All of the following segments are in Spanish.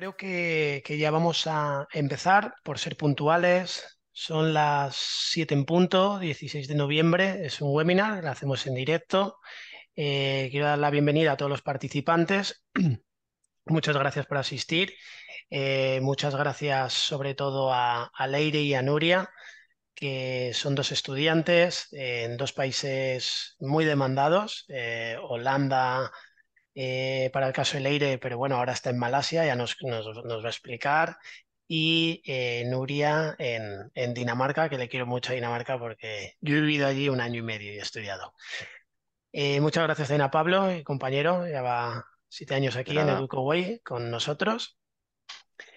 creo que, ya vamos a empezar por ser puntuales. Son las 7 en punto, 16 de noviembre. Es un webinar, lo hacemos en directo. Eh, quiero dar la bienvenida a todos los participantes. Muchas gracias por asistir. Eh, muchas gracias sobre todo a, a, Leire y a Nuria, que son dos estudiantes eh, en dos países muy demandados, Holanda, eh, para el caso de Leire, pero bueno, ahora está en Malasia, ya nos, va a explicar. Y eh, Nuria en, Dinamarca, que le quiero mucho a Dinamarca porque yo he vivido allí un año y medio y he estudiado. Eh, muchas gracias, Ana Pablo, compañero, ya va siete años aquí en EducoWay con nosotros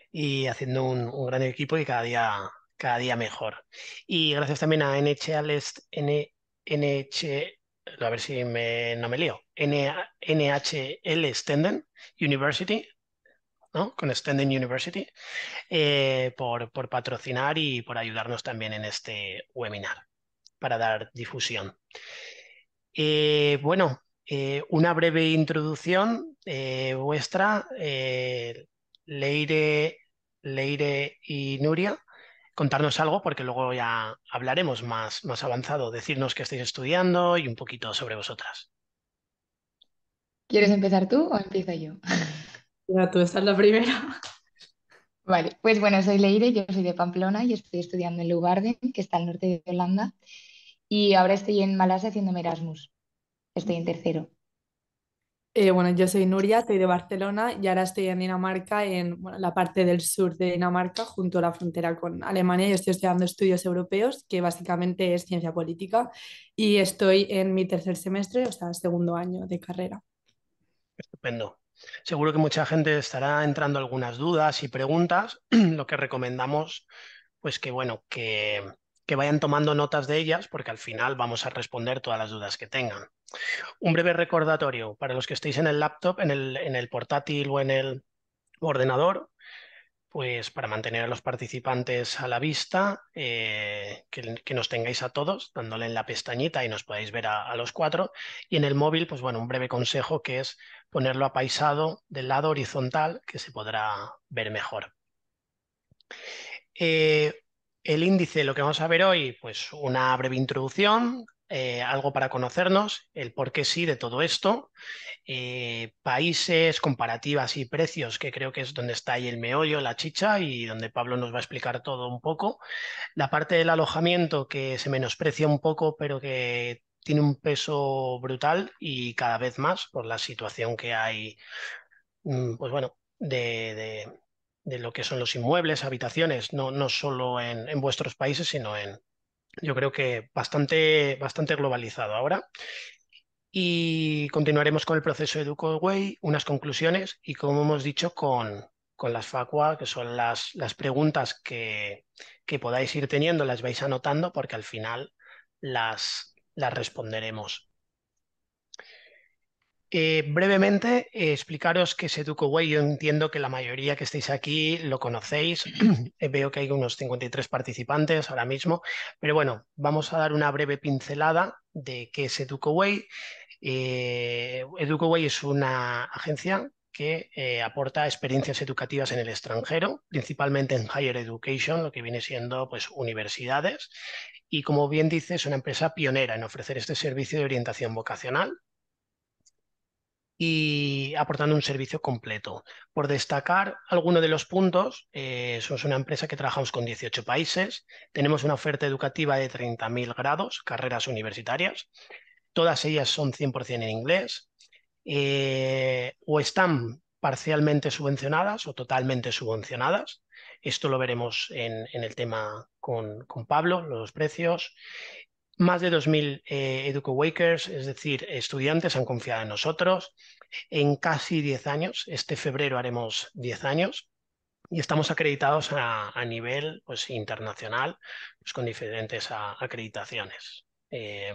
y haciendo un, gran equipo y cada día, cada día mejor. Y gracias también a NHL, e NH, a ver si no me lío, NHL Stenden University, Con Stenden University, eh, por, patrocinar y por ayudarnos también en este webinar para dar difusión. Eh, bueno, eh, una breve introducción vuestra, Leire, Leire y Nuria contarnos algo, porque luego ya hablaremos más, más avanzado, decirnos qué estáis estudiando y un poquito sobre vosotras. ¿Quieres empezar tú o empiezo yo? tú estás la primera. Vale, pues bueno, soy Leire, yo soy de Pamplona y estoy estudiando en Lugarden, que está al norte de Holanda, y ahora estoy en Malasia haciendo Erasmus. Estoy en tercero. Eh, bueno, yo soy Nuria, soy de Barcelona y ahora estoy en Dinamarca, en la parte del sur de Dinamarca, junto a la frontera con Alemania. Yo estoy estudiando estudios europeos, que básicamente es ciencia política, y estoy en mi tercer semestre, o sea, segundo año de carrera. Estupendo. Seguro que mucha gente estará entrando algunas dudas y preguntas. Lo que recomendamos, pues que bueno, que que vayan tomando notas de ellas porque al final vamos a responder todas las dudas que tengan. Un breve recordatorio para los que estéis en el laptop, en el, en el portátil o en el ordenador, pues para mantener a los participantes a la vista, eh, que, nos tengáis a todos, dándole en la pestañita y nos podáis ver a, los cuatro. Y en el móvil, pues bueno, un breve consejo que es ponerlo apaisado del lado horizontal, que se podrá ver mejor. Eh, el índice, lo que vamos a ver hoy, pues una breve introducción, eh, algo para conocernos, el por qué sí de todo esto, eh, países, comparativas y precios, que creo que es donde está ahí el meollo, la chicha, y donde Pablo nos va a explicar todo un poco. La parte del alojamiento que se menosprecia un poco, pero que tiene un peso brutal y cada vez más por la situación que hay, mm, pues bueno, de de lo que son los inmuebles, habitaciones, no, solo en, vuestros países, sino en, yo creo que bastante, bastante globalizado ahora. Y continuaremos con el proceso EducoWay, unas conclusiones y, como hemos dicho, con, las facua, que son las, preguntas que, que, podáis ir teniendo, las vais anotando porque al final las, las responderemos. Eh, brevemente, eh, explicaros qué es EducoWay. Yo entiendo que la mayoría que estáis aquí lo conocéis. Eh, veo que hay unos 53 participantes ahora mismo, pero bueno, vamos a dar una breve pincelada de qué es EducoWay. EducoWay es una agencia que aporta experiencias educativas en el extranjero, principalmente en higher education, lo que viene siendo pues, universidades. Y como bien dice, es una empresa pionera en ofrecer este servicio de orientación vocacional y aportando un servicio completo. Por destacar algunos de los puntos, eh, somos una empresa que trabajamos con 18 países, tenemos una oferta educativa de 30.000 grados, carreras universitarias, todas ellas son 100% en inglés, eh, o están parcialmente subvencionadas o totalmente subvencionadas. Esto lo veremos en, el tema con Pablo, los precios. Más de 2.000 eh, EducoWakers, es decir, estudiantes, han confiado en nosotros. En casi 10 años, este febrero haremos 10 años y estamos acreditados a, nivel pues, internacional pues, con diferentes acreditaciones. Eh,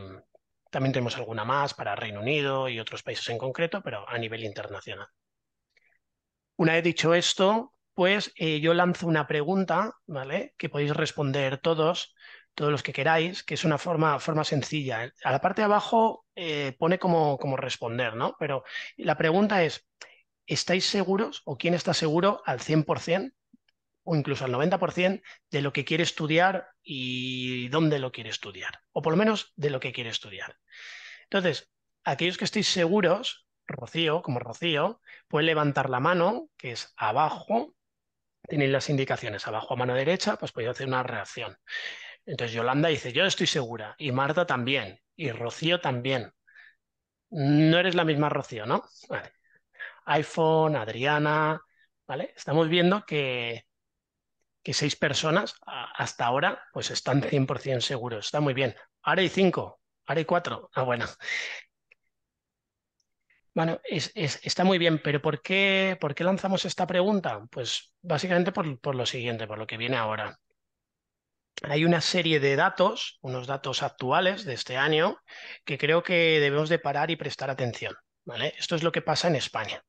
también tenemos alguna más para Reino Unido y otros países en concreto, pero a nivel internacional. Una vez dicho esto, pues eh, yo lanzo una pregunta, ¿vale? Que podéis responder todos todos los que queráis, que es una forma, forma sencilla. ¿eh? A la parte de abajo eh, pone como, como responder, ¿no? Pero la pregunta es, ¿estáis seguros o quién está seguro al 100% o incluso al 90% de lo que quiere estudiar y dónde lo quiere estudiar? O por lo menos de lo que quiere estudiar. Entonces, aquellos que estéis seguros, Rocío, como Rocío, pueden levantar la mano, que es abajo, tenéis las indicaciones abajo a mano derecha, pues podéis hacer una reacción. Entonces Yolanda dice, yo estoy segura, y Marta también, y Rocío también. No eres la misma Rocío, ¿no? iPhone, Adriana, ¿vale? Estamos viendo que, que seis personas hasta ahora pues están 100% seguros, está muy bien. Ahora hay cinco, ahora hay cuatro, ah, bueno. Bueno, está muy bien, pero ¿por qué, ¿por qué lanzamos esta pregunta? Pues básicamente por lo siguiente, por lo que viene ahora hay una serie de datos, unos datos actuales de este año, que creo que debemos de parar y prestar atención. Esto es lo que pasa en España.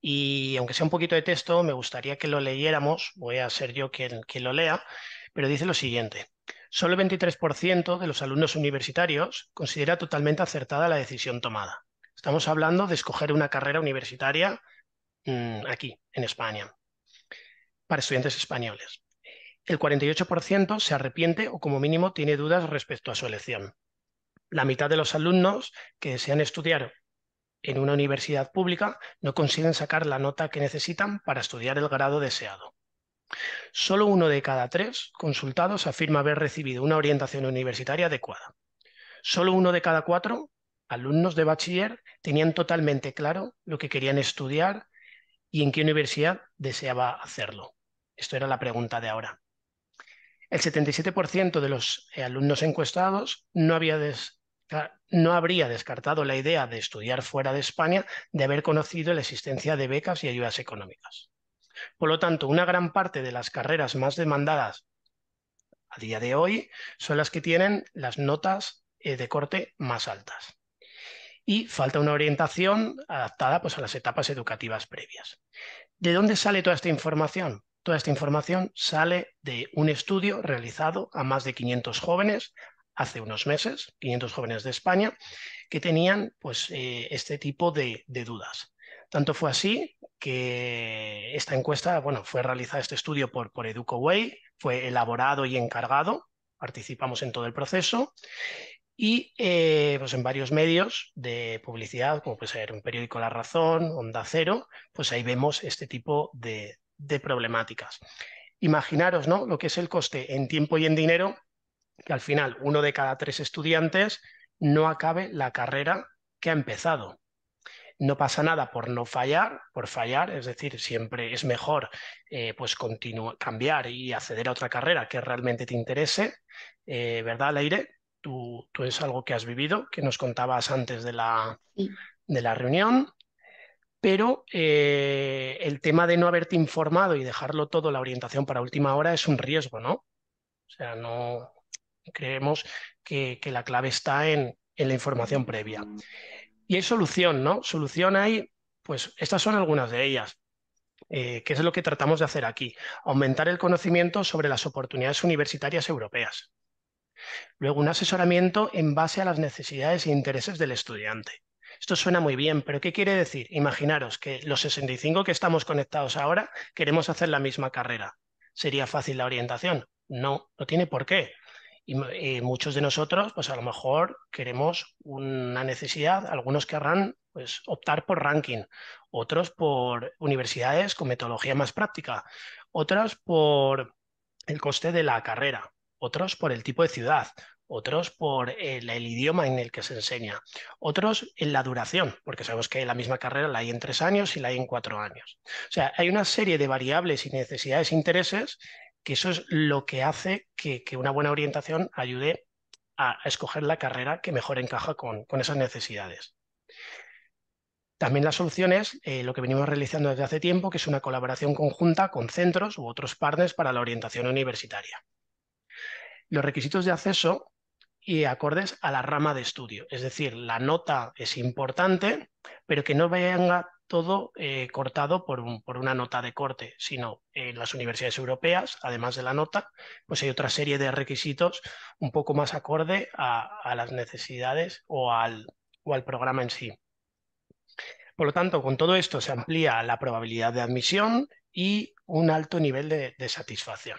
Y aunque sea un poquito de texto, me gustaría que lo leyéramos, voy a ser yo quien, lo lea, pero dice lo siguiente. Solo el 23% de los alumnos universitarios considera totalmente acertada la decisión tomada. Estamos hablando de escoger una carrera universitaria mm, aquí, en España, para estudiantes españoles. El 48% se arrepiente o como mínimo tiene dudas respecto a su elección. La mitad de los alumnos que desean estudiar en una universidad pública no consiguen sacar la nota que necesitan para estudiar el grado deseado. Solo uno de cada tres consultados afirma haber recibido una orientación universitaria adecuada. Solo uno de cada cuatro alumnos de bachiller tenían totalmente claro lo que querían estudiar y en qué universidad deseaba hacerlo. Esto era la pregunta de ahora el 77% de los eh, alumnos encuestados no, no habría descartado la idea de estudiar fuera de España de haber conocido la existencia de becas y ayudas económicas. Por lo tanto, una gran parte de las carreras más demandadas a día de hoy son las que tienen las notas eh, de corte más altas. Y falta una orientación adaptada pues, a las etapas educativas previas. ¿De dónde sale toda esta información? Toda esta información sale de un estudio realizado a más de 500 jóvenes hace unos meses, 500 jóvenes de España, que tenían pues, eh, este tipo de, dudas. Tanto fue así que esta encuesta, bueno, fue realizada este estudio por, por EducoWay, fue elaborado y encargado, participamos en todo el proceso y eh, pues en varios medios de publicidad, como puede ser un periódico La Razón, Onda Cero, pues ahí vemos este tipo de, de problemáticas. Imaginaros ¿no? lo que es el coste en tiempo y en dinero, que al final uno de cada tres estudiantes no acabe la carrera que ha empezado. No pasa nada por no fallar, por fallar, es decir, siempre es mejor eh, pues, cambiar y acceder a otra carrera que realmente te interese, eh, ¿verdad, Leire? Tú, tú, es algo que has vivido, que nos contabas antes de la, de la reunión pero eh, el tema de no haberte informado y dejarlo todo la orientación para última hora es un riesgo, ¿no? O sea, no creemos que, la clave está en, la información previa. Y hay solución, ¿no? Solución hay, pues estas son algunas de ellas. Eh, ¿Qué es lo que tratamos de hacer aquí? Aumentar el conocimiento sobre las oportunidades universitarias europeas. Luego, un asesoramiento en base a las necesidades e intereses del estudiante esto suena muy bien, pero ¿qué quiere decir? Imaginaros que los 65 que estamos conectados ahora queremos hacer la misma carrera. ¿Sería fácil la orientación? No, no tiene por qué. Y, muchos de nosotros, pues a lo mejor queremos una necesidad, algunos querrán pues, optar por ranking, otros por universidades con metodología más práctica, otros por el coste de la carrera, otros por el tipo de ciudad, otros por eh, el, idioma en el que se enseña, otros en la duración, porque sabemos que la misma carrera la hay en tres años y la hay en cuatro años. O sea, hay una serie de variables y necesidades e intereses que eso es lo que hace que, una buena orientación ayude a, escoger la carrera que mejor encaja con, esas necesidades. También la solución es eh, lo que venimos realizando desde hace tiempo, que es una colaboración conjunta con centros u otros partners para la orientación universitaria. Los requisitos de acceso y acordes a la rama de estudio. Es decir, la nota es importante, pero que no venga todo eh, cortado por, una nota de corte, sino en las universidades europeas, además de la nota, pues hay otra serie de requisitos un poco más acorde a, las necesidades o al, programa en sí. Por lo tanto, con todo esto se amplía la probabilidad de admisión y un alto nivel de satisfacción.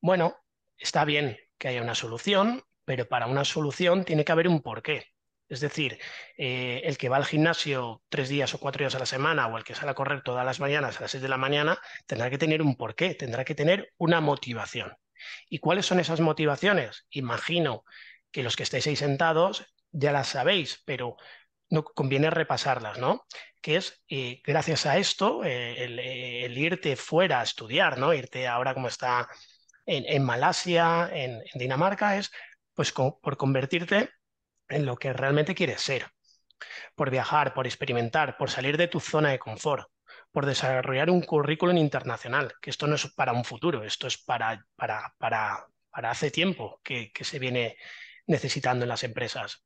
Bueno, está bien que haya una solución, pero para una solución tiene que haber un porqué. Es decir, eh, el que va al gimnasio tres días o cuatro días a la semana o el que sale a correr todas las mañanas a las seis de la mañana tendrá que tener un porqué, tendrá que tener una motivación. ¿Y cuáles son esas motivaciones? Imagino que los que estáis ahí sentados ya las sabéis, pero no conviene repasarlas, ¿no? Que es eh, gracias a esto eh, el, irte fuera a estudiar, ¿no? Irte ahora como está en, Malasia, en Dinamarca, es pues por convertirte en lo que realmente quieres ser, por viajar, por experimentar, por salir de tu zona de confort, por desarrollar un currículum internacional, que esto no es para un futuro, esto es para, para, para, para hace tiempo que, que se viene necesitando en las empresas.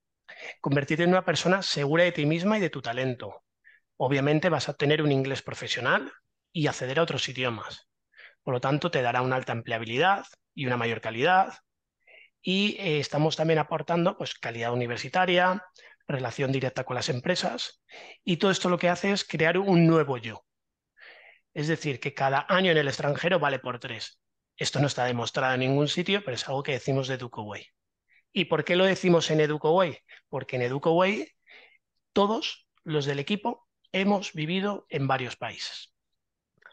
Convertirte en una persona segura de ti misma y de tu talento. Obviamente vas a tener un inglés profesional y acceder a otros idiomas. Por lo tanto, te dará una alta empleabilidad y una mayor calidad, y eh, estamos también aportando pues, calidad universitaria, relación directa con las empresas y todo esto lo que hace es crear un nuevo yo. Es decir, que cada año en el extranjero vale por tres. Esto no está demostrado en ningún sitio, pero es algo que decimos de EducoWay. ¿Y por qué lo decimos en EducoWay? Porque en EducoWay todos los del equipo hemos vivido en varios países.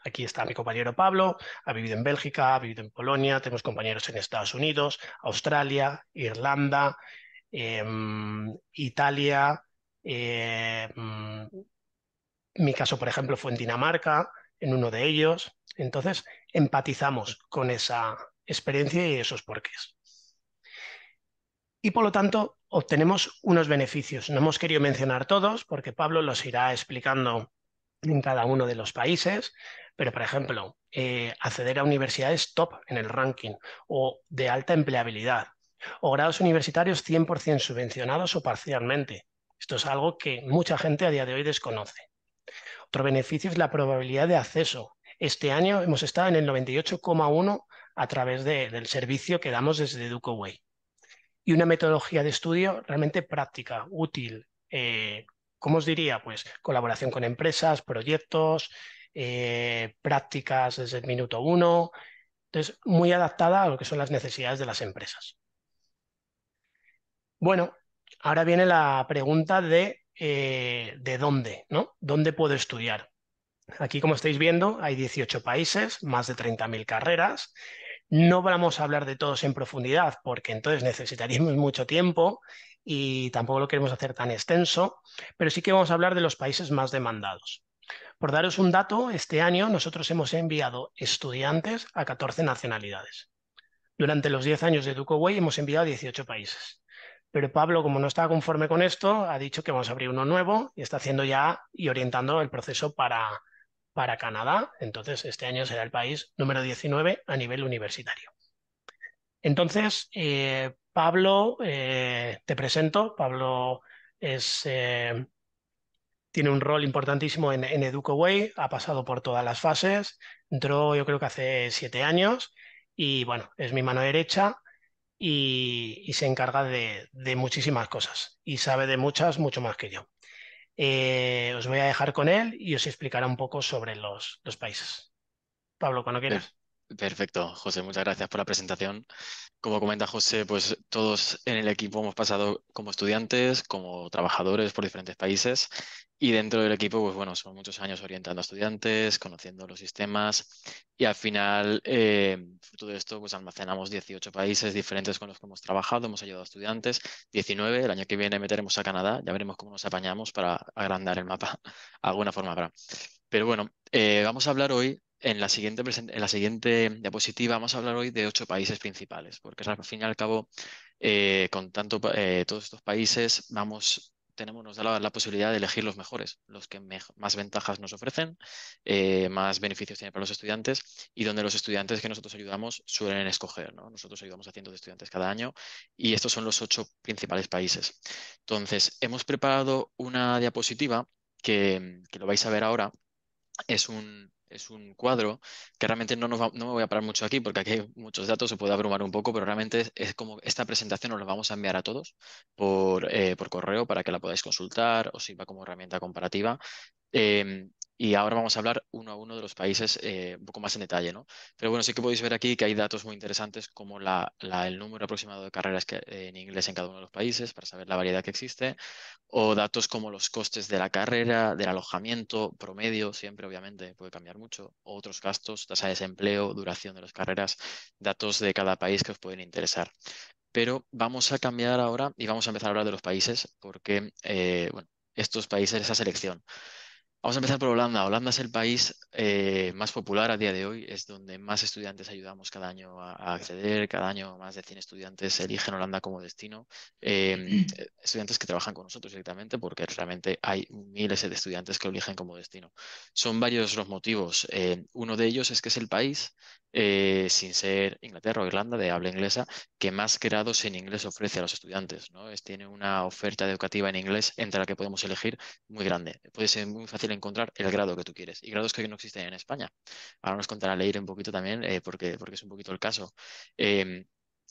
Aquí está mi compañero Pablo, ha vivido en Bélgica, ha vivido en Polonia, tenemos compañeros en Estados Unidos, Australia, Irlanda, em, Italia. Em, mi caso, por ejemplo, fue en Dinamarca, en uno de ellos. Entonces, empatizamos con esa experiencia y esos porqués. Y por lo tanto, obtenemos unos beneficios. No hemos querido mencionar todos porque Pablo los irá explicando en cada uno de los países, pero por ejemplo, eh, acceder a universidades top en el ranking o de alta empleabilidad o grados universitarios 100% subvencionados o parcialmente. Esto es algo que mucha gente a día de hoy desconoce. Otro beneficio es la probabilidad de acceso. Este año hemos estado en el 98,1 a través del servicio que damos desde EducoWay. Y una metodología de estudio realmente práctica, útil, eh, ¿Cómo os diría? Pues colaboración con empresas, proyectos, eh, prácticas desde el minuto uno. Entonces, muy adaptada a lo que son las necesidades de las empresas. Bueno, ahora viene la pregunta de, eh, de dónde, ¿no? ¿Dónde puedo estudiar? Aquí, como estáis viendo, hay 18 países, más de 30.000 carreras. No vamos a hablar de todos en profundidad porque entonces necesitaríamos mucho tiempo y tampoco lo queremos hacer tan extenso, pero sí que vamos a hablar de los países más demandados. Por daros un dato, este año nosotros hemos enviado estudiantes a 14 nacionalidades. Durante los 10 años de DucoWay hemos enviado a 18 países. Pero Pablo, como no está conforme con esto, ha dicho que vamos a abrir uno nuevo y está haciendo ya y orientando el proceso para, para Canadá. Entonces, este año será el país número 19 a nivel universitario. Entonces, eh, Pablo, eh, te presento. Pablo es, eh, tiene un rol importantísimo en, en EducoWay, ha pasado por todas las fases, entró yo creo que hace siete años y bueno, es mi mano derecha y, se encarga de, muchísimas cosas y sabe de muchas mucho más que yo. Eh, os voy a dejar con él y os explicará un poco sobre los, los países. Pablo, cuando quieras. Perfecto, José, muchas gracias por la presentación. Como comenta José, pues todos en el equipo hemos pasado como estudiantes, como trabajadores por diferentes países y dentro del equipo, pues bueno, son muchos años orientando a estudiantes, conociendo los sistemas y al final, eh, todo esto, pues almacenamos 18 países diferentes con los que hemos trabajado, hemos ayudado a estudiantes, 19, el año que viene meteremos a Canadá, ya veremos cómo nos apañamos para agrandar el mapa, alguna forma habrá. Pero bueno, eh, vamos a hablar hoy en la, siguiente diapositiva vamos a hablar hoy de ocho países principales, porque al fin y al cabo, eh, con tanto eh, todos estos países, vamos, tenemos nos da la, posibilidad de elegir los mejores, los que más ventajas nos ofrecen, eh, más beneficios tienen para los estudiantes y donde los estudiantes que nosotros ayudamos suelen escoger. Nosotros ayudamos a cientos de estudiantes cada año y estos son los ocho principales países. Entonces, hemos preparado una diapositiva que lo vais a ver ahora. Es un, es un cuadro que realmente no, me voy a parar mucho aquí porque aquí hay muchos datos, se puede abrumar un poco, pero realmente es, como esta presentación os la vamos a enviar a todos por, eh, correo para que la podáis consultar, o sirva como herramienta comparativa. Em, y ahora vamos a hablar uno a uno de los países eh, un poco más en detalle, ¿no? Pero bueno, sí que podéis ver aquí que hay datos muy interesantes como la, el número aproximado de carreras eh, en inglés en cada uno de los países para saber la variedad que existe, o datos como los costes de la carrera, del alojamiento, promedio, siempre obviamente puede cambiar mucho, O otros gastos, tasa de desempleo, duración de las carreras, datos de cada país que os pueden interesar. Pero vamos a cambiar ahora y vamos a empezar a hablar de los países porque, eh, bueno, estos países, esa selección. Vamos a empezar por Holanda. Holanda es el país eh, más popular a día de hoy, es donde más estudiantes ayudamos cada año a, acceder, cada año más de 100 estudiantes eligen Holanda como destino, em, eh, estudiantes que trabajan con nosotros directamente porque realmente hay miles de estudiantes que eligen como destino. Son varios los motivos. Eh, uno de ellos es que es el país eh, sin ser Inglaterra o Irlanda de habla inglesa, que más grados en inglés ofrece a los estudiantes. ¿no? Es, tiene una oferta educativa en inglés entre la que podemos elegir muy grande. Puede ser muy fácil encontrar el grado que tú quieres y grados que no existen en España. Ahora nos contará leer un poquito también, eh, porque, porque es un poquito el caso. Em,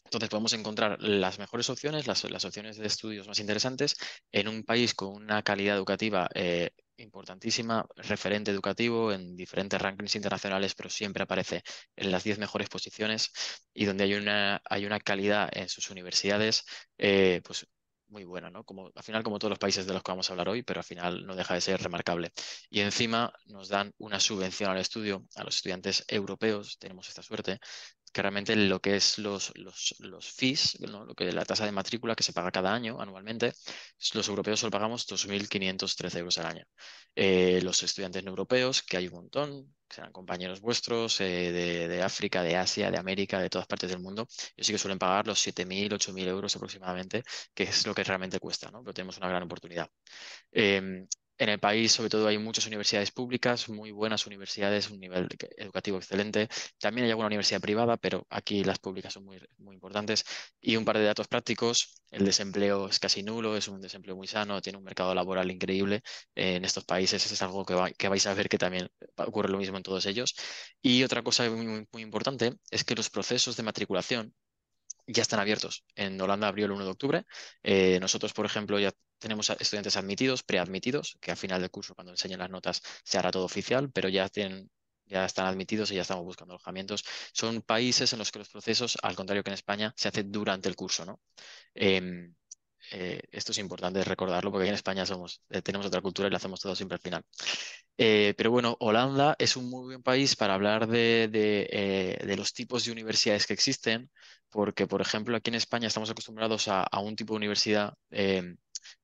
entonces podemos encontrar las mejores opciones, las, opciones de estudios más interesantes en un país con una calidad educativa eh, importantísima, referente educativo en diferentes rankings internacionales, pero siempre aparece en las 10 mejores posiciones y donde hay una, hay una calidad en sus universidades eh, pues muy buena, ¿no? Como, al final, como todos los países de los que vamos a hablar hoy, pero al final no deja de ser remarcable. Y encima nos dan una subvención al estudio, a los estudiantes europeos, tenemos esta suerte, que realmente lo que es los, los, fees, lo que la tasa de matrícula que se paga cada año anualmente, los europeos solo pagamos 2.513 euros al año. Eh, los estudiantes no europeos, que hay un montón, que serán compañeros vuestros eh, de, África, de Asia, de América, de todas partes del mundo, ellos sí que suelen pagar los 7.000, 8.000 euros aproximadamente, que es lo que realmente cuesta, ¿no? pero tenemos una gran oportunidad. Em, en el país, sobre todo, hay muchas universidades públicas, muy buenas universidades, un nivel educativo excelente. También hay alguna universidad privada, pero aquí las públicas son muy, muy importantes. Y un par de datos prácticos. El desempleo es casi nulo, es un desempleo muy sano, tiene un mercado laboral increíble eh, en estos países. Es algo que, vais a ver que también ocurre lo mismo en todos ellos. Y otra cosa muy, muy importante es que los procesos de matriculación ya están abiertos. En Holanda abrió el 1 de octubre. Eh, nosotros, por ejemplo, ya tenemos estudiantes admitidos, preadmitidos, que al final del curso, cuando enseñen las notas, se hará todo oficial, pero ya tienen ya están admitidos y ya estamos buscando alojamientos. Son países en los que los procesos, al contrario que en España, se hacen durante el curso, ¿no? Em, eh, esto es importante recordarlo porque aquí en España eh, tenemos otra cultura y lo hacemos todo siempre al final. Eh, pero bueno, Holanda es un muy buen país para hablar de, los tipos de universidades que existen, porque por ejemplo aquí en España estamos acostumbrados a, un tipo de universidad em,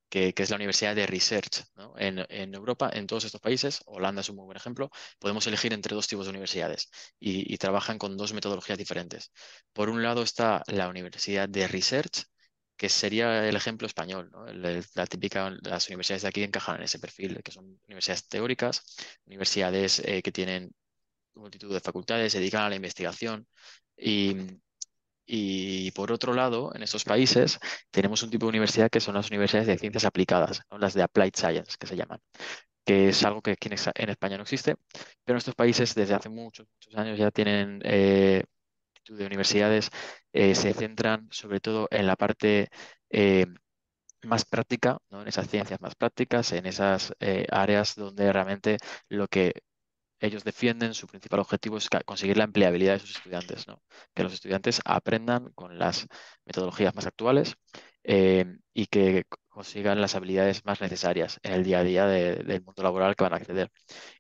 que, es la universidad de research. En, Europa, en todos estos países, Holanda es un muy buen ejemplo, podemos elegir entre dos tipos de universidades y trabajan con dos metodologías diferentes. Por un lado está la universidad de research, que sería el ejemplo español. la típica, las universidades de aquí encajan en ese perfil, que son universidades teóricas, universidades eh, que tienen multitud de facultades, se dedican a la investigación y, y por otro lado, en estos países tenemos un tipo de universidad que son las universidades de ciencias aplicadas, ¿no? las de Applied Science, que se llaman, que es algo que en España no existe, pero en estos países desde hace muchos, muchos años ya tienen eh, de universidades eh, se centran sobre todo en la parte eh, más práctica, en esas ciencias más prácticas, en esas eh, áreas donde realmente lo que ellos defienden, su principal objetivo es conseguir la empleabilidad de sus estudiantes, que los estudiantes aprendan con las metodologías más actuales y que consigan las habilidades más necesarias en el día a día del mundo laboral que van a acceder.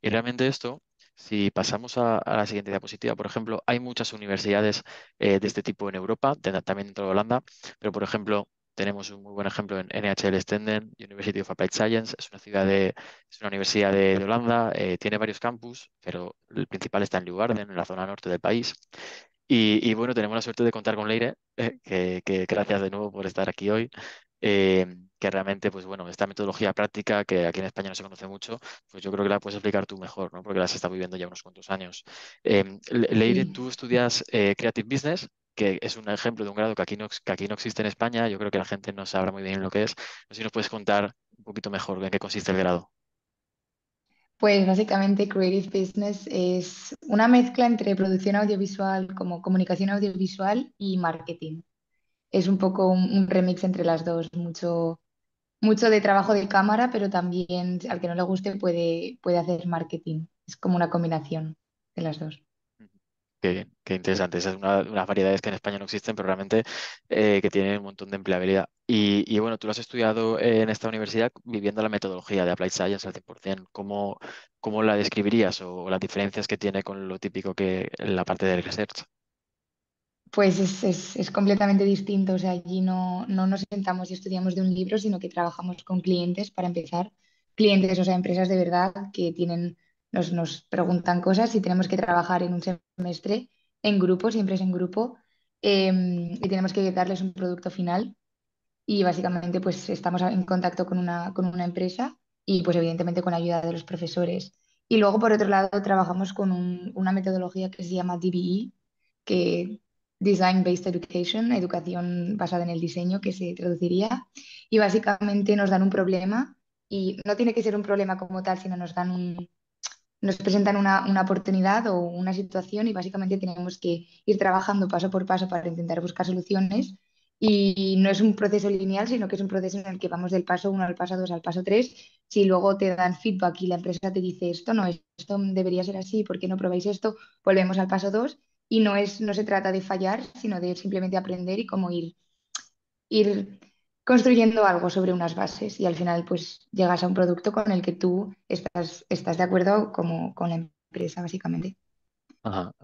Y realmente esto si pasamos a, la siguiente diapositiva, por ejemplo, hay muchas universidades eh, de este tipo en Europa, también dentro de Holanda, pero por ejemplo, tenemos un muy buen ejemplo en NHL Stenden, University of Applied Science, es una ciudad de, es una universidad de, Holanda, eh, tiene varios campus, pero el principal está en Leeuwarden, en la zona norte del país. Y, bueno, tenemos la suerte de contar con Leire, eh, que, gracias de nuevo por estar aquí hoy que realmente, pues bueno, esta metodología práctica que aquí en España no se conoce mucho, pues yo creo que la puedes explicar tú mejor, ¿no? Porque la has estado viviendo ya unos cuantos años. Eh, Leire, tú estudias eh, Creative Business, que es un ejemplo de un grado que aquí, no, aquí no existe en España. Yo creo que la gente no sabrá muy bien lo que es. No sé si nos puedes contar un poquito mejor en qué consiste el grado. Pues básicamente Creative Business es una mezcla entre producción audiovisual como comunicación audiovisual y marketing. Es un poco un remix entre las dos, mucho mucho de trabajo de cámara, pero también al que no le guste puede, puede hacer marketing. Es como una combinación de las dos. Qué, interesante. Esas es una, unas variedades que en España no existen, pero realmente eh, que tienen un montón de empleabilidad. Y, y, bueno, tú lo has estudiado en esta universidad viviendo la metodología de Applied Science al 100%. ¿Cómo, cómo la describirías o, las diferencias que tiene con lo típico que la parte del research? pues es, completamente distinto. O sea, allí no, nos sentamos y estudiamos de un libro, sino que trabajamos con clientes para empezar. Clientes, o sea, empresas de verdad que tienen, nos, preguntan cosas y tenemos que trabajar en un semestre en grupo, siempre es en grupo, em, y tenemos que darles un producto final. Y básicamente, pues estamos en contacto con una, con una empresa y, pues, evidentemente, con la ayuda de los profesores. Y luego, por otro lado, trabajamos con una metodología que se llama DBE, que Design-Based Education, educación basada en el diseño, que se traduciría. Y básicamente nos dan un problema y no tiene que ser un problema como tal, sino nos dan un, nos presentan una, oportunidad o una situación y básicamente tenemos que ir trabajando paso por paso para intentar buscar soluciones. Y no es un proceso lineal, sino que es un proceso en el que vamos del paso 1 al paso 2 al paso 3. Si luego te dan feedback y la empresa te dice esto no, esto debería ser así, ¿por qué no probáis esto? Volvemos al paso 2 y no, es, no se trata de fallar, sino de simplemente aprender y cómo ir, ir construyendo algo sobre unas bases y al final pues llegas a un producto con el que tú estás, estás de acuerdo como, con la empresa básicamente.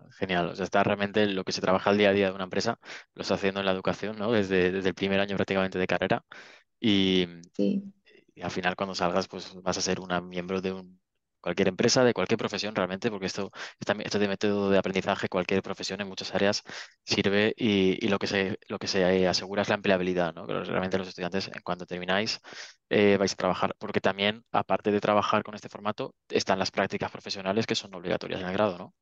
genial. O sea, está realmente lo que se trabaja el día a día de una empresa, lo está haciendo en la educación, ¿no? Desde, desde el primer año prácticamente de carrera. Y, al final cuando salgas pues vas a ser una miembro de un cualquier empresa, de cualquier profesión realmente, porque esto, esto de este método de aprendizaje, cualquier profesión en muchas áreas sirve y, lo, que se, lo que eh, asegura es la empleabilidad, ¿no? Pero realmente los estudiantes, en termináis, eh, vais a trabajar, porque también, aparte de trabajar con este formato, están las prácticas profesionales que son obligatorias en el grado, ¿no?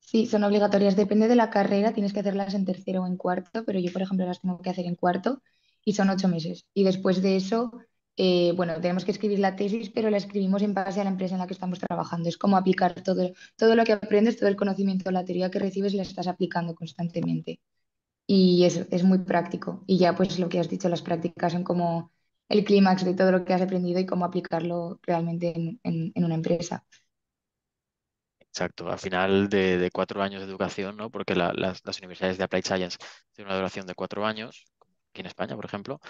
Sí, son obligatorias, depende de la carrera, tienes que hacerlas en tercero o en cuarto, pero yo, por ejemplo, las tengo que hacer en cuarto y son ocho meses. Y después de eso eh, bueno, tenemos que escribir la tesis, pero la escribimos en base a la empresa en la que estamos trabajando. Es como aplicar todo, todo lo que aprendes, todo el conocimiento, la teoría que recibes, la estás aplicando constantemente. Y es, muy práctico. Y ya, pues lo que has dicho, las prácticas son como el clímax de todo lo que has aprendido y cómo aplicarlo realmente en, una empresa. Exacto, al final de, cuatro años de educación, ¿no? porque las, las, universidades de Applied Science tienen una duración de cuatro años, aquí en España, por ejemplo,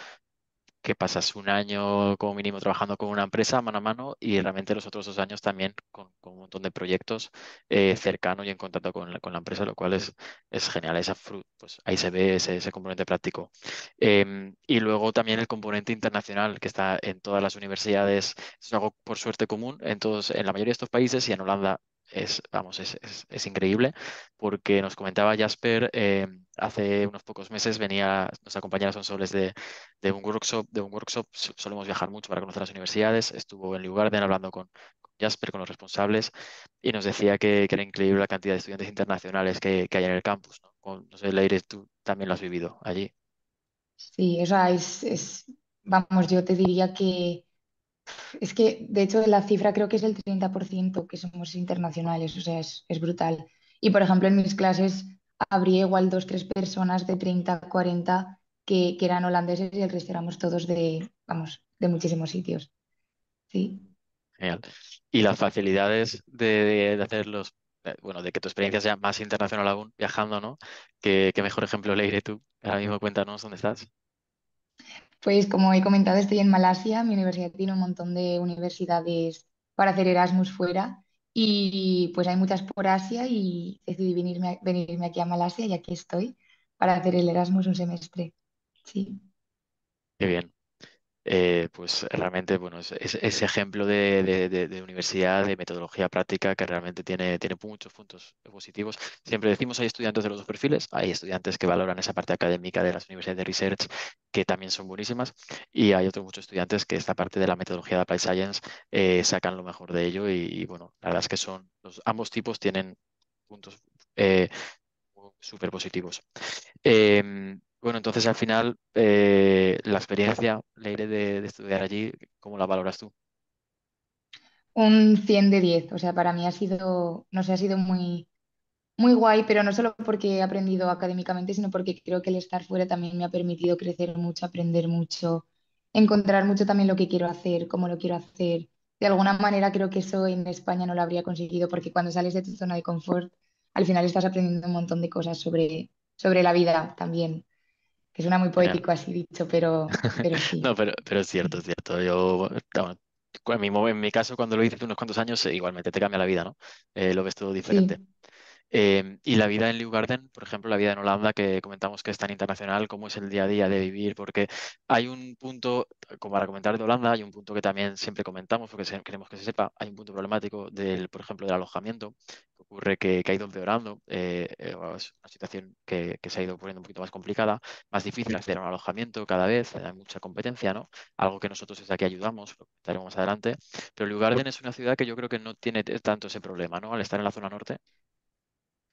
que pasas un año como mínimo trabajando con una empresa mano a mano y realmente los otros dos años también con, un montón de proyectos eh, cercano y en contacto con la, empresa, lo cual es, es genial. Esa pues ahí se ve ese, componente práctico. Em, y luego también el componente internacional que está en todas las universidades. Es algo, por suerte, común en, todos, en la mayoría de estos países y en Holanda es, vamos, es, increíble, porque nos comentaba Jasper, eh, hace unos pocos meses venía nos compañera son de, de un workshop, de un workshop, solemos viajar mucho para conocer las universidades, estuvo en lugar de hablando con, Jasper, con los responsables, y nos decía que, era increíble la cantidad de estudiantes internacionales que, hay en el campus. ¿no? Con, no sé, Leire, tú también lo has vivido allí. Sí, es, es, vamos, yo te diría que es que, de hecho, la cifra creo que es el 30% que somos internacionales, o sea, es, brutal. Y, por ejemplo, en mis clases habría igual dos, tres personas de 30, 40 que, eran holandeses y el resto éramos todos de, vamos, de muchísimos sitios. Sí. Genial. Y las facilidades de, hacerlos, hacer los eh, bueno, de que tu experiencia sea más internacional aún viajando, ¿no? ¿Qué, qué mejor ejemplo le iré tú? Ahora mismo cuéntanos dónde estás. Pues como he comentado, estoy en Malasia. Mi universidad tiene un montón de universidades para hacer Erasmus fuera y pues hay muchas por Asia y decidí venirme, venirme aquí a Malasia y aquí estoy para hacer el Erasmus un semestre. Sí. Qué bien. Eh, pues realmente bueno, es, ese ejemplo de, de, de, universidad, de metodología práctica que realmente tiene, tiene muchos puntos positivos. Siempre decimos, hay estudiantes de los dos perfiles, hay estudiantes que valoran esa parte académica de las universidades de research que también son buenísimas y hay otros muchos estudiantes que esta parte de la metodología de Applied Science eh, sacan lo mejor de ello y, bueno, la verdad es que son, los, ambos tipos tienen puntos eh, súper positivos. Em, bueno, entonces al final, eh, la experiencia, Leire, de, de estudiar allí, ¿cómo la valoras tú? Un 100 de 10, o sea, para mí ha sido, no sé, ha sido muy, muy guay, pero no solo porque he aprendido académicamente, sino porque creo que el estar fuera también me ha permitido crecer mucho, aprender mucho, encontrar mucho también lo que quiero hacer, cómo lo quiero hacer. De alguna manera creo que eso en España no lo habría conseguido porque cuando sales de tu zona de confort, al final estás aprendiendo un montón de cosas sobre la vida también que suena muy poético así dicho, pero, no, pero, pero es cierto, es cierto. Yo, en mi, caso, cuando lo hice unos cuantos años, eh, igualmente te cambia la vida, ¿no? Eh, lo ves todo diferente. Em, y la vida en Garden, por ejemplo, la vida en Holanda, que comentamos que es tan internacional, cómo es el día a día de vivir, porque hay un punto, como para comentar de Holanda, hay un punto que también siempre comentamos, porque queremos que se sepa, hay un punto problemático, del, por ejemplo, del alojamiento, que ocurre que, ha ido empeorando, eh, eh, es una situación que, se ha ido poniendo un poquito más complicada, más difícil acceder a un alojamiento cada vez, hay mucha competencia, ¿no? Algo que nosotros desde aquí ayudamos, lo comentaremos más adelante, pero Garden es una ciudad que yo creo que no tiene tanto ese problema, ¿no? Al estar en la zona norte,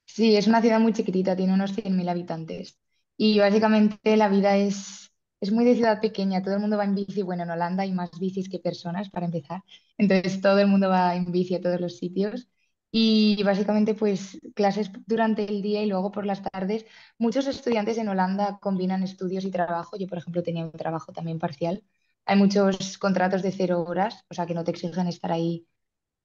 Sí, es una ciudad muy chiquitita, tiene unos 100.000 habitantes. Y básicamente la vida es, es muy de ciudad pequeña, todo el mundo va en bici. Bueno, en Holanda hay más bicis que personas para empezar. Entonces todo el mundo va en bici a todos los sitios. Y básicamente pues clases durante el día y luego por las tardes. Muchos estudiantes en Holanda combinan estudios y trabajo. Yo, por ejemplo, tenía un trabajo también parcial. Hay muchos contratos de cero horas, o sea que no te exigen estar ahí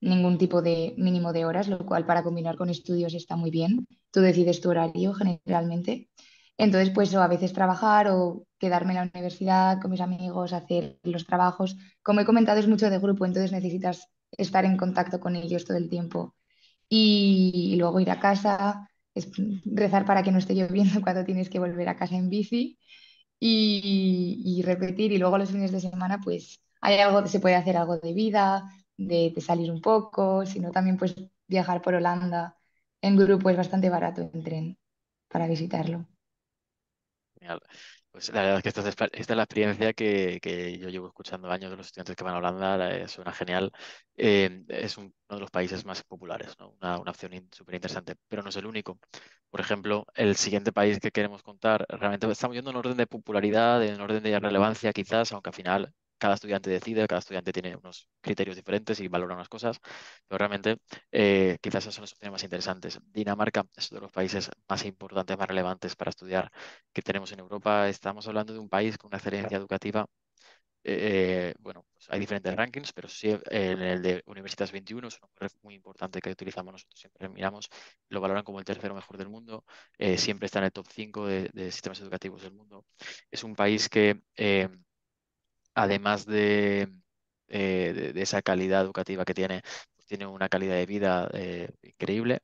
ningún tipo de mínimo de horas, lo cual para combinar con estudios está muy bien. Tú decides tu horario generalmente. Entonces, pues o a veces trabajar o quedarme en la universidad con mis amigos, hacer los trabajos. Como he comentado, es mucho de grupo, entonces necesitas estar en contacto con ellos todo el tiempo. Y, luego ir a casa, rezar para que no esté lloviendo cuando tienes que volver a casa en bici y, y repetir. Y luego los fines de semana, pues hay algo que se puede hacer algo de vida, de, salir un poco, sino también pues viajar por Holanda en grupo es bastante barato en tren para visitarlo. Pues la verdad es que esta es, la experiencia que, yo llevo escuchando años de los estudiantes que van a Holanda, eh, suena genial. Eh, es uno de los países más populares, ¿no? una, una, opción súper interesante, pero no es el único. Por ejemplo, el siguiente país que queremos contar, realmente estamos yendo en orden de popularidad, en orden de relevancia quizás, aunque al final cada estudiante decide, cada estudiante tiene unos criterios diferentes y valora unas cosas, pero realmente eh, quizás esas son las opciones más interesantes. Dinamarca es uno de los países más importantes, más relevantes para estudiar que tenemos en Europa. Estamos hablando de un país con una excelencia educativa eh, bueno, pues hay diferentes rankings, pero sí en el de Universitas 21 es un muy importante que utilizamos nosotros, siempre miramos, lo valoran como el tercero mejor del mundo, eh, siempre está en el top 5 de, de, sistemas educativos del mundo. Es un país que además eh, de, esa calidad educativa que tiene, pues tiene una calidad de vida eh, increíble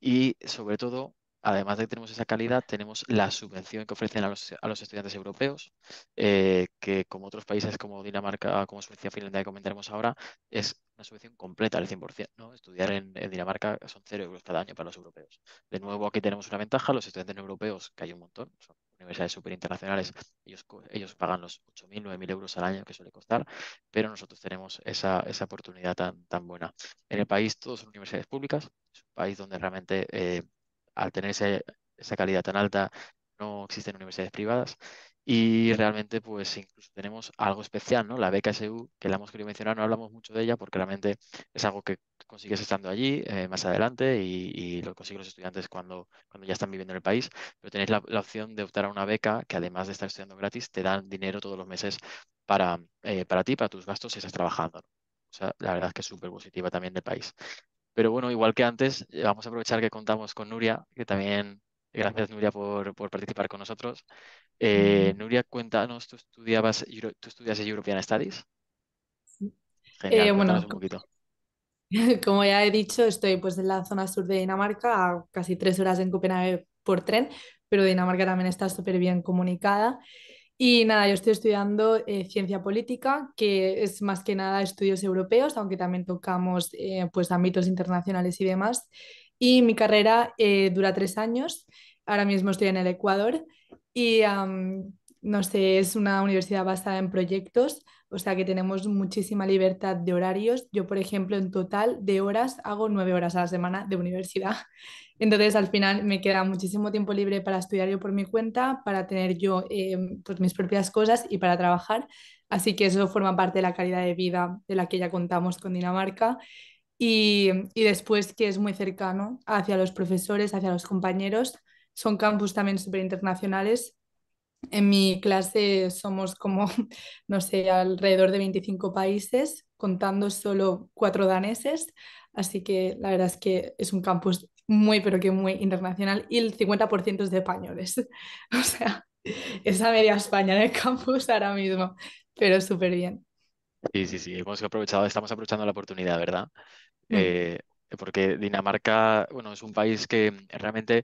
y sobre todo, además de que tenemos esa calidad, tenemos la subvención que ofrecen a los, a los estudiantes europeos, eh, que como otros países como Dinamarca, como Suecia, Finlandia, que comentaremos ahora, es una subvención completa al 100%. ¿no? Estudiar en, Dinamarca son cero euros cada año para los europeos. De nuevo, aquí tenemos una ventaja, los estudiantes europeos, que hay un montón, son universidades superinternacionales, ellos, ellos pagan los 8.000, 9.000 euros al año que suele costar, pero nosotros tenemos esa, esa oportunidad tan, tan buena. En el país todos son universidades públicas, es un país donde realmente eh, al tener esa calidad tan alta no existen universidades privadas y realmente, pues incluso tenemos algo especial, ¿no? La beca SU, que la hemos querido mencionar, no hablamos mucho de ella porque realmente es algo que consigues estando allí eh, más adelante y, lo consiguen los estudiantes cuando, cuando ya están viviendo en el país. Pero tenéis la, opción de optar a una beca que además de estar estudiando gratis, te dan dinero todos los meses para, eh, para ti, para tus gastos si estás trabajando. O sea, la verdad es que es súper positiva también del país. Pero bueno, igual que antes, eh, vamos a aprovechar que contamos con Nuria, que también Gracias, Nuria, por, participar con nosotros. Eh, Nuria, cuéntanos, ¿tú, estudiabas, ¿tú estudias European Studies? Eh, bueno, un poquito. Como ya he dicho, estoy pues en la zona sur de Dinamarca, a casi tres horas en Copenhague por tren, pero Dinamarca también está súper bien comunicada. Y nada, yo estoy estudiando eh, ciencia política, que es más que nada estudios europeos, aunque también tocamos pues ámbitos internacionales y demás. Y mi carrera eh, dura tres años. Ahora mismo estoy en el Ecuador y no sé, es una universidad basada en proyectos, o sea que tenemos muchísima libertad de horarios. Yo, por ejemplo, en total de horas hago nueve horas a la semana de universidad. Entonces, al final me queda muchísimo tiempo libre para estudiar yo por mi cuenta, para tener yo em, pues, mis propias cosas y para trabajar. Así que eso forma parte de la calidad de vida de la que ya contamos con Dinamarca y, después que es muy cercano hacia los profesores, hacia los compañeros. Son campus también súper internacionales. En mi clase somos como, no sé, alrededor de 25 países, contando solo cuatro daneses. Así que la verdad es que es un campus muy, pero que muy internacional y el 50% es de españoles. O sea, esa media España en el campus ahora mismo, pero súper bien. Sí, sí, sí, hemos aprovechado, estamos aprovechando la oportunidad, ¿verdad? Mm. Eh, porque Dinamarca, bueno, es un país que mm, realmente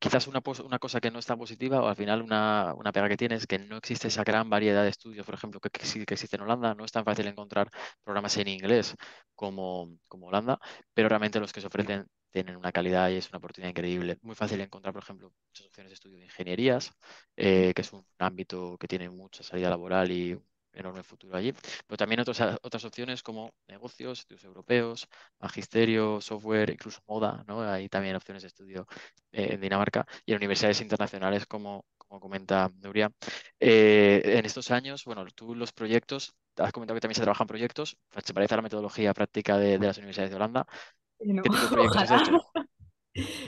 quizás una, una, cosa que no es tan positiva, o al final una, una, pega que tiene es que no existe esa gran variedad de estudios, por ejemplo, que, existe en Holanda. No es tan fácil encontrar programas en inglés como, como Holanda, pero realmente los que se ofrecen tienen una calidad y es una oportunidad increíble. Muy fácil encontrar, por ejemplo, muchas opciones de estudio de ingenierías, eh, que es un ámbito que tiene mucha salida laboral y enorme futuro allí. Pero también otras, otras opciones como negocios, estudios europeos, magisterio, software, incluso moda, ¿no? Hay también opciones de estudio eh, en Dinamarca y en universidades internacionales, como, como comenta Nuria. Eh, en estos años, bueno, tú los proyectos, has comentado que también se trabajan proyectos, se parece a la metodología práctica de, las universidades de Holanda.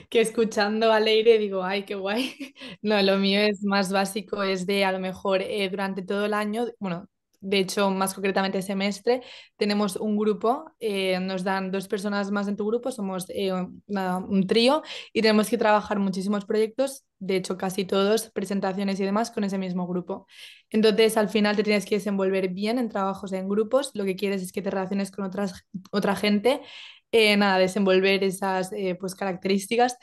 que escuchando a Leire digo, ay, qué guay. No, lo mío es más básico, es de a lo mejor eh, durante todo el año, bueno, de hecho, más concretamente este semestre, tenemos un grupo, eh, nos dan dos personas más en tu grupo, somos eh, un trío y tenemos que trabajar muchísimos proyectos, de hecho casi todos, presentaciones y demás con ese mismo grupo. Entonces, al final te tienes que desenvolver bien en trabajos en grupos, lo que quieres es que te relaciones con otras, otra gente eh, nada, desenvolver esas pues, características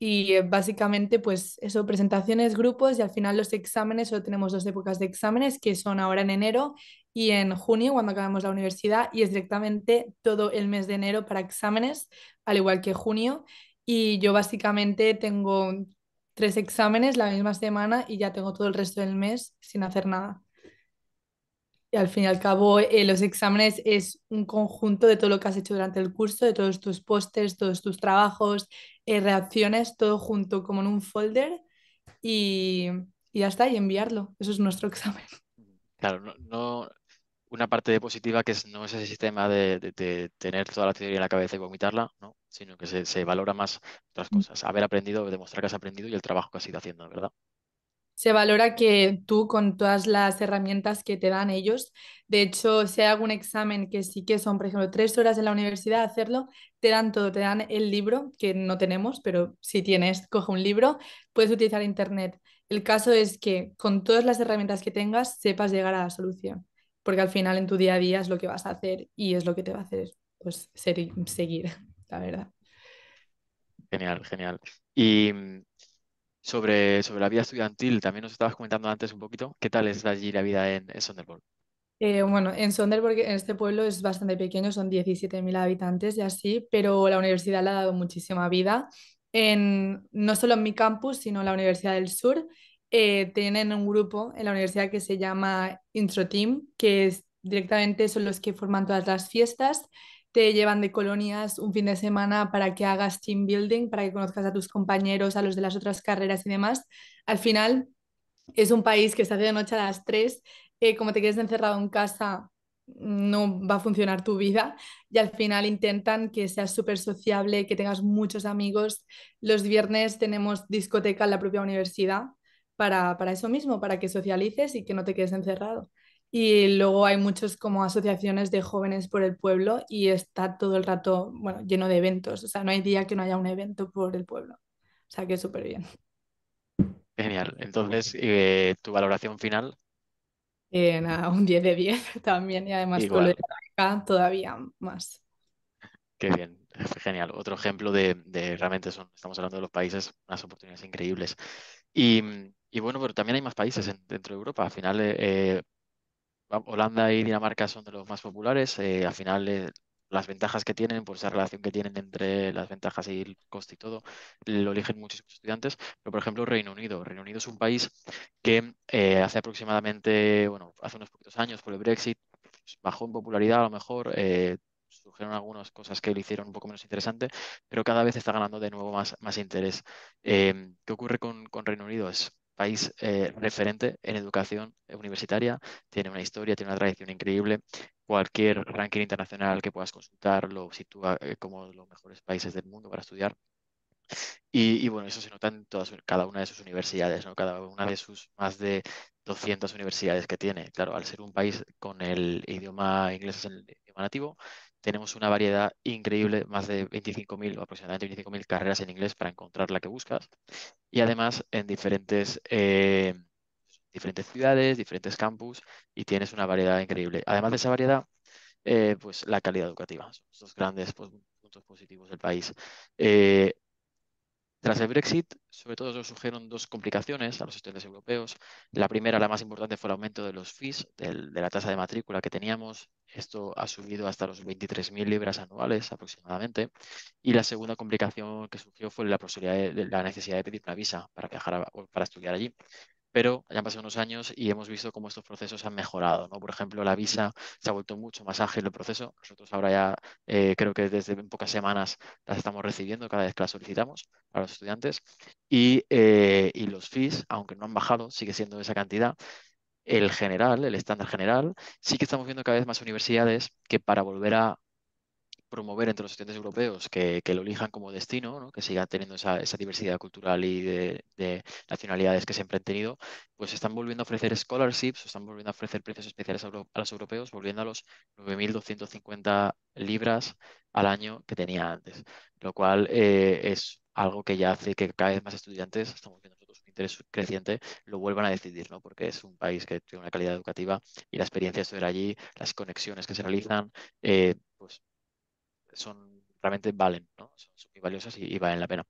y, eh, básicamente, pues eso, presentaciones, grupos y al final los exámenes, solo tenemos dos épocas de exámenes que son ahora en enero y en junio cuando acabamos la universidad y es directamente todo el mes de enero para exámenes, al igual que junio. Y yo básicamente tengo tres exámenes la misma semana y ya tengo todo el resto del mes sin hacer nada. Y al fin y al cabo, eh, los exámenes es un conjunto de todo lo que has hecho durante el curso, de todos tus pósters, todos tus trabajos, eh, reacciones, todo junto como en un folder y, hasta ya está, y enviarlo. Eso es nuestro examen. Claro, no, una parte positiva que es, no es ese sistema de, tener toda la teoría en la cabeza y vomitarla, ¿no? sino que se, se valora más otras mm. cosas, haber aprendido, demostrar que has aprendido y el trabajo que has ido haciendo, ¿verdad? se valora que tú con todas las herramientas que te dan ellos, de hecho, si hay algún examen que sí que son, por ejemplo, tres horas en la universidad hacerlo, te dan todo, te dan el libro, que no tenemos, pero si tienes, coge un libro, puedes utilizar internet. El caso es que con todas las herramientas que tengas, sepas llegar a la solución, porque al final en tu día a día es lo que vas a hacer y es lo que te va a hacer pues, seguir, la verdad. Genial, genial. Y mm, sobre, la vida estudiantil. También nos estabas comentando antes un poquito. ¿Qué tal es allí la vida en, en eh, bueno, en sonderburg en este pueblo es bastante pequeño, son 17.000 habitantes y así, pero la universidad le ha dado muchísima vida. En, no solo en mi campus, sino en la Universidad del Sur, eh, tienen un grupo en la universidad que se llama Intro Team, que es, directamente son los que forman todas las fiestas te llevan de colonias un fin de semana para que hagas team building, para que conozcas a tus compañeros, a los de las otras carreras y demás. Al final es un país que está de noche a las 3, eh, como te quedes encerrado en casa no va a funcionar tu vida y al final intentan que seas súper sociable, que tengas muchos amigos. Los viernes tenemos discoteca en la propia universidad para eso mismo, para que socialices y que no te quedes encerrado. Y luego hay muchos como asociaciones de jóvenes por el pueblo y está todo el rato, bueno, lleno de eventos. O sea, no hay día que no haya un evento por el pueblo. O sea, que súper bien. Genial. Entonces, eh, ¿tu valoración final? Eh, un 10 de 10 también y además con lo de acá todavía más. Qué bien, genial. Otro ejemplo de, realmente son, estamos hablando de los países, unas oportunidades increíbles. Y, bueno, pero también hay más países dentro de Europa. Al final, eh, Holanda y Dinamarca son de los más populares. Eh, al final, eh, las ventajas que tienen, por pues, esa relación que tienen entre las ventajas y el coste y todo, lo eligen muchos estudiantes. Pero, por ejemplo, Reino Unido. Reino Unido es un país que eh, hace aproximadamente, bueno, hace unos poquitos años, por el Brexit, pues, bajó en popularidad a lo mejor surgieron algunas cosas que le hicieron un poco menos interesante, pero cada vez está ganando de nuevo más, más interés. Em, ¿Qué ocurre con, Reino Unido? país eh, referente en educación universitaria, tiene una historia, tiene una tradición increíble. Cualquier ranking internacional que puedas consultar lo sitúa eh, como los mejores países del mundo para estudiar. Y, bueno, eso se nota en cada una de sus universidades, ¿no? cada una de sus más de 200 universidades que tiene. Claro, al ser un país con el idioma inglés es el idioma nativo, tenemos una variedad increíble, más de 25.000, o aproximadamente 25.000 carreras en inglés para encontrar la que buscas. Y además en diferentes, eh, diferentes ciudades, diferentes campus, y tienes una variedad increíble. Además de esa variedad, eh, pues la calidad educativa. Son los grandes pues, puntos positivos del país. Eh, tras el Brexit, sobre todo, surgieron dos complicaciones a los estudiantes europeos. La primera, la más importante, fue el aumento de los fees, de la tasa de matrícula que teníamos. Esto ha subido hasta los 23.000 libras anuales aproximadamente. Y la segunda complicación que surgió fue la, posibilidad de, la necesidad de pedir una visa para viajar para estudiar allí pero ya han pasado unos años y hemos visto cómo estos procesos han mejorado. Por ejemplo, la visa se ha vuelto mucho más ágil el proceso. Nosotros ahora ya eh, creo que desde pocas semanas las estamos recibiendo cada vez que las solicitamos a los estudiantes. Y, eh, y los fees, aunque no han bajado, sigue siendo esa cantidad. El general, el estándar general, sí que estamos viendo cada vez más universidades que para volver a promover entre los estudiantes europeos que, lo elijan como destino, que sigan teniendo esa, diversidad cultural y de, nacionalidades que siempre han tenido, pues están volviendo a ofrecer scholarships, están volviendo a ofrecer precios especiales a, los europeos, volviendo a los 9.250 libras al año que tenía antes, lo cual eh, es algo que ya hace que cada vez más estudiantes, estamos viendo nosotros un interés creciente, lo vuelvan a decidir, ¿no? Porque es un país que tiene una calidad educativa y la experiencia de estudiar allí, las conexiones que se realizan, eh, pues son realmente valen, ¿no? son, muy valiosas y, valen la pena.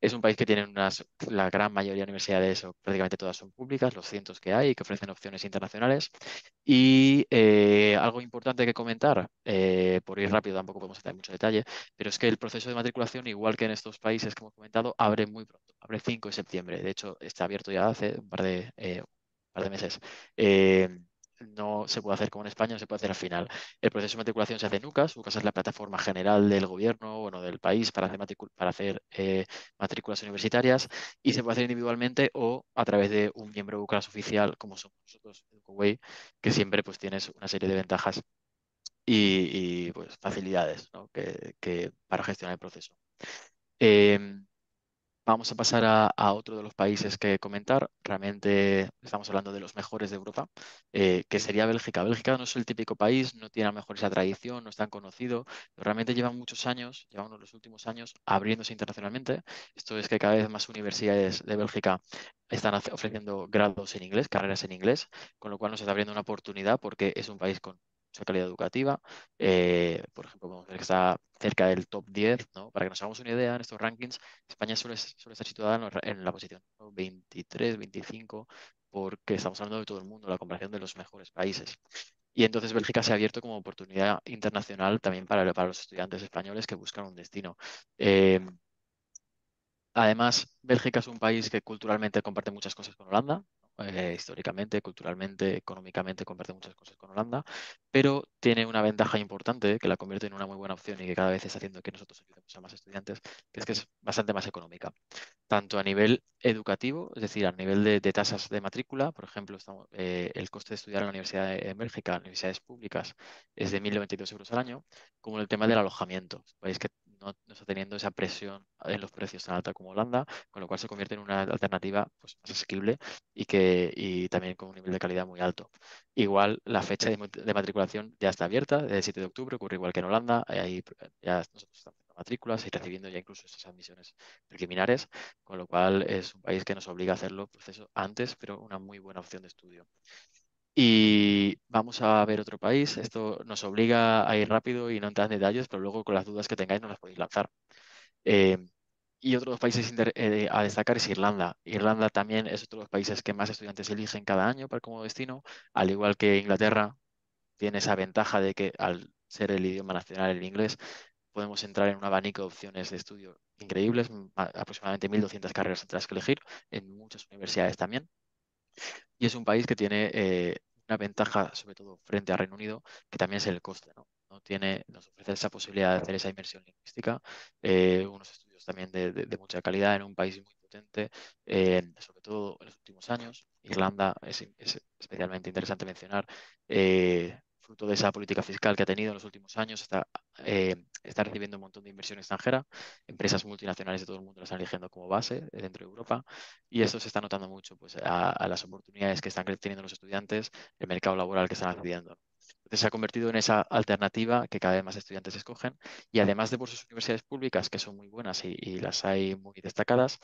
Es un país que tiene unas, la gran mayoría de universidades, prácticamente todas son públicas, los cientos que hay, que ofrecen opciones internacionales. Y eh, algo importante que comentar, eh, por ir rápido tampoco podemos entrar en mucho detalle, pero es que el proceso de matriculación, igual que en estos países que hemos comentado, abre muy pronto, abre 5 de septiembre. De hecho, está abierto ya hace un par de, eh, un par de meses no se puede hacer como en España, se puede hacer al final. El proceso de matriculación se hace en UCAS, UCAS es la plataforma general del gobierno, bueno, del país para hacer, para hacer eh, matrículas universitarias y se puede hacer individualmente o a través de un miembro UCAS oficial, como somos nosotros, EducoWay, que siempre pues tienes una serie de ventajas y, pues facilidades que, para gestionar el proceso. Em, Vamos a pasar a, otro de los países que comentar. Realmente estamos hablando de los mejores de Europa, eh, que sería Bélgica. Bélgica no es el típico país, no tiene a lo mejor esa tradición, no es tan conocido, pero realmente lleva muchos años, lleva uno de los últimos años abriéndose internacionalmente. Esto es que cada vez más universidades de Bélgica están ofreciendo grados en inglés, carreras en inglés, con lo cual nos está abriendo una oportunidad porque es un país con calidad educativa. Eh, por ejemplo, podemos ver que está cerca del top 10, ¿no? Para que nos hagamos una idea, en estos rankings, España suele, estar situada en, la posición 23, 25, porque estamos hablando de todo el mundo, la comparación de los mejores países. Y entonces Bélgica se ha abierto como oportunidad internacional también para, los estudiantes españoles que buscan un destino. Eh, además, Bélgica es un país que culturalmente comparte muchas cosas con Holanda. Eh, históricamente, culturalmente, económicamente, comparte muchas cosas con Holanda, pero tiene una ventaja importante que la convierte en una muy buena opción y que cada vez está haciendo que nosotros ayudemos a más estudiantes, que es que es bastante más económica, tanto a nivel educativo, es decir, a nivel de, tasas de matrícula, por ejemplo, estamos, eh, el coste de estudiar en la Universidad de en Bélgica, universidades públicas, es de 1.092 euros al año, como el tema del alojamiento. que no, está teniendo esa presión en eh, los precios tan alta como Holanda, con lo cual se convierte en una alternativa pues, más asequible y, que, también con un nivel de calidad muy alto. Igual la fecha de, matriculación ya está abierta, desde el 7 de octubre, ocurre igual que en Holanda, eh, ahí eh, ya nosotros estamos matrículas y recibiendo ya incluso esas admisiones preliminares, con lo cual es un país que nos obliga a hacerlo proceso pues antes, pero una muy buena opción de estudio. Y vamos a ver otro país. Esto nos obliga a ir rápido y no entrar en detalles, pero luego con las dudas que tengáis no las podéis lanzar. Eh, y otro de los países eh, a destacar es Irlanda. Irlanda también es otro de los países que más estudiantes eligen cada año para como destino, al igual que Inglaterra tiene esa ventaja de que al ser el idioma nacional el inglés, podemos entrar en un abanico de opciones de estudio increíbles, aproximadamente 1.200 carreras entre que elegir, en muchas universidades también. Y es un país que tiene eh, una ventaja, sobre todo frente a Reino Unido, que también es el coste. ¿no? no tiene, nos ofrece esa posibilidad de hacer esa inversión lingüística, eh, unos estudios también de, mucha calidad en un país muy potente, eh, sobre todo en los últimos años. Irlanda es, especialmente interesante mencionar fruto de esa política fiscal que ha tenido en los últimos años, está, eh, está recibiendo un montón de inversión extranjera, empresas multinacionales de todo el mundo las están eligiendo como base eh, dentro de Europa, y eso se está notando mucho pues, a, las oportunidades que están teniendo los estudiantes, el mercado laboral que están accediendo. Entonces se ha convertido en esa alternativa que cada vez más estudiantes escogen y además de por sus universidades públicas, que son muy buenas y, las hay muy destacadas,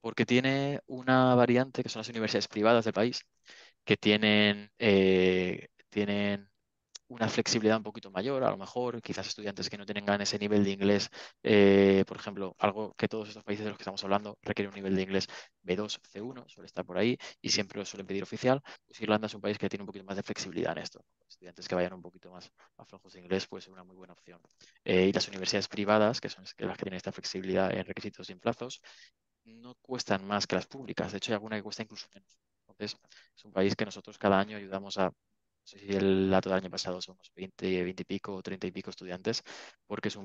porque tiene una variante que son las universidades privadas del país, que tienen, eh, tienen una flexibilidad un poquito mayor, a lo mejor, quizás estudiantes que no tengan ese nivel de inglés, eh, por ejemplo, algo que todos estos países de los que estamos hablando requiere un nivel de inglés B2, C1, suele estar por ahí y siempre lo suelen pedir oficial, pues Irlanda es un país que tiene un poquito más de flexibilidad en esto. Estudiantes que vayan un poquito más a flojos de inglés puede ser una muy buena opción. Eh, y las universidades privadas, que son las que tienen esta flexibilidad en requisitos y en plazos, no cuestan más que las públicas, de hecho hay alguna que cuesta incluso menos. Entonces, es un país que nosotros cada año ayudamos a sé si el del año pasado somos 20, y pico o 30 y pico estudiantes, porque es,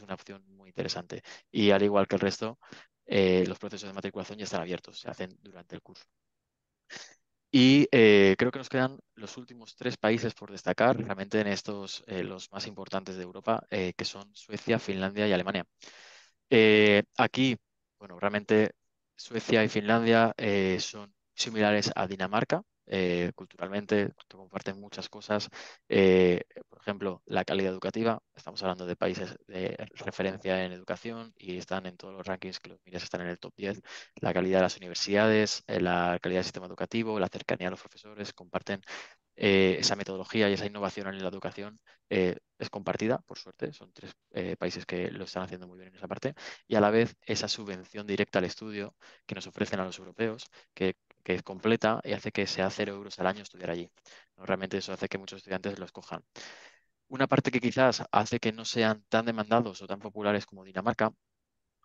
una opción muy interesante. Y al igual que el resto, eh, los procesos de matriculación ya están abiertos, se hacen durante el curso. Y eh, creo que nos quedan los últimos tres países por destacar, realmente en estos eh, los más importantes de Europa, que son Suecia, Finlandia y Alemania. aquí, bueno, realmente Suecia y Finlandia son similares a Dinamarca, eh, culturalmente, comparten muchas cosas, eh, por ejemplo, la calidad educativa, estamos hablando de países de referencia en educación y están en todos los rankings que los miras están en el top 10, la calidad de las universidades, eh, la calidad del sistema educativo, la cercanía a los profesores, comparten esa metodología y esa innovación en la educación es compartida, por suerte, son tres países que lo están haciendo muy bien en esa parte, y a la vez esa subvención directa al estudio que nos ofrecen a los europeos, que que es completa y hace que sea cero euros al año estudiar allí. Realmente eso hace que muchos estudiantes lo escojan. Una parte que quizás hace que no sean tan demandados o tan populares como Dinamarca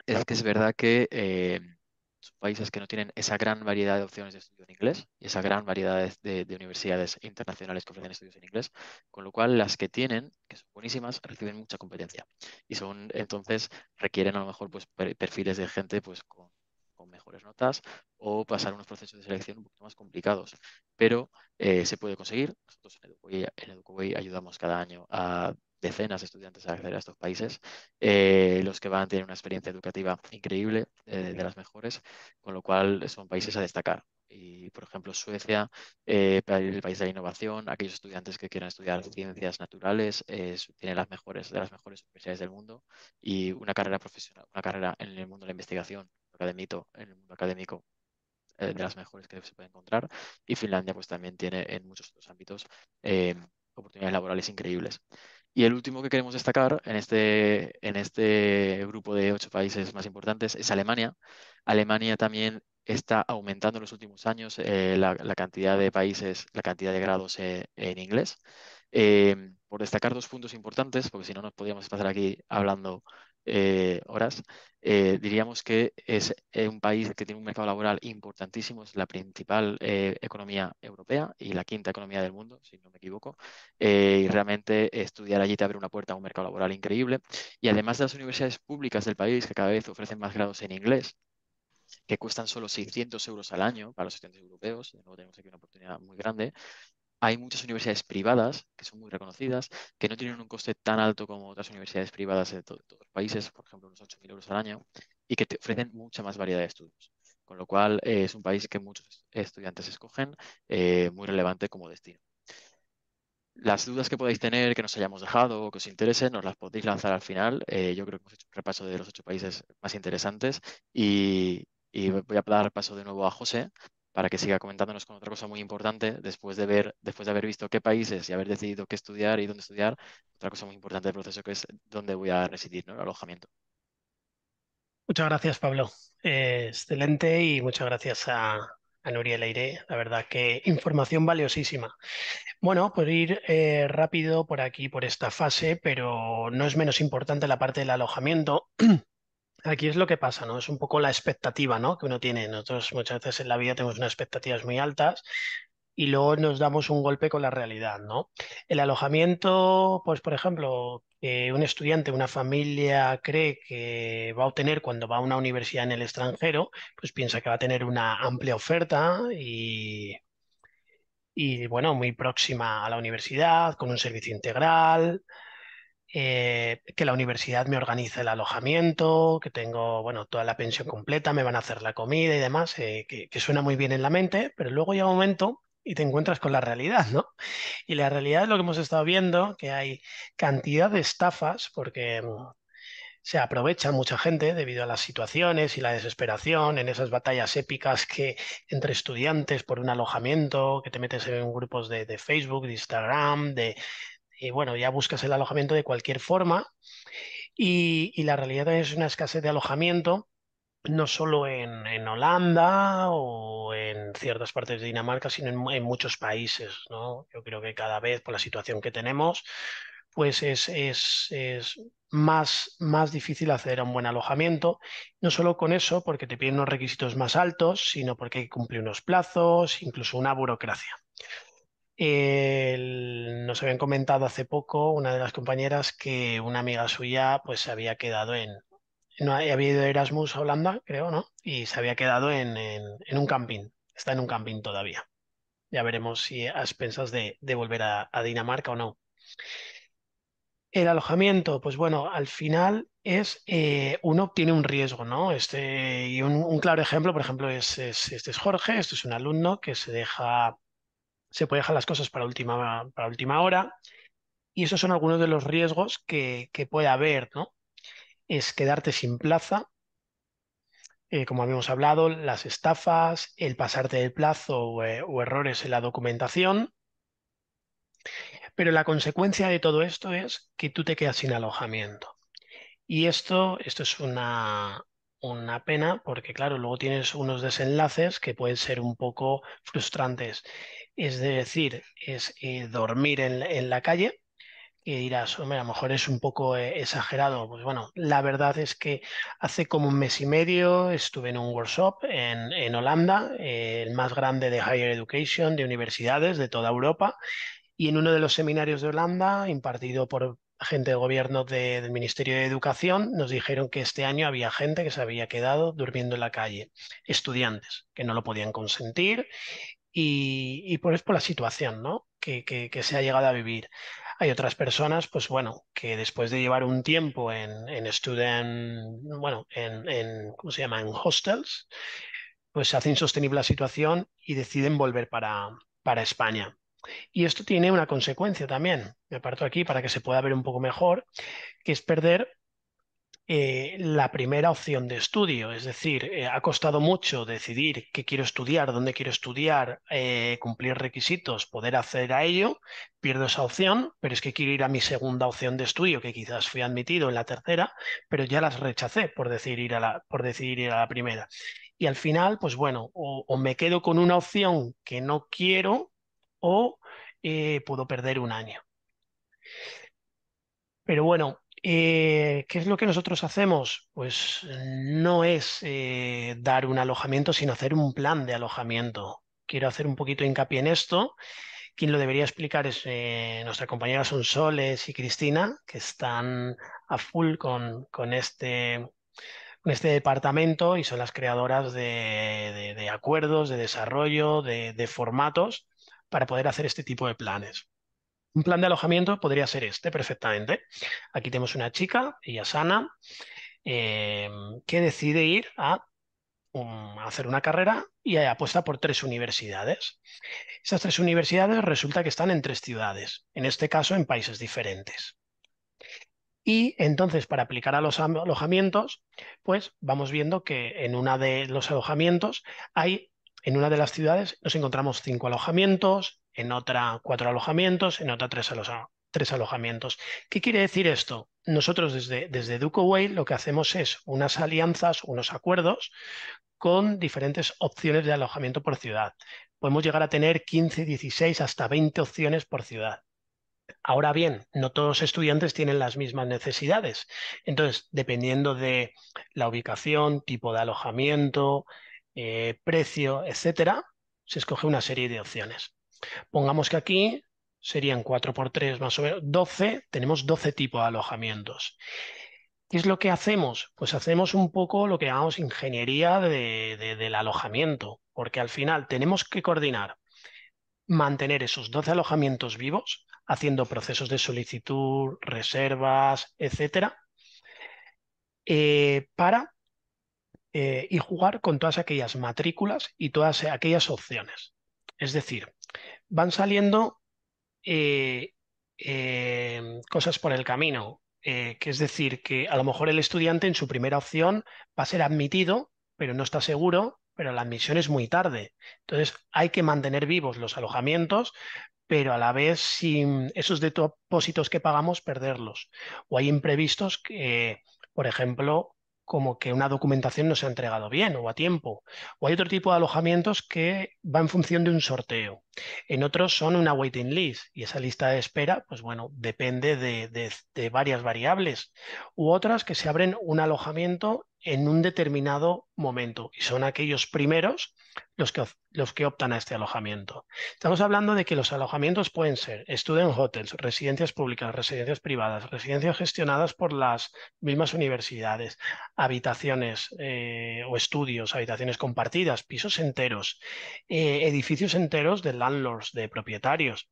es que es verdad que em, son países que no tienen esa gran variedad de opciones de estudio en inglés y esa gran variedad de, universidades internacionales que ofrecen estudios en inglés, con lo cual las que tienen, que son buenísimas, reciben mucha competencia y son entonces requieren a lo mejor pues, perfiles de gente pues, con mejores notas o pasar unos procesos de selección un poquito más complicados, pero eh, se puede conseguir. Nosotros en Educoway, ayudamos cada año a decenas de estudiantes a acceder a estos países. Eh, los que van a tener una experiencia educativa increíble, eh, de las mejores, con lo cual son países a destacar. Y, por ejemplo, Suecia, el país de la innovación, aquellos estudiantes que quieran estudiar ciencias naturales, tienen las mejores, de las mejores universidades del mundo y una carrera profesional, una carrera en el mundo de la investigación académico, en el mundo académico eh, de las mejores que se puede encontrar, y Finlandia pues también tiene en muchos otros ámbitos eh, oportunidades laborales increíbles. Y el último que queremos destacar en este, en este grupo de ocho países más importantes es Alemania. Alemania también está aumentando en los últimos años eh, la, cantidad de países, la cantidad de grados en inglés. por destacar dos puntos importantes, porque si no nos podríamos pasar aquí hablando eh, horas, eh, diríamos que es eh, un país que tiene un mercado laboral importantísimo, es la principal economía europea y la quinta economía del mundo, si no me equivoco, y realmente estudiar allí te abre una puerta a un mercado laboral increíble. Y además de las universidades públicas del país, que cada vez ofrecen más grados en inglés, que cuestan solo 600 euros al año para los estudiantes europeos, de nuevo tenemos aquí una oportunidad muy grande, hay muchas universidades privadas que son muy reconocidas, que no tienen un coste tan alto como otras universidades privadas de todos los países, por ejemplo, unos 8.000 euros al año, y que te ofrecen mucha más variedad de estudios. Con lo cual, eh, es un país que muchos estudiantes escogen, eh, muy relevante como destino. Las dudas que podáis tener, que nos hayamos dejado o que os interesen, nos las podéis lanzar al final. Eh, yo creo que hemos hecho un repaso de los ocho países más interesantes y, y voy a dar paso de nuevo a José para que siga comentándonos con otra cosa muy importante después de, ver, después de haber visto qué países y haber decidido qué estudiar y dónde estudiar, otra cosa muy importante del proceso que es dónde voy a residir, ¿no? El alojamiento. Muchas gracias, Pablo. Eh, excelente y muchas gracias a, a Nuria Leire. La verdad que información valiosísima. Bueno, por ir eh, rápido por aquí, por esta fase, pero no es menos importante la parte del alojamiento. aquí es lo que pasa, ¿no? Es un poco la expectativa, ¿no? Que uno tiene. Nosotros muchas veces en la vida tenemos unas expectativas muy altas y luego nos damos un golpe con la realidad, ¿no? El alojamiento, pues por ejemplo, eh, un estudiante, una familia cree que va a obtener cuando va a una universidad en el extranjero, pues piensa que va a tener una amplia oferta y, y bueno, muy próxima a la universidad, con un servicio integral, eh, que la universidad me organice el alojamiento, que tengo, bueno, toda la pensión completa, me van a hacer la comida y demás, eh, que, suena muy bien en la mente, pero luego llega un momento y te encuentras con la realidad, ¿no? Y la realidad es lo que hemos estado viendo, que hay cantidad de estafas, porque mm, se aprovecha mucha gente debido a las situaciones y la desesperación en esas batallas épicas que entre estudiantes por un alojamiento, que te metes en grupos de Facebook, de Instagram, de, y eh, bueno, ya buscas el alojamiento de cualquier forma y, la realidad es una escasez de alojamiento no solo en, Holanda o en ciertas partes de Dinamarca, sino en, muchos países. ¿no? Yo creo que cada vez, por la situación que tenemos, pues es, más, más, difícil acceder a un buen alojamiento. No solo con eso, porque te piden unos requisitos más altos, sino porque hay que cumplir unos plazos, incluso una burocracia nos habían comentado hace poco una de las compañeras que una amiga suya pues se había quedado en no había ido Erasmus a Holanda, creo, ¿no? Y se había quedado en, en, un camping. Está en un camping todavía. Ya veremos si has pensado de, volver a, Dinamarca o no. El alojamiento, pues bueno, al final es eh, uno obtiene un riesgo, ¿no? Este, y un, claro ejemplo, por ejemplo, es, es, este es Jorge, este es un alumno que se deja se puede dejar las cosas para última, para última hora. Y esos son algunos de los riesgos que, puede haber, ¿no? Es quedarte sin plaza, eh, como habíamos hablado, las estafas, el pasarte del plazo eh, o, errores en la documentación. Pero la consecuencia de todo esto es que tú te quedas sin alojamiento. Y esto, esto es una, una pena porque, claro, luego tienes unos desenlaces que pueden ser un poco frustrantes es decir, es eh, dormir en, la calle. Y dirás, hombre, a lo mejor es un poco eh, exagerado. Pues bueno, la verdad es que hace como un mes y medio estuve en un workshop en, Holanda, eh, el más grande de higher education, de universidades de toda Europa. Y en uno de los seminarios de Holanda, impartido por, gente de gobierno del Ministerio de Educación nos dijeron que este año había gente que se había quedado durmiendo en la calle, estudiantes que no lo podían consentir y, por, eso por la situación ¿no? que, que, se ha llegado a vivir. Hay otras personas, pues bueno, que después de llevar un tiempo en, en bueno, en, en, ¿cómo se hostels, pues se hace insostenible la situación y deciden volver para, para España. Y esto tiene una consecuencia también, me parto aquí para que se pueda ver un poco mejor, que es perder eh, la primera opción de estudio. Es decir, eh, ha costado mucho decidir qué quiero estudiar, dónde quiero estudiar, eh, cumplir requisitos, poder acceder a ello. Pierdo esa opción, pero es que quiero ir a mi segunda opción de estudio, que quizás fui admitido en la tercera, pero ya las rechacé por decidir ir a la, por decidir ir a la primera. Y al final, pues bueno, o me quedo con una opción que no quiero o puedo perder un año. Pero bueno, eh, ¿Qué es lo que nosotros hacemos? Pues eh, no es eh, dar un alojamiento, sino hacer un plan de alojamiento. Quiero hacer un poquito hincapié en esto. Quien lo debería explicar es nuestra compañera Sonsoles y Cristina, que están a full con, con, este, este departamento y son las creadoras de, acuerdos, de desarrollo, de formatos para poder hacer este tipo de planes. Un plan de alojamiento podría ser este perfectamente. Aquí tenemos una chica, ella sana, em, que decide ir a, hacer una carrera y apuesta por tres universidades. Esas tres universidades resulta que están en tres ciudades, en este caso en países diferentes. Y entonces, para aplicar a los alojamientos, pues vamos viendo que en una de los alojamientos hay, en una de las ciudades, nos encontramos cinco alojamientos, en otra cuatro alojamientos, en otra tres, alojamientos. ¿Qué quiere decir esto? Nosotros desde, desde lo que hacemos es unas alianzas, unos acuerdos con diferentes opciones de alojamiento por ciudad. Podemos llegar a tener 15, 16, hasta 20 opciones por ciudad. Ahora bien, no todos los estudiantes tienen las mismas necesidades. Entonces, dependiendo de la ubicación, tipo de alojamiento, eh, precio, etcétera, se escoge una serie de opciones. Pongamos que aquí serían 4 por 3 más o menos 12, tenemos 12 tipos de alojamientos. ¿Qué es lo que hacemos? Pues hacemos un poco lo que llamamos ingeniería del alojamiento, porque al final tenemos que coordinar mantener esos 12 alojamientos vivos, haciendo procesos de solicitud, reservas, etcétera, eh, para eh, y jugar con todas aquellas matrículas y todas aquellas opciones. Es decir, van saliendo eh, eh, cosas por el camino. Eh, que es decir, que a lo mejor el estudiante en su primera opción va a ser admitido, pero no está seguro, pero la admisión es muy tarde. Entonces hay que mantener vivos los alojamientos, pero a la vez sin esos depósitos que pagamos perderlos. O hay imprevistos que, por ejemplo, como que una documentación no se ha entregado bien o a tiempo. O hay otro tipo de alojamientos que va en función de un sorteo. En otros son una waiting list y esa lista de espera, pues bueno, depende de, varias variables u otras que se abren un alojamiento en un determinado momento y son aquellos primeros los que, optan a este alojamiento. Estamos hablando de que los alojamientos pueden ser student hotels, residencias públicas, residencias privadas, residencias gestionadas por las mismas universidades, habitaciones eh, o estudios, habitaciones compartidas, pisos enteros, eh, edificios enteros del landlords, de propietarios,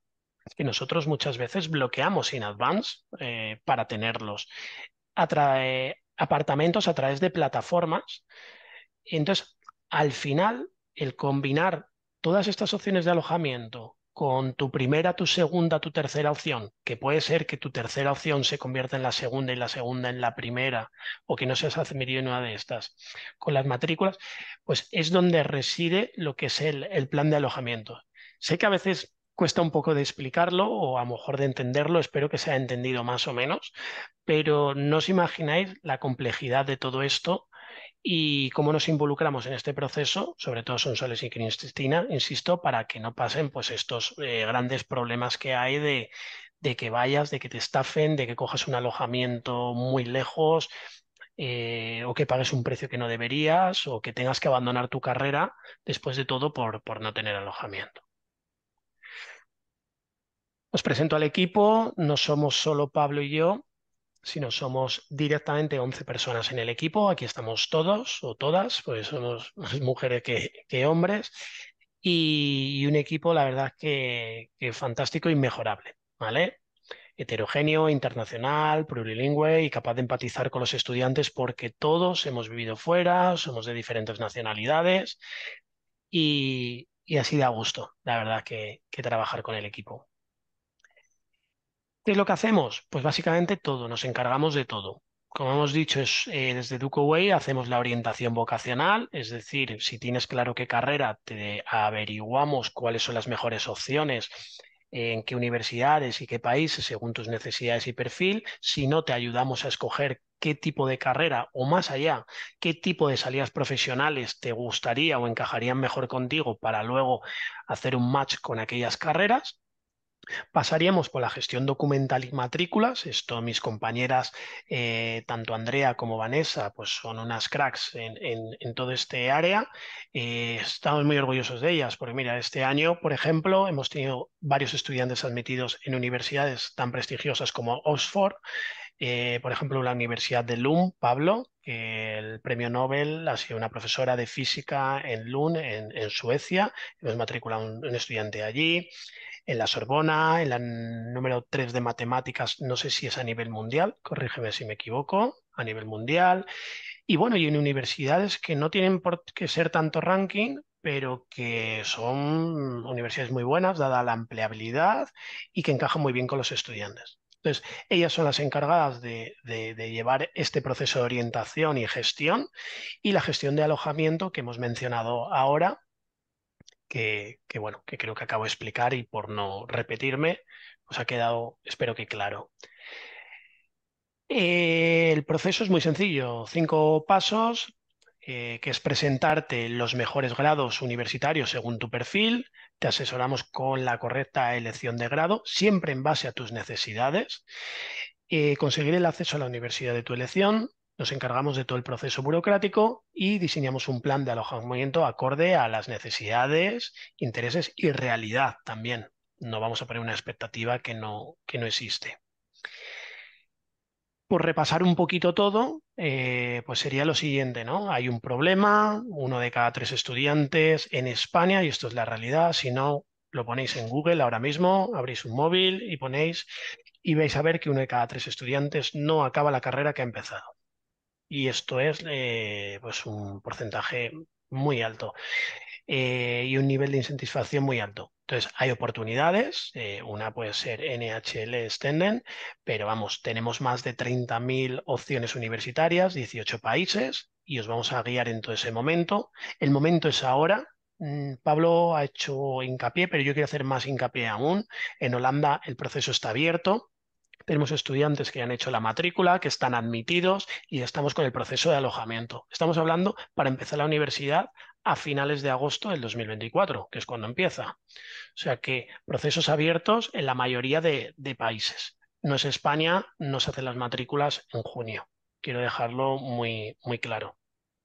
que nosotros muchas veces bloqueamos in advance eh, para tenerlos. apartamentos a través de plataformas. Entonces, al final, el combinar todas estas opciones de alojamiento con tu primera, tu segunda, tu tercera opción, que puede ser que tu tercera opción se convierta en la segunda y la segunda en la primera, o que no seas admitido en una de estas, con las matrículas, pues es donde reside lo que es el, el plan de alojamiento. Sé que a veces cuesta un poco de explicarlo o a lo mejor de entenderlo, espero que se haya entendido más o menos, pero no os imagináis la complejidad de todo esto y cómo nos involucramos en este proceso, sobre todo son soles y Cristina, insisto, para que no pasen pues, estos eh, grandes problemas que hay de, que vayas, de que te estafen, de que cojas un alojamiento muy lejos. Eh, o que pagues un precio que no deberías, o que tengas que abandonar tu carrera después de todo por no tener alojamiento. Os presento al equipo, no somos solo Pablo y yo, sino somos directamente 11 personas en el equipo, aquí estamos todos o todas, pues somos más mujeres que, hombres, y, un equipo, la verdad, que, fantástico e inmejorable, ¿vale? heterogéneo, internacional, plurilingüe y capaz de empatizar con los estudiantes porque todos hemos vivido fuera, somos de diferentes nacionalidades y, y así da gusto, la verdad, que trabajar con el equipo. ¿Qué es lo que hacemos? Pues básicamente todo, nos encargamos de todo. Como hemos dicho, es, eh, desde DucoWay hacemos la orientación vocacional, es decir, si tienes claro qué carrera, te averiguamos cuáles son las mejores opciones eh, en qué universidades y qué países según tus necesidades y perfil. Si no, te ayudamos a escoger qué tipo de carrera o más allá, qué tipo de salidas profesionales te gustaría o encajarían mejor contigo para luego hacer un match con aquellas carreras. Pasaríamos por la gestión documental y matrículas. Esto mis compañeras, eh, tanto Andrea como Vanessa, pues son unas cracks en, todo este área. Eh, estamos muy orgullosos de ellas, porque mira, este año, por ejemplo, hemos tenido varios estudiantes admitidos en universidades tan prestigiosas como Oxford, eh, por ejemplo, la Universidad de Lund, Pablo, que el premio Nobel ha sido una profesora de física en Lund, en, Suecia, hemos matriculado un estudiante allí en la Sorbona, en la número 3 de matemáticas, no sé si es a nivel mundial, corrígeme si me equivoco, a nivel mundial. Y bueno, y en universidades que no tienen por qué ser tanto ranking, pero que son universidades muy buenas, dada la empleabilidad y que encajan muy bien con los estudiantes. Entonces, ellas son las encargadas de, llevar este proceso de orientación y gestión y la gestión de alojamiento que hemos mencionado ahora, que, bueno, que creo que acabo de explicar y por no repetirme, os ha quedado, espero que claro. Eh, el proceso es muy sencillo, cinco pasos, eh, que es presentarte los mejores grados universitarios según tu perfil, te asesoramos con la correcta elección de grado, siempre en base a tus necesidades, eh, conseguir el acceso a la universidad de tu elección, nos encargamos de todo el proceso burocrático y diseñamos un plan de alojamiento acorde a las necesidades, intereses y realidad también. No vamos a poner una expectativa que no, que no existe. Por repasar un poquito todo, eh, pues sería lo siguiente, ¿no? Hay un problema, uno de cada tres estudiantes en España, y esto es la realidad, si no, lo ponéis en Google ahora mismo, abrís un móvil y ponéis y vais a ver que uno de cada tres estudiantes no acaba la carrera que ha empezado y esto es eh, pues un porcentaje muy alto eh, y un nivel de insatisfacción muy alto. Entonces, hay oportunidades, eh, una puede ser NHL Extended, pero vamos, tenemos más de 30.000 opciones universitarias, 18 países, y os vamos a guiar en todo ese momento. El momento es ahora, mm, Pablo ha hecho hincapié, pero yo quiero hacer más hincapié aún. En Holanda el proceso está abierto. Tenemos estudiantes que han hecho la matrícula, que están admitidos y estamos con el proceso de alojamiento. Estamos hablando para empezar la universidad a finales de agosto del 2024, que es cuando empieza. O sea que procesos abiertos en la mayoría de, países. No es España, no se hacen las matrículas en junio. Quiero dejarlo muy, muy claro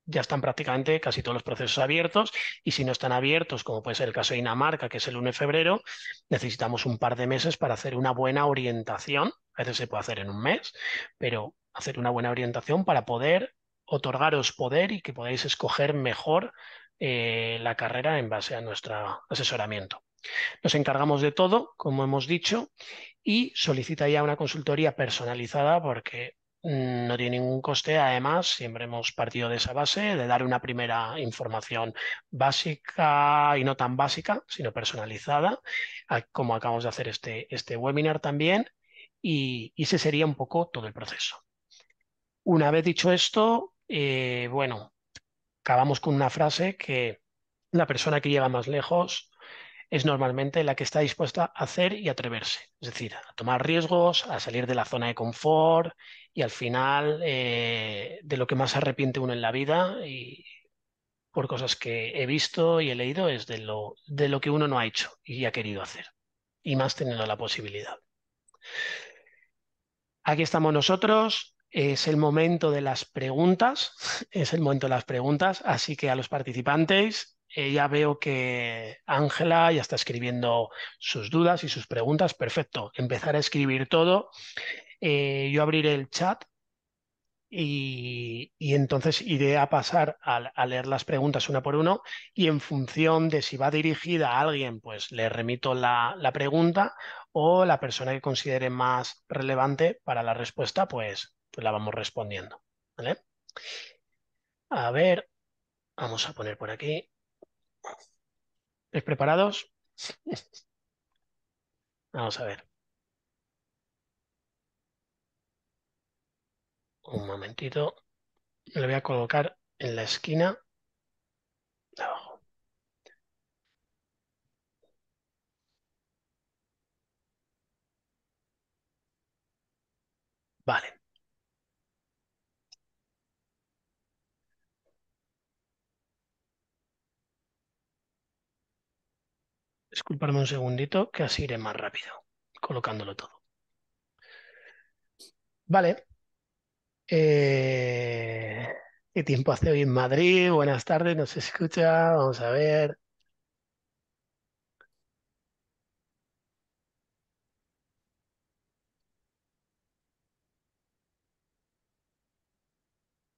ya están prácticamente casi todos los procesos abiertos y si no están abiertos, como puede ser el caso de Dinamarca, que es el 1 de febrero, necesitamos un par de meses para hacer una buena orientación a veces se puede hacer en un mes, pero hacer una buena orientación para poder otorgaros poder y que podáis escoger mejor eh, la carrera en base a nuestro asesoramiento. Nos encargamos de todo, como hemos dicho, y solicita ya una consultoría personalizada porque mm, no tiene ningún coste. Además, siempre hemos partido de esa base, de dar una primera información básica y no tan básica, sino personalizada, como acabamos de hacer este, este webinar también, y, ese sería un poco todo el proceso. Una vez dicho esto, eh, bueno, acabamos con una frase que la persona que llega más lejos es normalmente la que está dispuesta a hacer y atreverse, es decir, a tomar riesgos, a salir de la zona de confort y al final eh, de lo que más arrepiente uno en la vida y por cosas que he visto y he leído es de lo, de lo que uno no ha hecho y ha querido hacer y más teniendo la posibilidad. Aquí estamos nosotros. Es el momento de las preguntas. Es el momento de las preguntas. Así que a los participantes, eh, ya veo que Ángela ya está escribiendo sus dudas y sus preguntas. Perfecto. Empezar a escribir todo. Eh, yo abriré el chat y, entonces iré a pasar a, leer las preguntas una por uno y en función de si va dirigida a alguien, pues le remito la, pregunta o la persona que considere más relevante para la respuesta, pues, la vamos respondiendo. A ver, vamos a poner por aquí. ¿Estáis preparados? vamos a ver. Un momentito. Me lo voy a colocar en la esquina de abajo. Vale. Disculpadme un segundito, que así iré más rápido colocándolo todo. Vale, eh, ¿Qué tiempo hace hoy en Madrid? Buenas tardes, nos escucha, vamos a ver.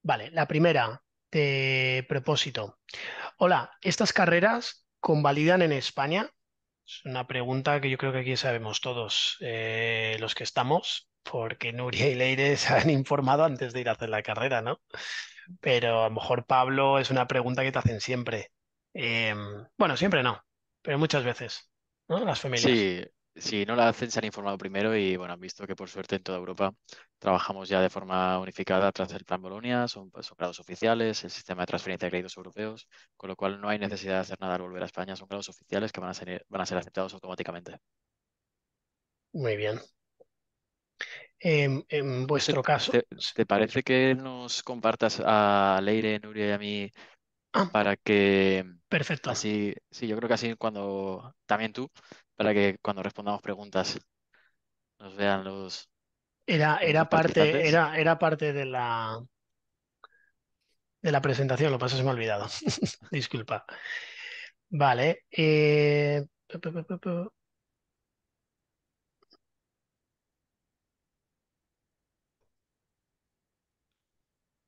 Vale, la primera, de propósito. Hola, ¿estas carreras convalidan en España? Es una pregunta que yo creo que aquí sabemos todos eh, los que estamos porque Nuria y Leire se han informado antes de ir a hacer la carrera, ¿no? Pero a lo mejor Pablo es una pregunta que te hacen siempre. Em, bueno, siempre no, pero muchas veces, ¿no? Las familias. Sí, si no la hacen, se han informado primero y bueno, han visto que por suerte en toda Europa trabajamos ya de forma unificada tras el Plan Bolonia, son, pues, son, grados oficiales, el sistema de transferencia de créditos europeos, con lo cual no hay necesidad de hacer nada al volver a España, son grados oficiales que van a ser aceptados automáticamente. Muy bien, en, vuestro caso. Te, parece que nos compartas a Leire, Nuria y a mí ah. para que perfecto. Así, sí, yo creo que así cuando también tú, para que cuando respondamos preguntas nos vean los. Era, era parte, era, era parte de la de la presentación, lo paso se me ha olvidado. Disculpa. Vale. Eh...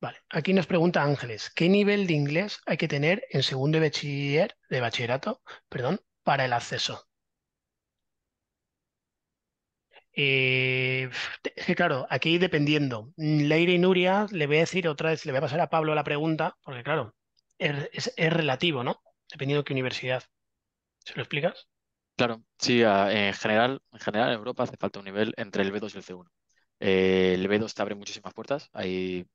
Vale, aquí nos pregunta Ángeles, ¿qué nivel de inglés hay que tener en segundo de bachillerato, perdón, para el acceso? Eh, que claro, aquí dependiendo. Leire y Nuria, le voy a decir otra vez, le voy a pasar a Pablo la pregunta, porque claro, es, relativo, ¿no? Dependiendo de qué universidad. ¿Se lo explicas? Claro, sí, en general, en general Europa hace falta un nivel entre el B2 y el C1. Eh, el B2 te abre muchísimas puertas, hay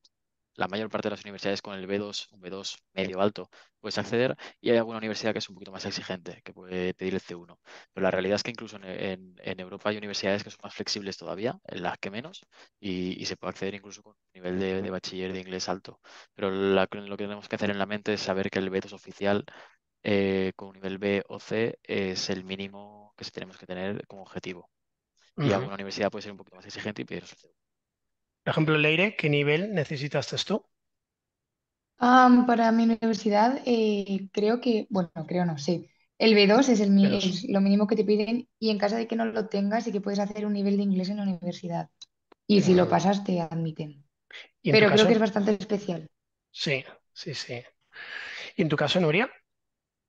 la mayor parte de las universidades con el B2, un B2 medio alto, puedes acceder y hay alguna universidad que es un poquito más exigente, que puede pedir el C1. Pero la realidad es que incluso en, Europa hay universidades que son más flexibles todavía, en las que menos, y, se puede acceder incluso con un nivel de, bachiller de inglés alto. Pero lo que tenemos que hacer en la mente es saber que el B2 oficial eh, con un nivel B o C es el mínimo que tenemos que tener como objetivo. Y alguna universidad puede ser un poquito más exigente y pedir el C1. Por ejemplo, Leire, ¿qué nivel necesitas tú? para mi universidad, eh, creo que, bueno, creo no, sí. El B2 es, el, lo mínimo que te piden y en caso de que no lo tengas, y que puedes hacer un nivel de inglés en la universidad. Y si lo pasas, te admiten. Pero creo que es bastante especial. Sí, sí, sí. ¿Y en tu caso, Nuria?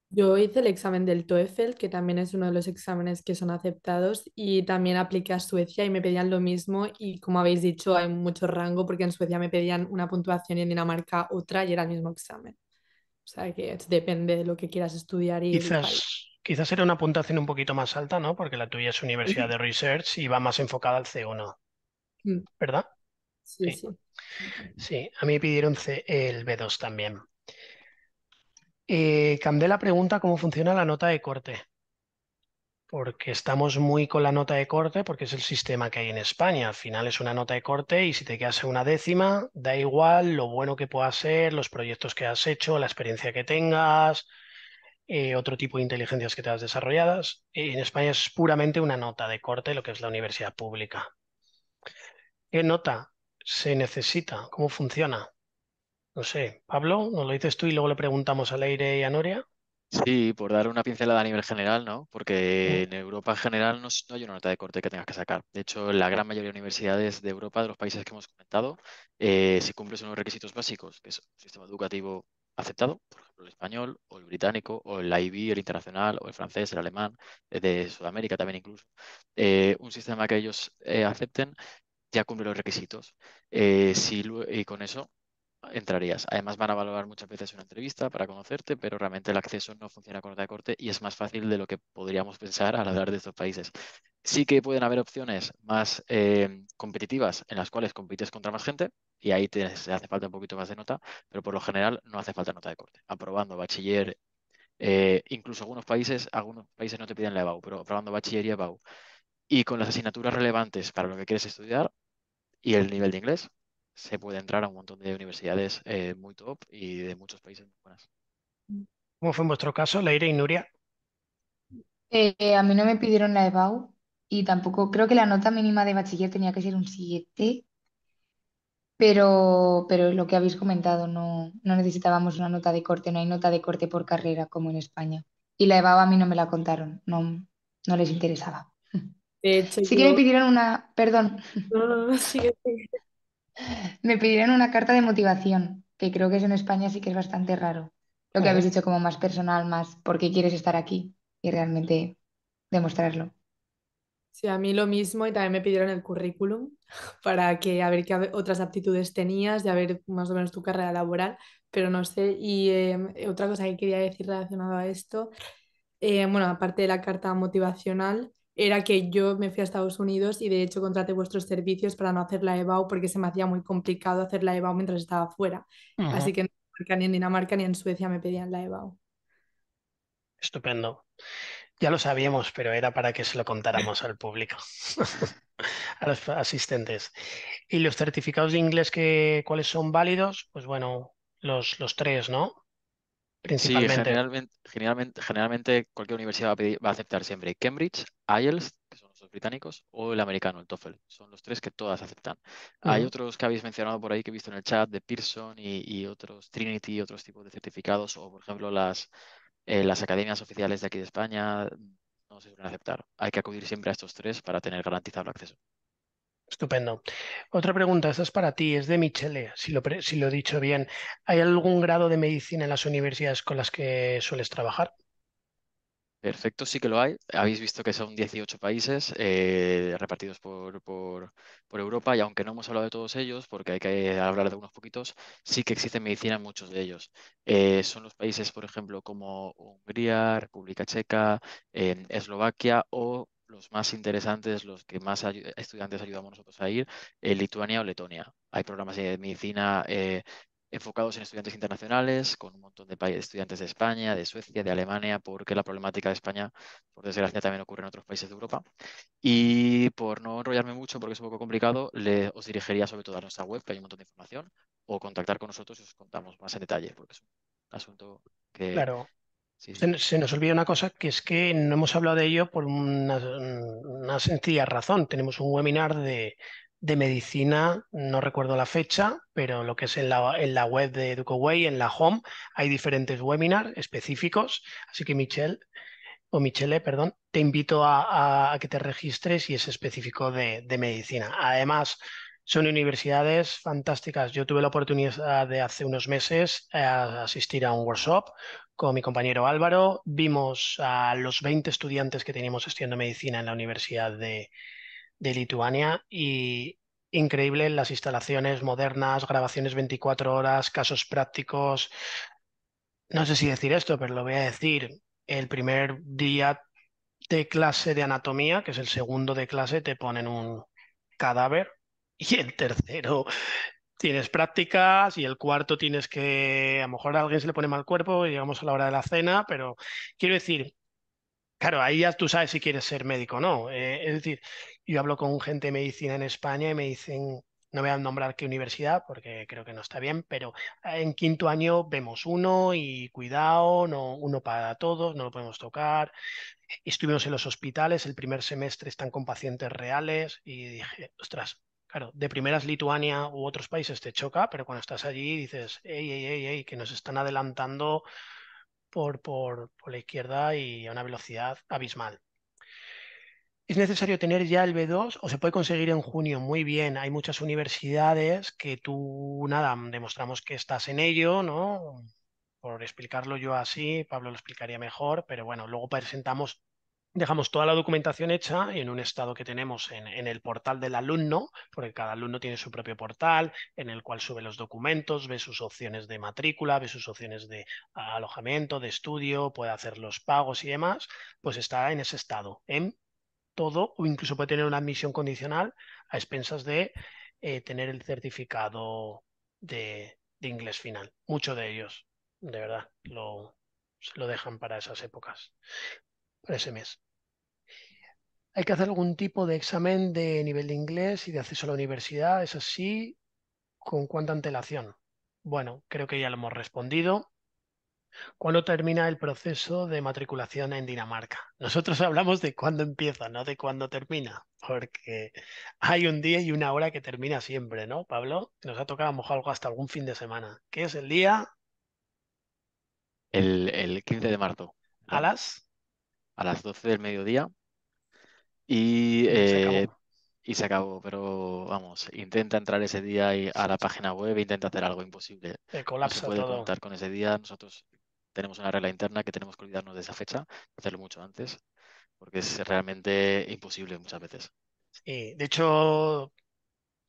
Yo hice el examen del TOEFL, que también es uno de los exámenes que son aceptados, y también apliqué a Suecia y me pedían lo mismo. Y como habéis dicho, hay mucho rango porque en Suecia me pedían una puntuación y en Dinamarca otra y era el mismo examen. O sea que depende de lo que quieras estudiar y. Quizás, quizás era una puntuación un poquito más alta, ¿no? Porque la tuya es Universidad de Research y va más enfocada al C1, mm. ¿verdad? Sí, sí. Sí, a mí me pidieron el B2 también. Eh, Candela pregunta cómo funciona la nota de corte, porque estamos muy con la nota de corte porque es el sistema que hay en España. Al final es una nota de corte y si te quedas en una décima, da igual lo bueno que pueda ser, los proyectos que has hecho, la experiencia que tengas, eh, otro tipo de inteligencias que te has desarrolladas. En España es puramente una nota de corte lo que es la universidad pública. ¿Qué nota se necesita? ¿Cómo funciona? No sé, Pablo, nos lo dices tú y luego le preguntamos a Leire y a Noria. Sí, por dar una pincelada a nivel general, ¿no? Porque mm. en Europa en general no, hay una nota de corte que tengas que sacar. De hecho, la gran mayoría de universidades de Europa, de los países que hemos comentado, eh, si cumples unos requisitos básicos, que es un sistema educativo aceptado, por ejemplo, el español o el británico o el IB, el internacional o el francés, el alemán, eh, de Sudamérica también incluso, eh, un sistema que ellos acepten, ya cumple los requisitos. si, y con eso entrarías. Además van a valorar muchas veces una entrevista para conocerte, pero realmente el acceso no funciona con nota de corte y es más fácil de lo que podríamos pensar al hablar de estos países. Sí que pueden haber opciones más eh, competitivas en las cuales compites contra más gente y ahí te hace falta un poquito más de nota, pero por lo general no hace falta nota de corte. Aprobando bachiller, eh, incluso algunos países, algunos países no te piden la EBAU, pero aprobando bachiller y EBAU y con las asignaturas relevantes para lo que quieres estudiar y el nivel de inglés, se puede entrar a un montón de universidades eh, muy top y de muchos países ¿Cómo fue en vuestro caso, Leire y Nuria? Eh, a mí no me pidieron la EBAU y tampoco, creo que la nota mínima de bachiller tenía que ser un 7, pero, pero lo que habéis comentado, no, no necesitábamos una nota de corte, no hay nota de corte por carrera como en España. Y la EBAU a mí no me la contaron, no, no les interesaba. sí que me pidieron una, perdón. No, no, me pidieron una carta de motivación, que creo que es en España sí que es bastante raro. Lo que habéis dicho como más personal, más por qué quieres estar aquí y realmente demostrarlo. Sí, a mí lo mismo y también me pidieron el currículum para que a ver qué otras aptitudes tenías, y a ver más o menos tu carrera laboral, pero no sé. Y em, otra cosa que quería decir relacionado a esto, eh, bueno, aparte de la carta motivacional, era que yo me fui a Estados Unidos y de hecho contraté vuestros servicios para no hacer la EBAU porque se me hacía muy complicado hacer la EBAU mientras estaba fuera. Así que ni en Dinamarca ni en Suecia me pedían la EBAU. Estupendo. Ya lo sabíamos, pero era para que se lo contáramos al público, a los asistentes. ¿Y los certificados de inglés que, cuáles son válidos? Pues bueno, los, los tres, ¿no? Sí, generalmente, generalmente, cualquier universidad va a, aceptar siempre Cambridge, IELTS, que son los británicos, o el americano, el TOEFL. Son los tres que todas aceptan. Hay otros que habéis mencionado por ahí que he visto en el chat de Pearson y, otros Trinity otros tipos de certificados, o por ejemplo las, eh, las academias oficiales de aquí de España no se suelen aceptar. Hay que acudir siempre a estos tres para tener garantizado el acceso. Estupendo. Otra pregunta, esta es para ti, es de Michele, si lo, he dicho bien. ¿Hay algún grado de medicina en las universidades con las que sueles trabajar? Perfecto, sí que lo hay. Habéis visto que son 18 países eh, repartidos por, Europa y aunque no hemos hablado de todos ellos, porque hay que hablar de unos poquitos, sí que existe medicina en muchos de ellos. Eh, son los países, por ejemplo, como Hungría, República Checa, Eslovaquia o los más interesantes, los que más estudiantes ayudamos nosotros a ir, en eh, Lituania o Letonia. Hay programas de medicina eh, enfocados en estudiantes internacionales, con un montón de estudiantes de España, de Suecia, de Alemania, porque la problemática de España, por desgracia, también ocurre en otros países de Europa. Y por no enrollarme mucho, porque es un poco complicado, os dirigiría sobre todo a nuestra web, que hay un montón de información, o contactar con nosotros y os contamos más en detalle, porque es un asunto que claro. Se, nos olvida una cosa que es que no hemos hablado de ello por una, sencilla razón. Tenemos un webinar de, medicina, no recuerdo la fecha, pero lo que es en la, en la web de EducoWay, en la home, hay diferentes webinars específicos. Así que, Michelle, o Michele, perdón, te invito a, que te registres y es específico de, medicina. Además, son universidades fantásticas. Yo tuve la oportunidad de hace unos meses eh, asistir a un workshop con mi compañero Álvaro, vimos a los 20 estudiantes que teníamos estudiando medicina en la Universidad de, Lituania y increíble las instalaciones modernas, grabaciones 24 horas, casos prácticos. No sé si decir esto, pero lo voy a decir. El primer día de clase de anatomía, que es el segundo de clase, te ponen un cadáver y el tercero tienes prácticas y el cuarto tienes que, a lo mejor a alguien se le pone mal cuerpo y llegamos a la hora de la cena, pero quiero decir, claro, ahí ya tú sabes si quieres ser médico o no. Eh, es decir, yo hablo con gente de medicina en España y me dicen, no voy a nombrar qué universidad porque creo que no está bien, pero en quinto año vemos uno y cuidado, no, uno para todos, no lo podemos tocar. Estuvimos en los hospitales, el primer semestre están con pacientes reales y dije, ostras, Claro, de primeras Lituania u otros países te choca, pero cuando estás allí dices, ey, ey, ey, que nos están adelantando por, por, por la izquierda y a una velocidad abismal. ¿Es necesario tener ya el B2 o se puede conseguir en junio? Muy bien, hay muchas universidades que tú, nada, demostramos que estás en ello, ¿no? Por explicarlo yo así, Pablo lo explicaría mejor, pero bueno, luego presentamos dejamos toda la documentación hecha en un estado que tenemos en, el portal del alumno, porque cada alumno tiene su propio portal en el cual sube los documentos, ve sus opciones de matrícula, ve sus opciones de alojamiento, de estudio, puede hacer los pagos y demás, pues está en ese estado, en todo, o incluso puede tener una admisión condicional a expensas de eh, tener el certificado de, inglés final. Muchos de ellos, de verdad, lo dejan para esas épocas, para ese mes. Hay que hacer algún tipo de examen de nivel de inglés y de acceso a la universidad, eso sí, con cuánta antelación. Bueno, creo que ya lo hemos respondido. ¿Cuándo termina el proceso de matriculación en Dinamarca? Nosotros hablamos de cuándo empieza, no de cuándo termina, porque hay un día y una hora que termina siempre, ¿no, Pablo? Nos ha tocado mojarlo algo hasta algún fin de semana. ¿Qué es el día? El, el 15 de marzo. ¿A las? A las 12 del mediodía eh, y, se acabó, pero vamos, intenta entrar ese día a la página web, intenta hacer algo imposible. El colapso no puede contar con ese día. Nosotros tenemos una regla interna que tenemos que olvidarnos de esa fecha, hacerlo mucho antes, porque es realmente imposible muchas veces. Sí, de hecho,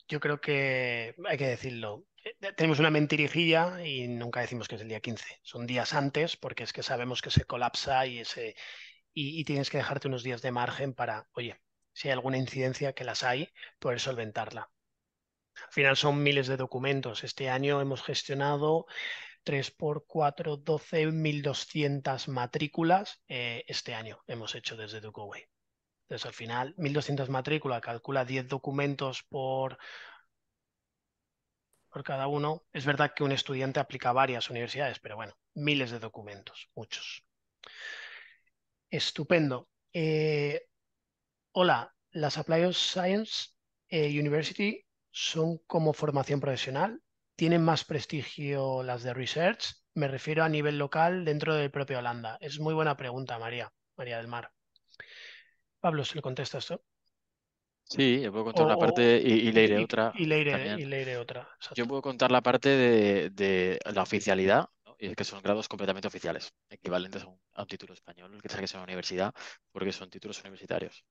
yo creo que hay que decirlo. Eh, tenemos una mentirijilla y nunca decimos que es el día 15. Son días antes porque es que sabemos que se colapsa y, ese, y, tienes que dejarte unos días de margen para, oye, si hay alguna incidencia que las hay, poder solventarla. Al final son miles de documentos. Este año hemos gestionado 3 por 4, 12, 1200 matrículas eh, este año hemos hecho desde DocuWay. Entonces, al final, 1200 matrículas, calcula 10 documentos por, por cada uno. Es verdad que un estudiante aplica a varias universidades, pero bueno, miles de documentos, muchos. Estupendo. Eh, hola, las Applied Science eh, University son como formación profesional. Tienen más prestigio las de Research. Me refiero a nivel local dentro del propio Holanda. Es muy buena pregunta, María, María del Mar. Pablo, ¿se le contesta esto? Sí, yo puedo contar la parte y, y, otra. Y otra. Yo puedo contar la parte de la oficialidad, y es que son grados completamente oficiales, equivalentes a un, título español que que en una universidad, porque son títulos universitarios.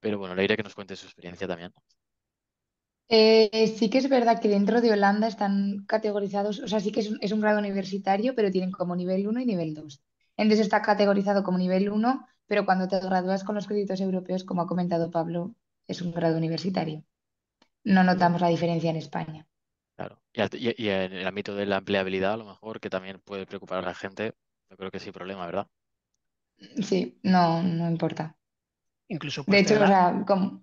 Pero bueno, le iré que nos cuente su experiencia también. Eh, sí que es verdad que dentro de Holanda están categorizados, o sea, sí que es un, es un grado universitario, pero tienen como nivel 1 y nivel 2. Entonces está categorizado como nivel 1, pero cuando te gradúas con los créditos europeos, como ha comentado Pablo, es un grado universitario. No notamos la diferencia en España. Claro. Y, en el ámbito de la empleabilidad, a lo mejor, que también puede preocupar a la gente, yo creo que sí problema, ¿verdad? Sí, no, no importa. Incluso De hecho, o sea, como...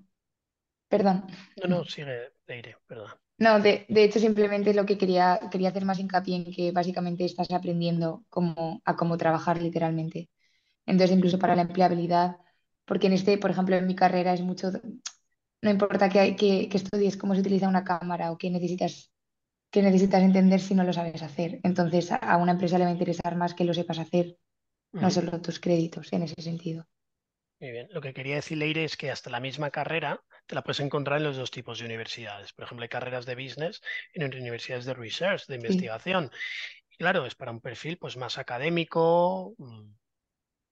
Perdón. No, no, sigue, de aire, perdón. No, de, hecho, simplemente lo que quería, quería hacer más hincapié en que básicamente estás aprendiendo cómo, a cómo trabajar literalmente. Entonces, incluso para la empleabilidad, porque en este, por ejemplo, en mi carrera es mucho, no importa que, que, que estudies cómo se utiliza una cámara o qué necesitas que necesitas entender si no lo sabes hacer. Entonces, a una empresa le va a interesar más que lo sepas hacer, no solo tus créditos en ese sentido. Muy bien. Lo que quería decir, Leire, es que hasta la misma carrera te la puedes encontrar en los dos tipos de universidades. Por ejemplo, hay carreras de business en universidades de research, de investigación. Claro, es para un perfil pues, más académico, mm,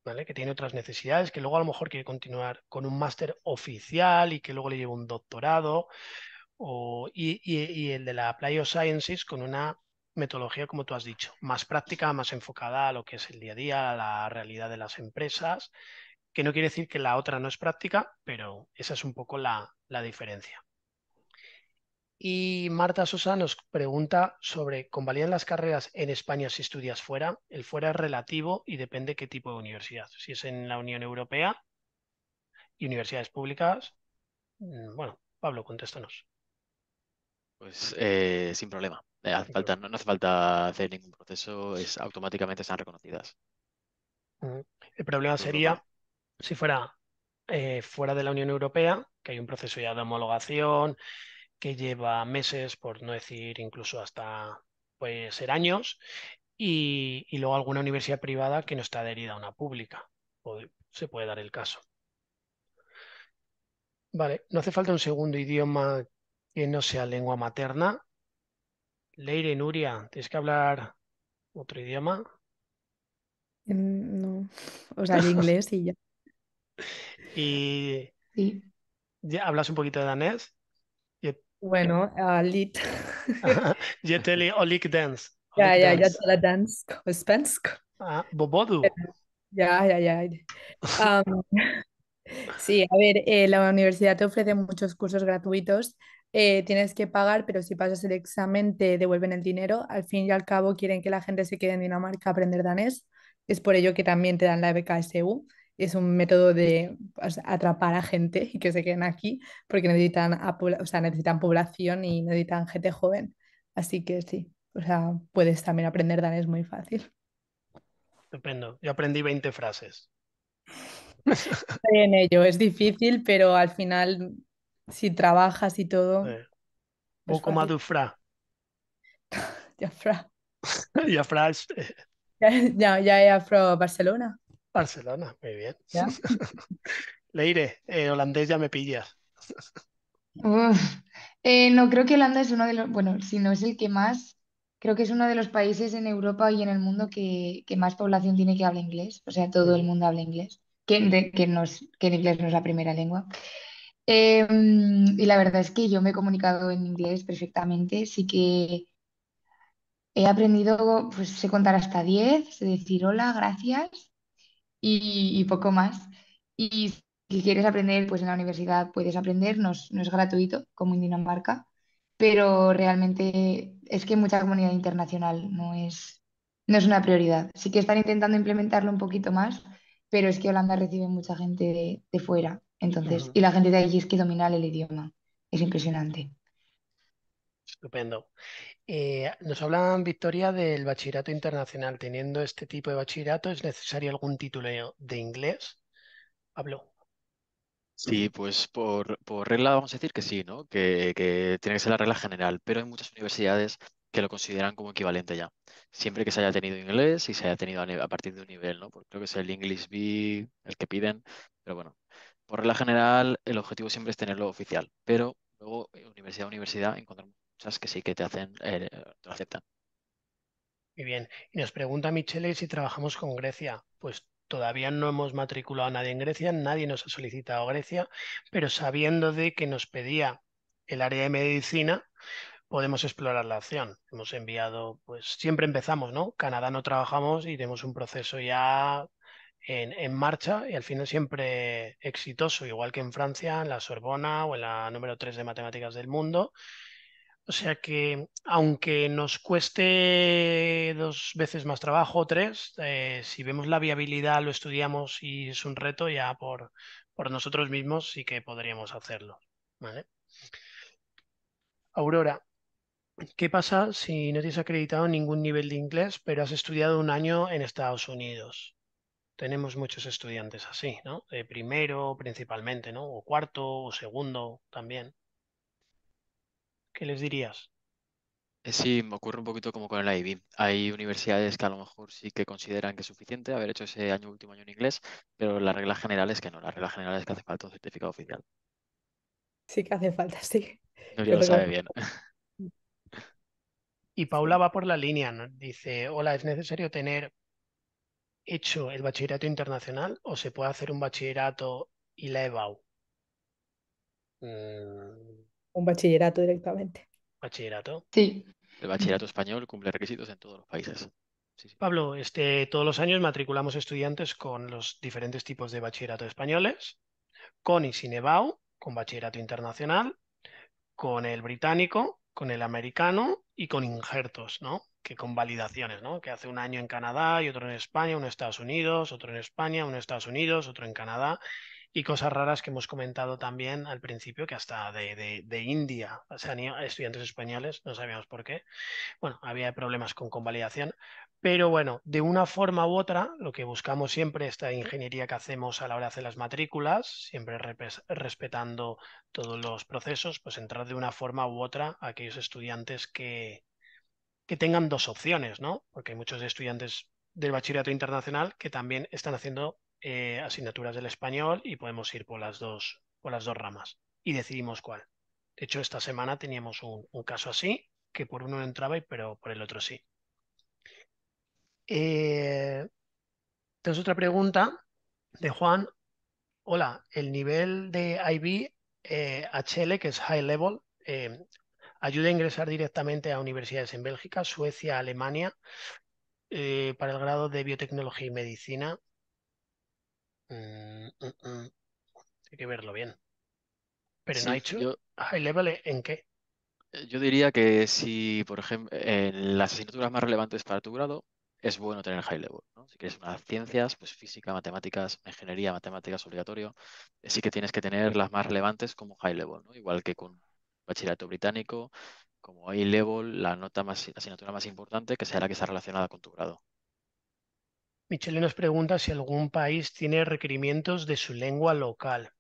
¿vale? que tiene otras necesidades, que luego a lo mejor quiere continuar con un máster oficial y que luego le lleve un doctorado y, el de la Playo Sciences con una metodología, como tú has dicho, más práctica, más enfocada a lo que es el día a día, a la realidad de las empresas, que no quiere decir que la otra no es práctica, pero esa es un poco la, diferencia. Y Marta Sosa nos pregunta sobre, ¿convalidan las carreras en España si estudias fuera? El fuera es relativo y depende qué tipo de universidad. Si es en la Unión Europea y universidades públicas, mm, bueno, Pablo, contéstanos. Pues eh, sin problema. Eh, falta, no, hace falta hacer ningún proceso, es, automáticamente están reconocidas. El problema pues sería si fuera eh, fuera de la Unión Europea, que hay un proceso ya de homologación que lleva meses, por no decir incluso hasta puede ser años, y, luego alguna universidad privada que no está adherida a una pública. se puede dar el caso. Vale, no hace falta un segundo idioma que no sea lengua materna. Leire Nuria, ¿tienes que hablar otro idioma? Em, no, o sea, el inglés y ya. ¿Y sí. ¿Ya hablas un poquito de danés? Bueno, lit. Yo te olik dance. ya, ya, ya, o o spensk. Ah, bobodu. Ya, ya, ya. sí, a ver, eh, la universidad te ofrece muchos cursos gratuitos eh, tienes que pagar, pero si pasas el examen te devuelven el dinero. Al fin y al cabo quieren que la gente se quede en Dinamarca a aprender danés. Es por ello que también te dan la BKSU, Es un método de atrapar a gente y que se queden aquí porque necesitan, o sea, necesitan población y necesitan gente joven. Así que sí, o sea, puedes también aprender danés muy fácil. Estupendo. Yo aprendí 20 frases. en ello, es difícil, pero al final si trabajas y todo. Eh. O como Dufra. Ya, ya he Barcelona. Barcelona, muy bien. Leire, eh, holandés ya me pillas. Eh, no, creo que Holanda es uno de los, bueno, si no es el que más, creo que es uno de los países en Europa y en el mundo que, que más población tiene que habla inglés, o sea, todo mm. el mundo habla inglés, que, que el inglés no es la primera lengua. Em, y la verdad es que yo me he comunicado en inglés perfectamente, sí que he aprendido, pues sé contar hasta 10, sé decir hola, gracias y, poco más. Y si quieres aprender, pues en la universidad puedes aprender, no es, gratuito como en Dinamarca, pero realmente es que mucha comunidad internacional no es, no es una prioridad. Sí que están intentando implementarlo un poquito más, pero es que Holanda recibe mucha gente de fuera entonces, y la gente de allí es que domina el idioma. Es impresionante. Estupendo. Eh, nos hablan, Victoria, del bachillerato internacional. Teniendo este tipo de bachillerato, ¿es necesario algún título de inglés? Pablo. Sí, pues por, regla vamos a decir que sí, ¿no? Que, tiene que ser la regla general, pero hay muchas universidades que lo consideran como equivalente ya, siempre que se haya tenido inglés y se haya tenido a, partir de un nivel, ¿no? Porque creo que es el English B el que piden, pero bueno, por regla general, el objetivo siempre es tenerlo oficial, pero luego, eh, universidad a universidad, encontramos muchas que sí que te hacen, eh, te aceptan. Muy bien. Y nos pregunta Michele si trabajamos con Grecia. Pues todavía no hemos matriculado a nadie en Grecia, nadie nos ha solicitado Grecia, pero sabiendo de que nos pedía el área de medicina, podemos explorar la opción. Hemos enviado, pues siempre empezamos, ¿no? Canadá no trabajamos y tenemos un proceso ya en, marcha y al final siempre exitoso, igual que en Francia, en la Sorbona o en la número 3 de matemáticas del mundo. O sea que, aunque nos cueste dos veces más trabajo, o tres, eh, si vemos la viabilidad, lo estudiamos y es un reto ya por, nosotros mismos, sí que podríamos hacerlo. Aurora, ¿qué pasa si no tienes acreditado en ningún nivel de inglés, pero has estudiado un año en Estados Unidos? tenemos muchos estudiantes así, ¿no? Eh, primero principalmente, ¿no? O cuarto o segundo también. ¿Qué les dirías? Eh, sí, me ocurre un poquito como con el IB. Hay universidades que a lo mejor sí que consideran que es suficiente haber hecho ese año último año en inglés, pero la regla general es que no. La regla general es que hace falta un certificado oficial. Sí que hace falta, sí. lo sabe bien. Y Paula va por la línea, dice, hola, es necesario tener hecho el bachillerato internacional o se puede hacer un bachillerato y la EBAU? Mm. Un bachillerato directamente. ¿Bachillerato? Sí. El bachillerato español cumple requisitos en todos los países. Pablo, este, todos los años matriculamos estudiantes con los diferentes tipos de bachillerato españoles, con y sin EBAU, con bachillerato internacional, con el británico, con el americano y con injertos, ¿no? que con validaciones, ¿no? Que hace un año en Canadá y otro en España, uno en Estados Unidos, otro en España, uno en Estados Unidos, otro en Canadá y cosas raras que hemos comentado también al principio, que hasta de, India o estudiantes españoles, no sabíamos por qué. Bueno, había problemas con convalidación, pero bueno, de una forma u otra, lo que buscamos siempre, esta ingeniería que hacemos a la hora de hacer las matrículas, siempre respetando todos los procesos, pues entrar de una forma u otra a aquellos estudiantes que, que tengan dos opciones, ¿no? Porque hay muchos estudiantes del bachillerato internacional que también están haciendo eh, asignaturas del español y podemos ir por las dos, por las dos ramas y decidimos cuál. De hecho, esta semana teníamos un, caso así, que por uno no entraba, y, pero por el otro sí. Eh, otra pregunta de Juan. Hola, el nivel de IB eh, HL, que es High Level, eh, Ayuda a ingresar directamente a universidades en Bélgica, Suecia, Alemania eh, para el grado de biotecnología y medicina. Mm, mm, mm. Hay que verlo bien. Pero high level ¿eh? en qué. Eh, yo diría que si, por ejemplo, en las asignaturas más relevantes para tu grado, es bueno tener high level. ¿no? Si quieres unas ciencias, pues física, matemáticas, ingeniería, matemáticas obligatorio, sí que tienes que tener las más relevantes como high level, ¿no? igual que con bachillerato británico, como A-Level, la nota más, la asignatura más importante que será la que está relacionada con tu grado. Michele nos pregunta si algún país tiene requerimientos de su lengua local.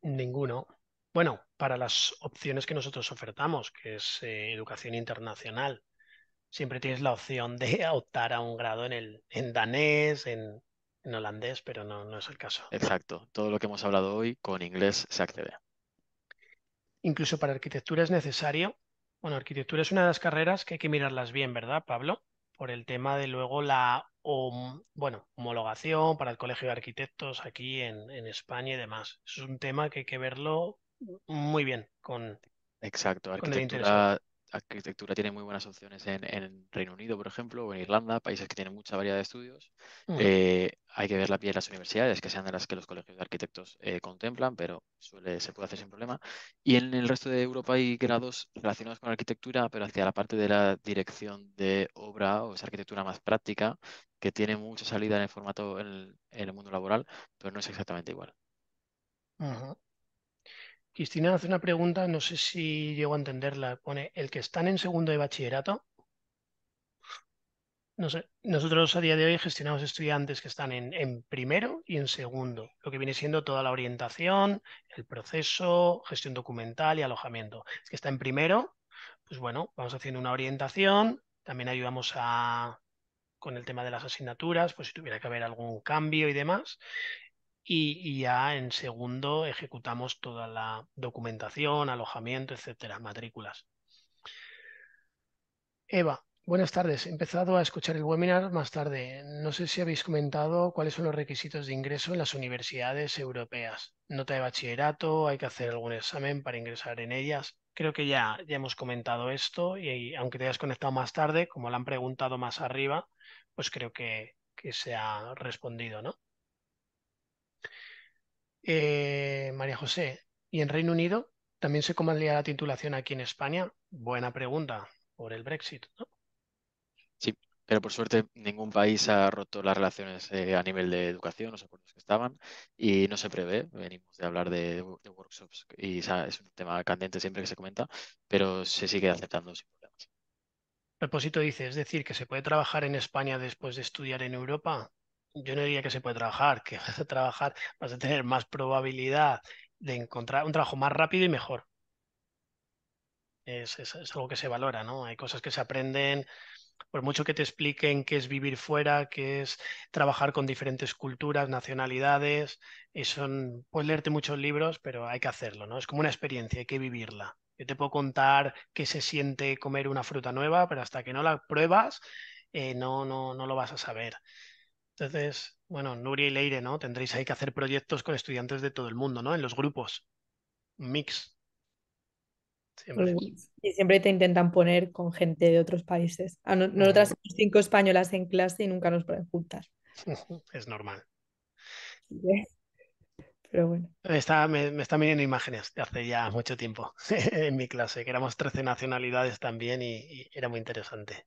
Ninguno. Bueno, para las opciones que nosotros ofertamos, que es eh, educación internacional, siempre tienes la opción de optar a un grado en, el, en danés, en, en holandés, pero no, no es el caso. Exacto. Todo lo que hemos hablado hoy con inglés se accede incluso para arquitectura es necesario. Bueno, arquitectura es una de las carreras que hay que mirarlas bien, ¿verdad, Pablo? Por el tema de luego la bueno, homologación para el Colegio de Arquitectos aquí en, en España y demás. Es un tema que hay que verlo muy bien con, Exacto, arquitectura arquitectura tiene muy buenas opciones en, Reino Unido, por ejemplo, o en Irlanda, países que tienen mucha variedad de estudios. Mm. Eh, hay que ver la piel de las universidades, que sean de las que los colegios de arquitectos eh, contemplan, pero suele, se puede hacer sin problema. Y en el resto de Europa hay grados relacionados con arquitectura, pero hacia la parte de la dirección de obra o esa arquitectura más práctica, que tiene mucha salida en el formato en el, mundo laboral, pero no es exactamente igual. Ajá. Cristina hace una pregunta, no sé si llego a entenderla. Pone, el que están en segundo de bachillerato, no sé, nosotros a día de hoy gestionamos estudiantes que están en, en, primero y en segundo, lo que viene siendo toda la orientación, el proceso, gestión documental y alojamiento. Es que está en primero, pues bueno, vamos haciendo una orientación, también ayudamos a con el tema de las asignaturas, pues si tuviera que haber algún cambio y demás y, ya en segundo ejecutamos toda la documentación, alojamiento, etcétera, matrículas. Eva, buenas tardes. He empezado a escuchar el webinar más tarde. No sé si habéis comentado cuáles son los requisitos de ingreso en las universidades europeas. Nota de bachillerato, hay que hacer algún examen para ingresar en ellas. Creo que ya, ya hemos comentado esto y, aunque te hayas conectado más tarde, como lo han preguntado más arriba, pues creo que, que se ha respondido, ¿no? Eh, María José, ¿y en Reino Unido también se comandaría la titulación aquí en España? Buena pregunta por el Brexit, ¿no? Sí, pero por suerte ningún país ha roto las relaciones eh, a nivel de educación, los acuerdos que estaban, y no se prevé. Venimos de hablar de, workshops y es un tema candente siempre que se comenta, pero se sigue aceptando sin problemas. Propósito dice, es decir, que se puede trabajar en España después de estudiar en Europa yo no diría que se puede trabajar, que vas a trabajar, vas a tener más probabilidad de encontrar un trabajo más rápido y mejor. Es, algo que se valora, ¿no? Hay cosas que se aprenden, por mucho que te expliquen qué es vivir fuera, qué es trabajar con diferentes culturas, nacionalidades, eh, son, puedes leerte muchos libros, pero hay que hacerlo, ¿no? Es como una experiencia, hay que vivirla. Yo te puedo contar qué se siente comer una fruta nueva, pero hasta que no la pruebas, eh, no, no, no lo vas a saber. Entonces, bueno, Nuria y Leire, ¿no? Tendréis ahí que hacer proyectos con estudiantes de todo el mundo, ¿no? En los grupos. mix. Y siempre te intentan poner con gente de otros países. Ah, nosotras somos cinco españolas en clase y nunca nos pueden juntar. Es normal. Pero bueno. me, están viniendo imágenes de hace ya mucho tiempo en mi clase, que éramos 13 nacionalidades también y era muy interesante.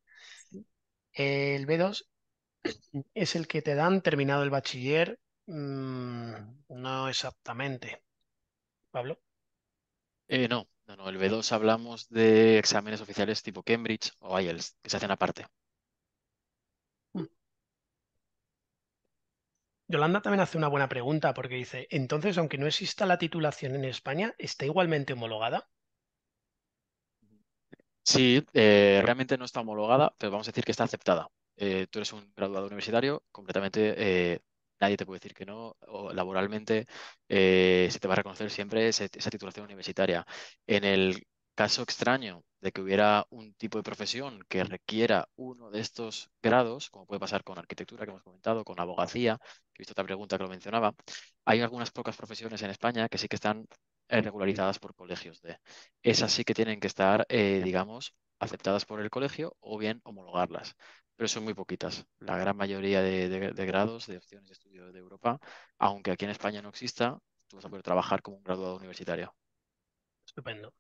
El B2 es el que te dan terminado el bachiller. Mm, no exactamente. Pablo. Eh, no, no, El B2 hablamos de exámenes oficiales tipo Cambridge o IELTS, que se hacen aparte. Hmm. Yolanda también hace una buena pregunta porque dice, entonces, aunque no exista la titulación en España, ¿está igualmente homologada? Sí, eh, realmente no está homologada, pero vamos a decir que está aceptada. Eh, tú eres un graduado universitario, completamente eh, nadie te puede decir que no, o laboralmente eh, se te va a reconocer siempre esa titulación universitaria. En el caso extraño de que hubiera un tipo de profesión que requiera uno de estos grados, como puede pasar con arquitectura que hemos comentado, con abogacía, que he visto otra pregunta que lo mencionaba, hay algunas pocas profesiones en España que sí que están regularizadas por colegios de. Esas sí que tienen que estar, digamos, aceptadas por el colegio o bien homologarlas pero son muy poquitas. La gran mayoría de, grados, de opciones de estudio de Europa, aunque aquí en España no exista, tú vas a poder trabajar como un graduado universitario. Estupendo.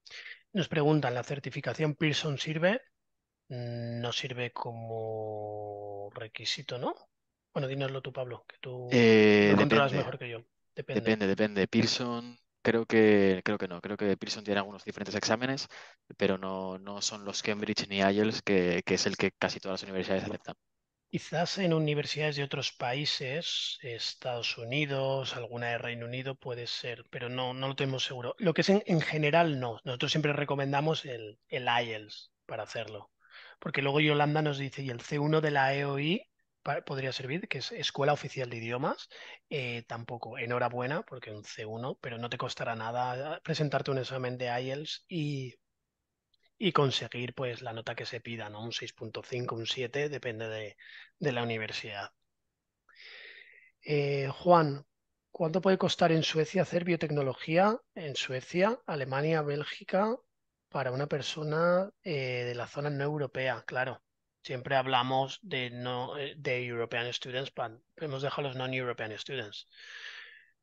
Nos preguntan, ¿la certificación Pearson sirve? Mm, no sirve como requisito, ¿no? Bueno, dínoslo tú, Pablo, que tú eh, controlas mejor que yo. Depende. depende, depende. Pearson Creo que, creo que no, creo que Pearson tiene algunos diferentes exámenes, pero no, no son los Cambridge ni IELTS, que, es el que casi todas las universidades aceptan. Quizás en universidades de otros países, Estados Unidos, alguna de Reino Unido puede ser, pero no, no lo tenemos seguro. Lo que es en, general, no. Nosotros siempre recomendamos el, el, IELTS para hacerlo. Porque luego Yolanda nos dice, y el C1 de la EOI podría servir, que es Escuela Oficial de Idiomas. Eh, tampoco, enhorabuena, porque un C1, pero no te costará nada presentarte un examen de IELTS y, conseguir pues la nota que se pida, ¿no? Un 6.5, un 7, depende de, la universidad. Eh, Juan, ¿cuánto puede costar en Suecia hacer biotecnología en Suecia, Alemania, Bélgica para una persona eh, de la zona no europea? Claro siempre hablamos de, no, eh, de European Students, pero hemos dejado los non-European Students.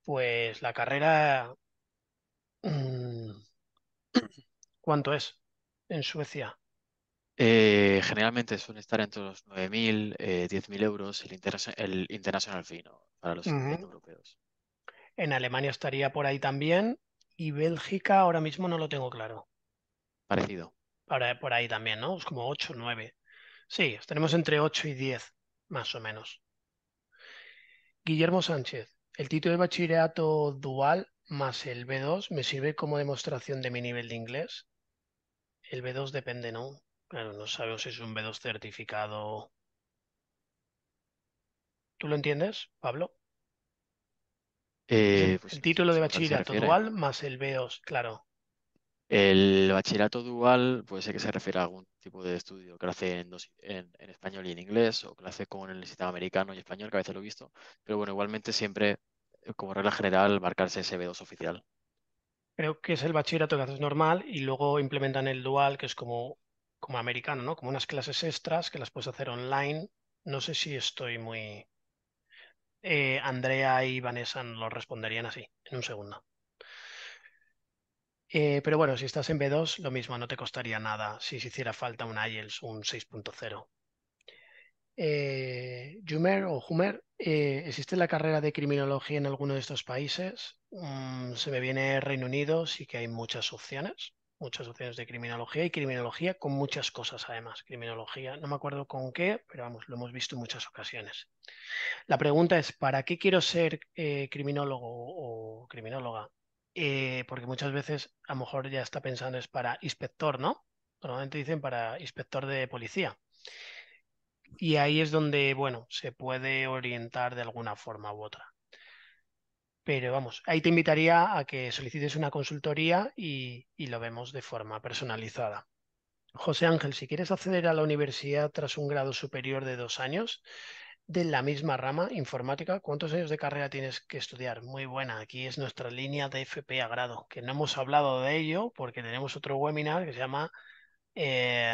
Pues la carrera... Mm, ¿Cuánto es en Suecia? Eh, generalmente suelen estar entre los 9.000, eh, 10.000 euros el, el International Fee para los europeos. En Alemania estaría por ahí también y Bélgica ahora mismo no lo tengo claro. Parecido. Ahora por ahí también, ¿no? Es como 8, 9. Sí, tenemos entre 8 y 10, más o menos. Guillermo Sánchez, el título de bachillerato dual más el B2 me sirve como demostración de mi nivel de inglés. El B2 depende, ¿no? Claro, no sabemos si es un B2 certificado. ¿Tú lo entiendes, Pablo? Eh, el pues título de bachillerato dual más el B2, claro. El bachillerato dual puede ser que se refiere a algún tipo de estudio, que en, dos, en, español y en inglés, o clase con el sistema americano y español, que a veces lo he visto, pero bueno, igualmente siempre, eh, como regla general, marcarse ese b 2 oficial. Creo que es el bachillerato que haces normal y luego implementan el dual, que es como, como americano, ¿no? Como unas clases extras que las puedes hacer online. No sé si estoy muy... Eh, Andrea y Vanessa nos responderían así, en un segundo. Eh, pero bueno, si estás en B2, lo mismo, no te costaría nada si se hiciera falta un IELTS, un 6.0. Eh, Jumer o eh, ¿existe la carrera de criminología en alguno de estos países? Mm, se me viene Reino Unido, sí que hay muchas opciones, muchas opciones de criminología y criminología con muchas cosas además. Criminología, no me acuerdo con qué, pero vamos, lo hemos visto en muchas ocasiones. La pregunta es, ¿para qué quiero ser eh, criminólogo o criminóloga? Eh, porque muchas veces a lo mejor ya está pensando es para inspector, ¿no? Normalmente dicen para inspector de policía. Y ahí es donde, bueno, se puede orientar de alguna forma u otra. Pero vamos, ahí te invitaría a que solicites una consultoría y, y lo vemos de forma personalizada. José Ángel, si quieres acceder a la universidad tras un grado superior de dos años, de la misma rama, informática, ¿cuántos años de carrera tienes que estudiar? Muy buena, aquí es nuestra línea de FP a grado, que no hemos hablado de ello porque tenemos otro webinar que se llama eh,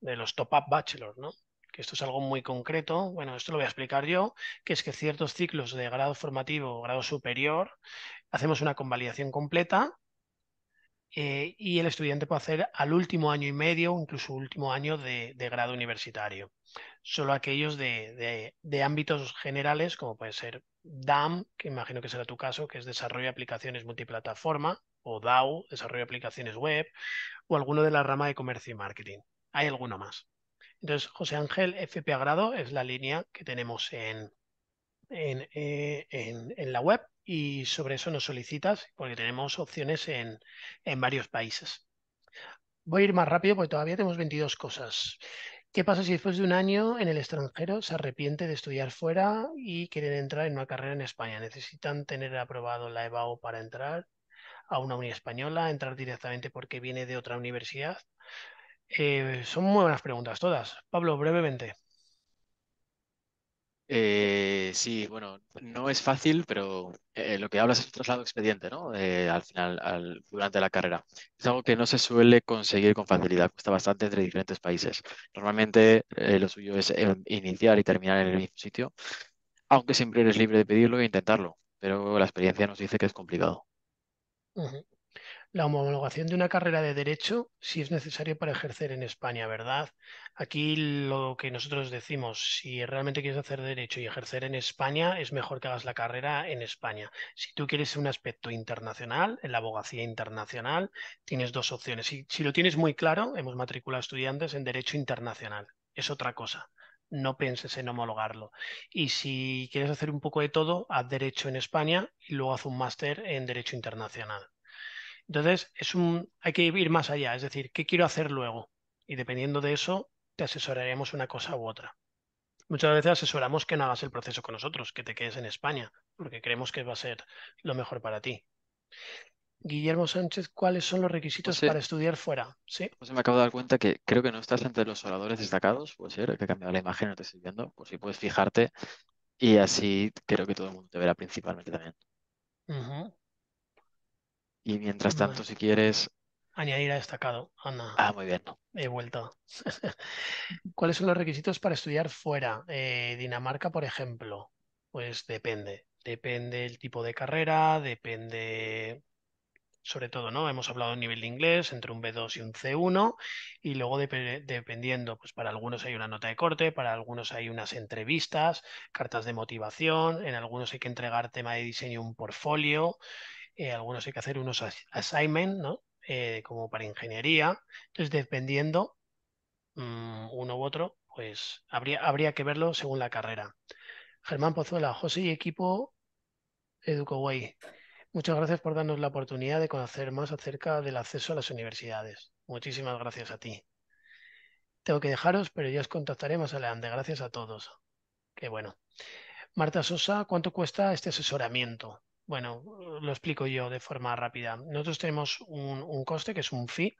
de los top-up bachelor, ¿no? Que esto es algo muy concreto, bueno, esto lo voy a explicar yo, que es que ciertos ciclos de grado formativo o grado superior hacemos una convalidación completa eh, y el estudiante puede hacer al último año y medio, incluso último año de, grado universitario. Solo aquellos de, ámbitos generales, como puede ser DAM, que imagino que será tu caso, que es Desarrollo de Aplicaciones Multiplataforma, o DAO, Desarrollo de Aplicaciones Web, o alguno de la rama de Comercio y Marketing. Hay alguno más. Entonces, José Ángel, FP a grado es la línea que tenemos en, en, eh, en la web y sobre eso nos solicitas porque tenemos opciones en, varios países. Voy a ir más rápido porque todavía tenemos 22 cosas. ¿Qué pasa si después de un año en el extranjero se arrepiente de estudiar fuera y quieren entrar en una carrera en España? ¿Necesitan tener aprobado la EBAU para entrar a una uni española, entrar directamente porque viene de otra universidad? Eh, son muy buenas preguntas todas. Pablo, brevemente. Eh, sí, bueno, no es fácil, pero eh, lo que hablas es un traslado expediente, ¿no? Eh, al final, al, durante la carrera. Es algo que no se suele conseguir con facilidad, cuesta bastante entre diferentes países. Normalmente eh, lo suyo es iniciar y terminar en el mismo sitio, aunque siempre eres libre de pedirlo e intentarlo, pero la experiencia nos dice que es complicado la homologación de una carrera de derecho si es necesario para ejercer en España, ¿verdad? Aquí lo que nosotros decimos, si realmente quieres hacer derecho y ejercer en España, es mejor que hagas la carrera en España. Si tú quieres un aspecto internacional, en la abogacía internacional, tienes dos opciones. Si, si lo tienes muy claro, hemos matriculado estudiantes en derecho internacional. Es otra cosa no pienses en homologarlo. Y si quieres hacer un poco de todo, haz derecho en España y luego haz un máster en derecho internacional. Entonces, es un, hay que ir más allá, es decir, ¿qué quiero hacer luego? Y dependiendo de eso, te asesoraremos una cosa u otra. Muchas veces asesoramos que no hagas el proceso con nosotros, que te quedes en España, porque creemos que va a ser lo mejor para ti. Guillermo Sánchez, ¿cuáles son los requisitos para estudiar fuera? ¿Sí? Pues me acabo de dar cuenta que creo que no estás entre los oradores destacados, puede ser, que he cambiado la imagen, no te estoy viendo, pues si puedes fijarte y así creo que todo el mundo te verá principalmente también. Ajá. Y mientras tanto, si quieres... Añadir a destacado, Ana. Ah, muy bien. He vuelto. ¿Cuáles son los requisitos para estudiar fuera? Eh, Dinamarca, por ejemplo. Pues depende. Depende el tipo de carrera, depende sobre todo, ¿no? Hemos hablado a nivel de inglés entre un B2 y un C1 y luego dependiendo, pues para algunos hay una nota de corte, para algunos hay unas entrevistas, cartas de motivación, en algunos hay que entregar tema de diseño, un portfolio eh, algunos hay que hacer unos assignments, ¿no? Eh, como para ingeniería. Entonces, dependiendo mm, uno u otro, pues habría, habría que verlo según la carrera. Germán Pozuela, José y equipo EducoWay. Muchas gracias por darnos la oportunidad de conocer más acerca del acceso a las universidades. Muchísimas gracias a ti. Tengo que dejaros, pero ya os contactaré más adelante. Gracias a todos. Qué bueno. Marta Sosa, ¿cuánto cuesta este asesoramiento? Bueno, lo explico yo de forma rápida. Nosotros tenemos un, coste que es un fee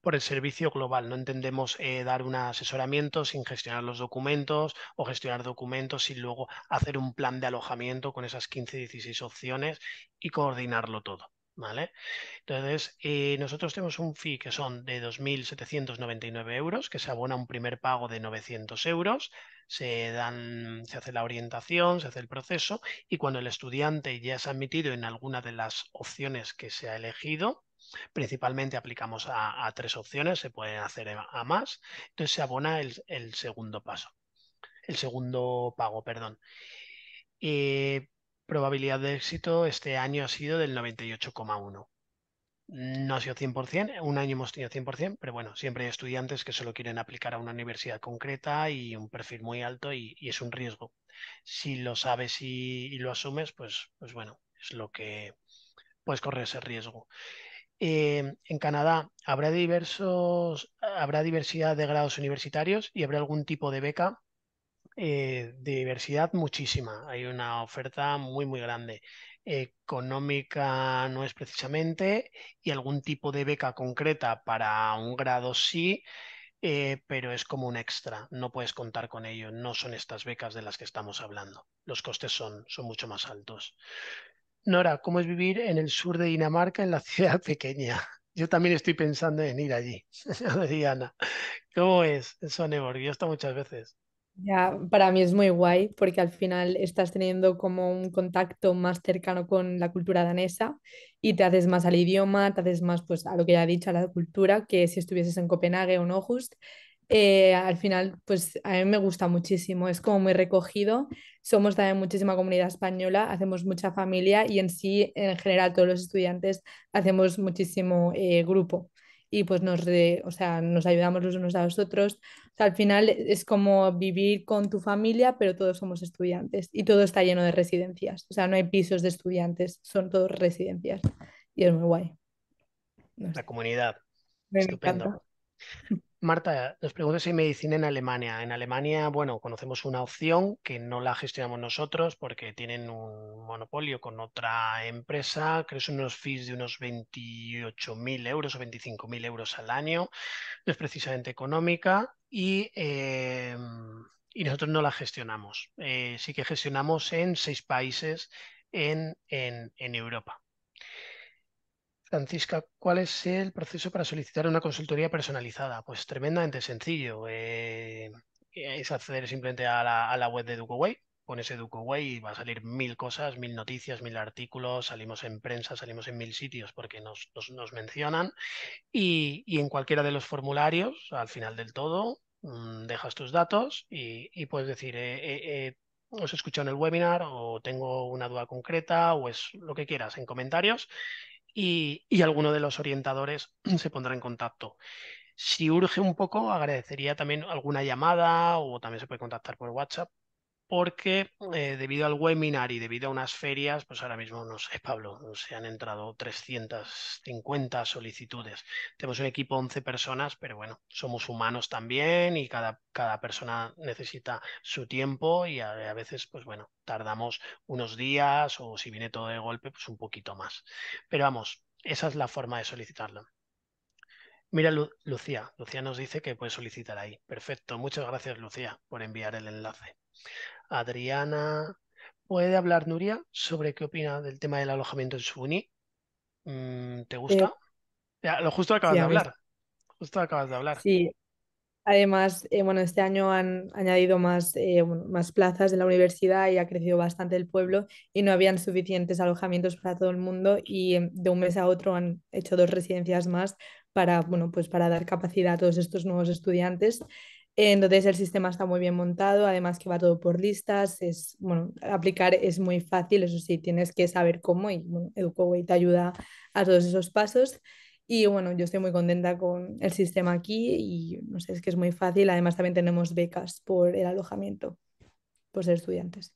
por el servicio global. No entendemos eh, dar un asesoramiento sin gestionar los documentos o gestionar documentos sin luego hacer un plan de alojamiento con esas 15, 16 opciones y coordinarlo todo. Entonces, eh, nosotros tenemos un fee que son de 2.799 euros, que se abona un primer pago de 900 euros, se, dan, se hace la orientación, se hace el proceso, y cuando el estudiante ya es admitido en alguna de las opciones que se ha elegido, principalmente aplicamos a, tres opciones, se pueden hacer a más, entonces se abona el, segundo paso, el segundo pago, perdón. Eh, probabilidad de éxito este año ha sido del 98,1. No ha sido 100%, un año hemos tenido 100%, pero bueno, siempre hay estudiantes que solo quieren aplicar a una universidad concreta y un perfil muy alto y, es un riesgo. Si lo sabes y, lo asumes, pues, pues, bueno, es lo que puedes correr ese riesgo. Eh, en Canadá habrá diversos, habrá diversidad de grados universitarios y habrá algún tipo de beca eh, diversidad muchísima. Hay una oferta muy, muy grande. Económica no es precisamente, y algún tipo de beca concreta para un grado sí, eh, pero es como un extra, no puedes contar con ello, no son estas becas de las que estamos hablando, los costes son, mucho más altos. Nora, ¿cómo es vivir en el sur de Dinamarca, en la ciudad pequeña? Yo también estoy pensando en ir allí, Diana. ¿Cómo es Soneborg? Yo he estado muchas veces. Ya, para mí es muy guay porque al final estás teniendo como un contacto más cercano con la cultura danesa y te haces más al idioma, te haces más pues a lo que ya he dicho, a la cultura, que si estuvieses en Copenhague o en August. Eh, al final, pues a mí me gusta muchísimo, es como muy recogido. Somos también muchísima comunidad española, hacemos mucha familia y en sí, en general, todos los estudiantes hacemos muchísimo eh, grupo y pues nos, o sea, nos ayudamos los unos a los otros. al final es como vivir con tu familia, pero todos somos estudiantes y todo está lleno de residencias. O sea, no hay pisos de estudiantes, son todos residencias y es muy guay. La comunidad. Estupendo. Marta, nos pregunta si hay medicina en Alemania. En Alemania, bueno, conocemos una opción que no la gestionamos nosotros porque tienen un monopolio con otra empresa, creo que son unos fees de unos 28.000 euros o 25.000 euros al año. No es precisamente económica y, em, nosotros no la gestionamos. Eh, sí que gestionamos en seis países en, en Europa. Francisca, ¿cuál es el proceso para solicitar una consultoría personalizada? Pues tremendamente sencillo. Eh, es acceder simplemente a la, web de EducoWay, pones EducoWay y va a salir mil cosas, mil noticias, mil artículos, salimos en prensa, salimos en mil sitios porque nos, mencionan y, en cualquiera de los formularios, al final del todo, mm, dejas tus datos y, puedes decir, eh, eh, os he escuchado en el webinar o tengo una duda concreta o es lo que quieras en comentarios y, alguno de los orientadores se pondrá en contacto. Si urge un poco, agradecería también alguna llamada o también se puede contactar por WhatsApp porque mm. eh, debido al webinar y debido a unas ferias, pues ahora mismo, no sé, Pablo, se han entrado 350 solicitudes. Tenemos un equipo de 11 personas, pero bueno, somos humanos también y cada, persona necesita su tiempo y a, veces, pues bueno, tardamos unos días o si viene todo de golpe, pues un poquito más. Pero vamos, esa es la forma de solicitarlo. Mira, Lucía, Lucía nos dice que puede solicitar ahí. Perfecto, muchas gracias, Lucía, por enviar el enlace. Adriana, ¿puede hablar Nuria sobre qué opina del tema del alojamiento en su uni? Mm, ¿Te eh, gusta? ya, lo justo acabas de hablar. Justo acabas de hablar. Sí. Además, eh, bueno, este año han añadido más, eh, más plazas de la universidad y ha crecido bastante el pueblo y no habían suficientes alojamientos para todo el mundo y em, de un mes a otro han hecho dos residencias más para, bueno, pues para dar capacidad a todos estos nuevos estudiantes entonces el sistema está muy bien montado, además que va todo por listas, es, bueno, aplicar es muy fácil, eso sí, tienes que saber cómo y bueno, EducoWay te ayuda a todos esos pasos. Y bueno, yo estoy muy contenta con el sistema aquí y no sé, es que es muy fácil. Además también tenemos becas por el alojamiento, por ser estudiantes.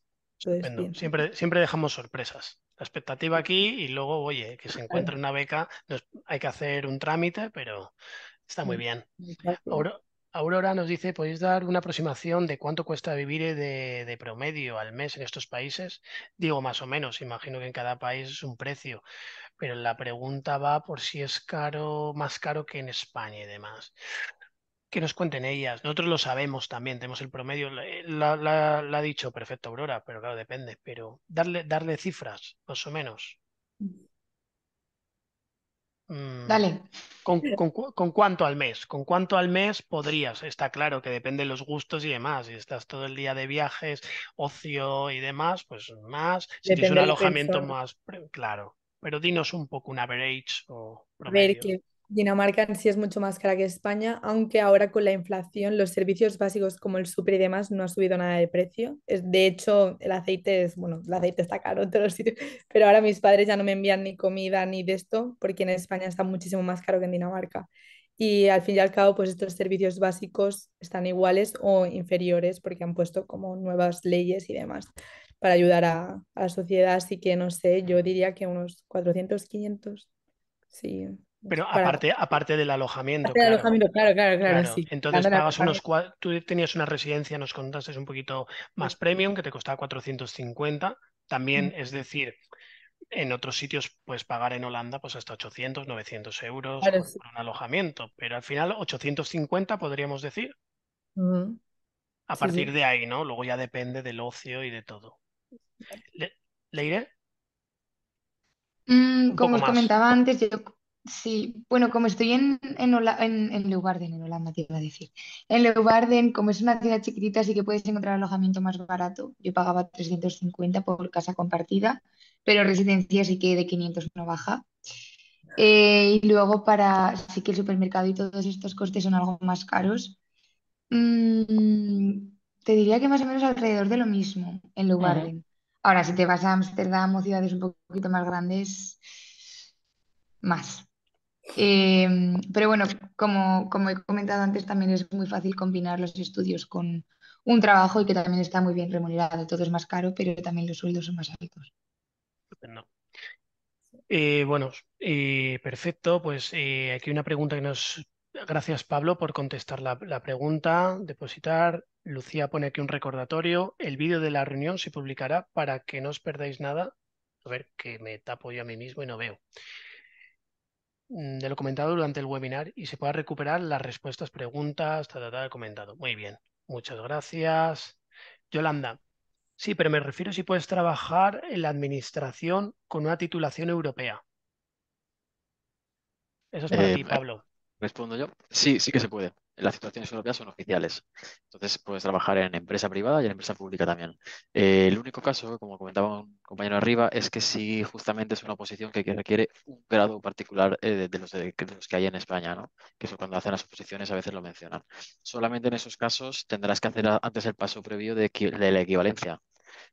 siempre, siempre dejamos sorpresas la expectativa aquí y luego, oye, que se encuentre una beca, hay que hacer un trámite, pero está muy bien. Ahora, Aurora nos dice, ¿podéis dar una aproximación de cuánto cuesta vivir de, promedio al mes en estos países? Digo, más o menos, imagino que en cada país es un precio, pero la pregunta va por si es caro, más caro que en España y demás. Que nos cuenten ellas, nosotros lo sabemos también, tenemos el promedio, la, eh, ha dicho perfecto Aurora, pero claro, depende, pero darle, darle cifras, más o menos. Mm. Dale. ¿Con, cuánto al mes? ¿Con cuánto al mes podrías? Está claro que depende de los gustos y demás. Si estás todo el día de viajes, ocio y demás, pues más. Si tienes un alojamiento más, claro. Pero dinos un poco un average o Dinamarca en sí es mucho más cara que España, aunque ahora con la inflación los servicios básicos como el súper y demás no ha subido nada de precio. De hecho, el aceite es, bueno, el aceite está caro en todos los sitios, pero ahora mis padres ya no me envían ni comida ni de esto, porque en España está muchísimo más caro que en Dinamarca. Y al fin y al cabo, pues estos servicios básicos están iguales o inferiores porque han puesto como nuevas leyes y demás para ayudar a, a la sociedad. Así que no sé, yo diría que unos 400, 500. Sí, pero aparte, aparte del alojamiento. claro. claro, claro, Entonces pagas unos Tú tenías una residencia, nos contaste es un poquito más premium, que te costaba 450. También, es decir, en otros sitios, puedes pagar en Holanda, pues hasta 800, 900 euros por, un alojamiento. Pero al final, 850 podríamos decir. A partir de ahí, ¿no? Luego ya depende del ocio y de todo. ¿Leire? Mm, como os comentaba antes, yo Sí, bueno, como estoy en, en, en, Leubarden, en Holanda te iba a decir. En Leubarden, como es una ciudad chiquitita, sí que puedes encontrar alojamiento más barato. Yo pagaba 350 por casa compartida, pero residencia sí que de 500 no baja. Eh, y luego para, sí que el supermercado y todos estos costes son algo más caros. Mm, te diría que más o menos alrededor de lo mismo en Leubarden. Ahora, si te vas a Ámsterdam o ciudades un poquito más grandes, más. Em, pero bueno, como, como he comentado antes, también es muy fácil combinar los estudios con un trabajo y que también está muy bien remunerado. Todo es más caro, pero también los sueldos son más altos. Eh, bueno, eh, perfecto. Pues eh, aquí una pregunta que nos. Gracias, Pablo, por contestar la, la pregunta, depositar. Lucía pone aquí un recordatorio. El vídeo de la reunión se publicará para que no os perdáis nada. A ver, que me tapo yo a mí mismo y no veo. Mm, de lo comentado durante el webinar y se pueda recuperar las respuestas, preguntas, tal, tal, comentado. Muy bien, muchas gracias. Yolanda, sí, pero me refiero si puedes trabajar en la administración con una titulación europea. Eso es para eh, ti, Pablo. Respondo yo. Sí, sí que se puede las situaciones europeas son oficiales. Entonces puedes trabajar en empresa privada y en empresa pública también. Eh, el único caso, como comentaba un compañero arriba, es que si justamente es una posición que requiere un grado particular eh, de, los que hay en España, ¿no? que eso cuando hacen las oposiciones a veces lo mencionan. Solamente en esos casos tendrás que hacer antes el paso previo de, la equivalencia,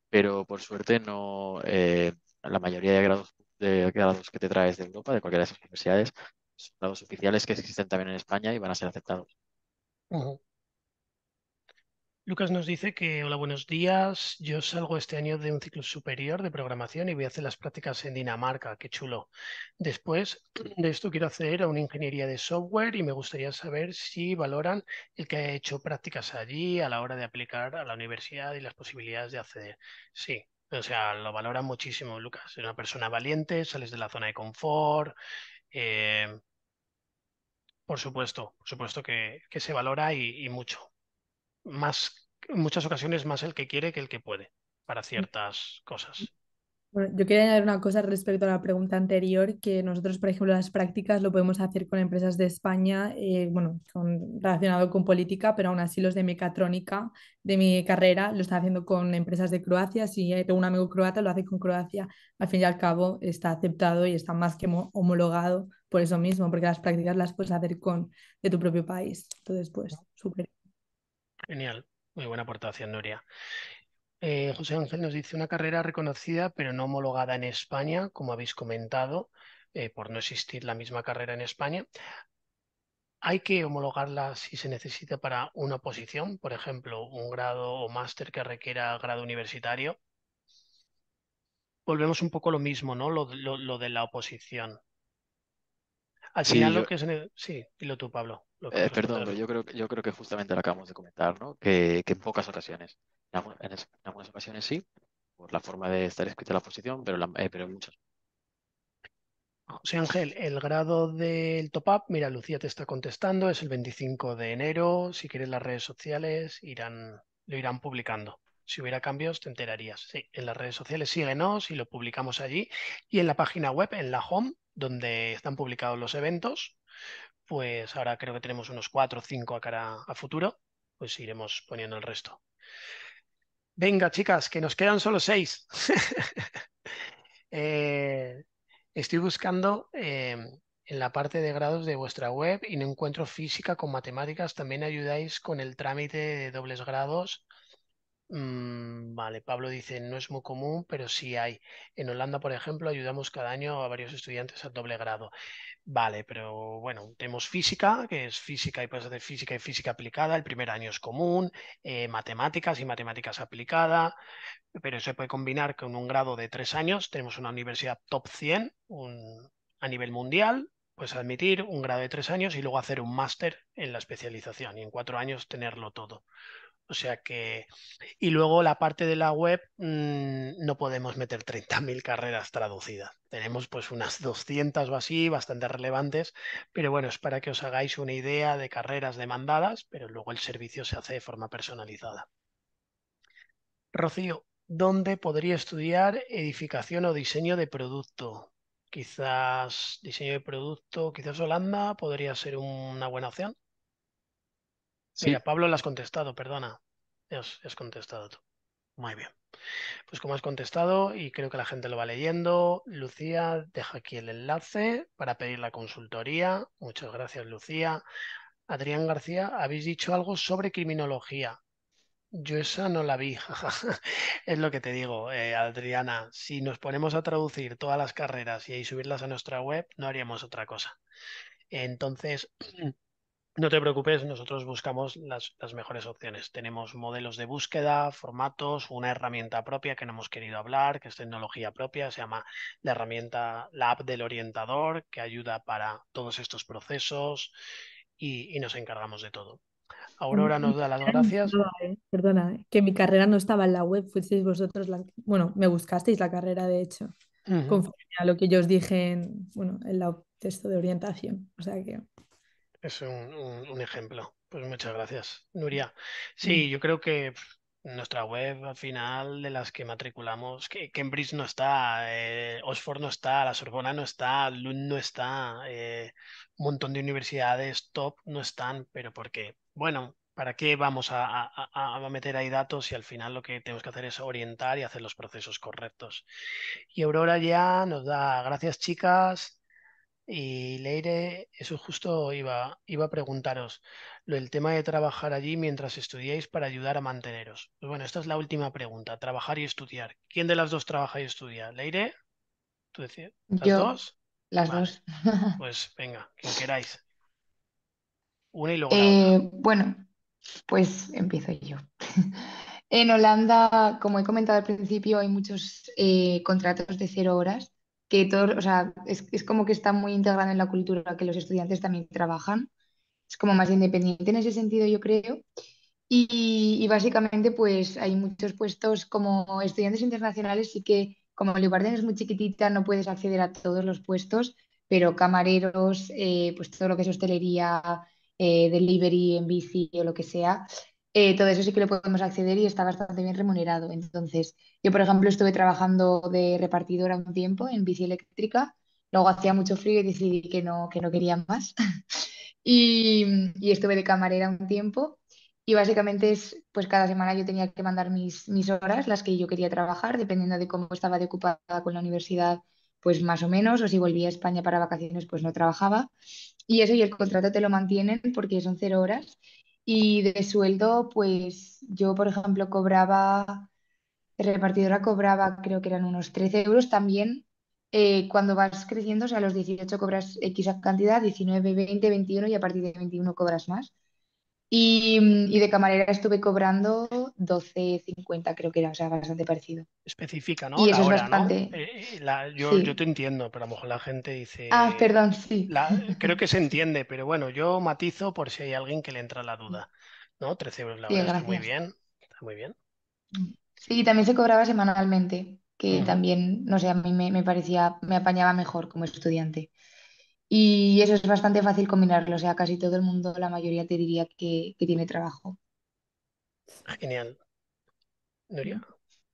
pero por suerte no eh, la mayoría de grados, de grados que te traes de Europa, de cualquiera de esas universidades, son grados oficiales que existen también en España y van a ser aceptados. Lucas nos dice que, hola, buenos días. Yo salgo este año de un ciclo superior de programación y voy a hacer las prácticas en Dinamarca. Qué chulo. Después de esto quiero acceder a una ingeniería de software y me gustaría saber si valoran el que ha hecho prácticas allí a la hora de aplicar a la universidad y las posibilidades de acceder. Sí, o sea, lo valoran muchísimo, Lucas. Es una persona valiente, sales de la zona de confort. Eh, por supuesto, por supuesto que, se valora y, y, mucho. Más, en muchas ocasiones más el que quiere que el que puede para mm. ciertas cosas yo quería añadir una cosa respecto a la pregunta anterior, que nosotros, por ejemplo, las prácticas lo podemos hacer con empresas de España, eh, bueno, con, relacionado con política, pero aún así los de mecatrónica de mi carrera lo están haciendo con empresas de Croacia. Si tengo un amigo croata, lo hace con Croacia. Al fin y al cabo, está aceptado y está más que homologado por eso mismo, porque las prácticas las puedes hacer con de tu propio país. Entonces, pues, súper. Genial. Muy buena aportación, Nuria. Eh, José Ángel nos dice una carrera reconocida pero no homologada en España, como habéis comentado, eh, por no existir la misma carrera en España. Hay que homologarla si se necesita para una posición, por ejemplo, un grado o máster que requiera grado universitario. Volvemos un poco lo mismo, ¿no? lo de la oposición. Al final lo que es... El... Sí, dilo tú, Pablo. Eh, perdón, yo creo, yo creo que justamente lo acabamos de comentar, ¿no? Que, en pocas ocasiones, en, algunas ocasiones sí, por la forma de estar escrita la posición, eh, pero, en muchas. José Ángel, el grado del top-up, mira, Lucía te está contestando, es el 25 de enero, si quieres las redes sociales irán, lo irán publicando. Si hubiera cambios, te enterarías. Sí, en las redes sociales síguenos y lo publicamos allí. Y en la página web, en la home, donde están publicados los eventos, pues ahora creo que tenemos unos cuatro o cinco a cara a futuro, pues iremos poniendo el resto. Venga, chicas, que nos quedan solo seis. Eh, estoy buscando em, en la parte de grados de vuestra web y no encuentro física con matemáticas. También ayudáis con el trámite de dobles grados Mm, vale, Pablo dice, no es muy común, pero sí hay. En Holanda, por ejemplo, ayudamos cada año a varios estudiantes a doble grado. Vale, pero bueno, tenemos física, que es física y puedes hacer física y física aplicada. El primer año es común, eh, matemáticas y matemáticas aplicada, pero se puede combinar con un grado de tres años. Tenemos una universidad top 100 a nivel mundial, pues admitir un grado de tres años y luego hacer un máster en la especialización y en cuatro años tenerlo todo. O sea que, y luego la parte de la web, mm, no podemos meter 30.000 carreras traducidas. Tenemos pues unas 200 o así, bastante relevantes, pero bueno, es para que os hagáis una idea de carreras demandadas, pero luego el servicio se hace de forma personalizada. Rocío, ¿dónde podría estudiar edificación o diseño de producto? Quizás diseño de producto, quizás Holanda podría ser una buena opción. Sí, a Pablo le has contestado, perdona. Has, contestado tú. Muy bien. Pues como has contestado, y creo que la gente lo va leyendo, Lucía deja aquí el enlace para pedir la consultoría. Muchas gracias, Lucía. Adrián García, habéis dicho algo sobre criminología. Yo esa no la vi, es lo que te digo, eh, Adriana. Si nos ponemos a traducir todas las carreras y subirlas a nuestra web, no haríamos otra cosa. Entonces, No te preocupes, nosotros buscamos las, mejores opciones. Tenemos modelos de búsqueda, formatos, una herramienta propia que no hemos querido hablar, que es tecnología propia, se llama la herramienta, la app del orientador, que ayuda para todos estos procesos y, nos encargamos de todo. Mm, Aurora nos da las gracias. Eh, perdona, eh, que mi carrera no estaba en la web, fuisteis vosotros, la... bueno, me buscasteis la carrera de hecho, conforme a lo que yo os dije en, bueno, en texto de orientación. O sea que es un, ejemplo. Pues muchas gracias, Nuria. Sí, mm. yo creo que nuestra web al final de las que matriculamos, que Cambridge no está, eh, Oxford no está, la Sorbona no está, Lund no está, eh, un montón de universidades top no están, pero porque, bueno, ¿para qué vamos a, a, meter ahí datos si al final lo que tenemos que hacer es orientar y hacer los procesos correctos? Y Aurora ya nos da gracias chicas, y Leire, eso justo iba, iba a preguntaros, lo, el tema de trabajar allí mientras estudiáis para ayudar a manteneros. Pues bueno, esta es la última pregunta, trabajar y estudiar. ¿Quién de las dos trabaja y estudia? Leire, tú decías, ¿las dos? Las dos. pues venga, quien queráis. Una y luego otra. Eh, bueno, pues empiezo yo. en Holanda, como he comentado al principio, hay muchos eh, contratos de cero horas que todo, o sea, es, como que está muy integrado en la cultura que los estudiantes también trabajan. Es como más independiente en ese sentido, yo creo. Y, básicamente, pues hay muchos puestos como estudiantes internacionales, y que como Leoparden es muy chiquitita, no puedes acceder a todos los puestos, pero camareros, eh, pues todo lo que es hostelería, eh, delivery en bici o lo que sea, eh, todo eso sí que lo podemos acceder y está bastante bien remunerado. Entonces, yo, por ejemplo, estuve trabajando de repartidora un tiempo en bici eléctrica, luego hacía mucho frío y decidí que no, que no quería más. y, estuve de camarera un tiempo y básicamente es, pues cada semana yo tenía que mandar mis, mis horas, las que yo quería trabajar, dependiendo de cómo estaba de ocupada con la universidad, pues más o menos, o si volvía a España para vacaciones, pues no trabajaba. Y eso y el contrato te lo mantienen porque son cero horas y de sueldo, pues yo, por ejemplo, cobraba, repartidora cobraba, creo que eran unos 13 euros también. Eh, cuando vas creciendo, o sea, a los 18 cobras X cantidad, 19, 20, 21 y a partir de 21 cobras más. Y, y de camarera estuve cobrando 12.50 creo que era, o sea, bastante parecido. específica ¿no? Y eso es bastante... Eh, eh, yo, te entiendo, pero a lo mejor la gente dice... Ah, perdón, sí. creo que se entiende, pero bueno, yo matizo por si hay alguien que le entra la duda, ¿no? 13 euros la hora, está muy bien, está muy bien. Sí, también se cobraba semanalmente, que mm. también, no sé, a mí me, parecía, me apañaba mejor como estudiante. Y eso es bastante fácil combinarlo, o sea, casi todo el mundo, la mayoría te diría que, que tiene trabajo. Ah, genial. Nuria.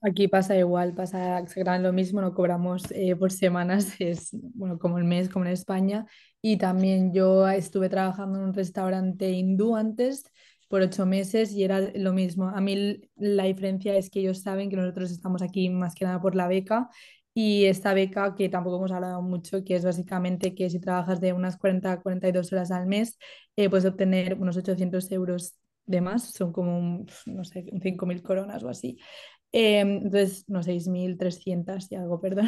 Aquí pasa igual, pasa gran lo mismo, no cobramos eh, por semanas, es bueno, como el mes, como en España. Y también yo estuve trabajando en un restaurante hindú antes por ocho meses y era lo mismo. A mí la diferencia es que ellos saben que nosotros estamos aquí más que nada por la beca y esta beca que tampoco hemos hablado mucho, que es básicamente que si trabajas de unas 40 a 42 horas al mes, eh, puedes obtener unos 800 euros de son como, un, no sé, 5.000 coronas o así. Em, entonces, no, 6.300 y algo, perdón.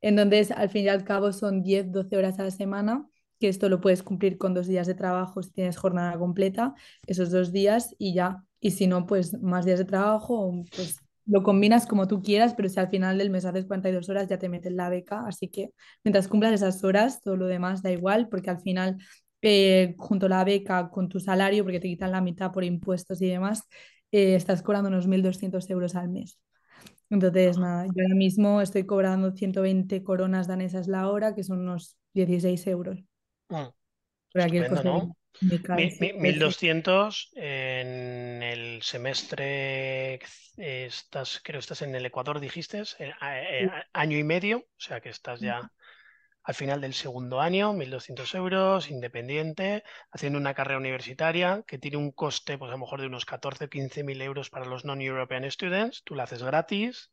en Entonces, al fin y al cabo son 10, 12 horas a la semana, que esto lo puedes cumplir con dos días de trabajo si tienes jornada completa, esos dos días y ya. Y si no, pues más días de trabajo, pues lo combinas como tú quieras, pero si al final del mes haces 42 horas ya te meten la beca, así que mientras cumplas esas horas, todo lo demás da igual, porque al final eh, junto a la beca con tu salario, porque te quitan la mitad por impuestos y demás, eh, estás cobrando unos 1.200 euros al mes. Entonces, ah. nada, yo ahora mismo estoy cobrando 120 coronas danesas la hora, que son unos 16 euros. 1200 ah, en el semestre, eh, estás, creo que estás en el Ecuador, dijiste, año y medio, o sea que estás ya al final del segundo año, 1.200 euros, independiente, haciendo una carrera universitaria que tiene un coste, pues a lo mejor de unos 14 o 15.000 euros para los non-European students, tú la haces gratis,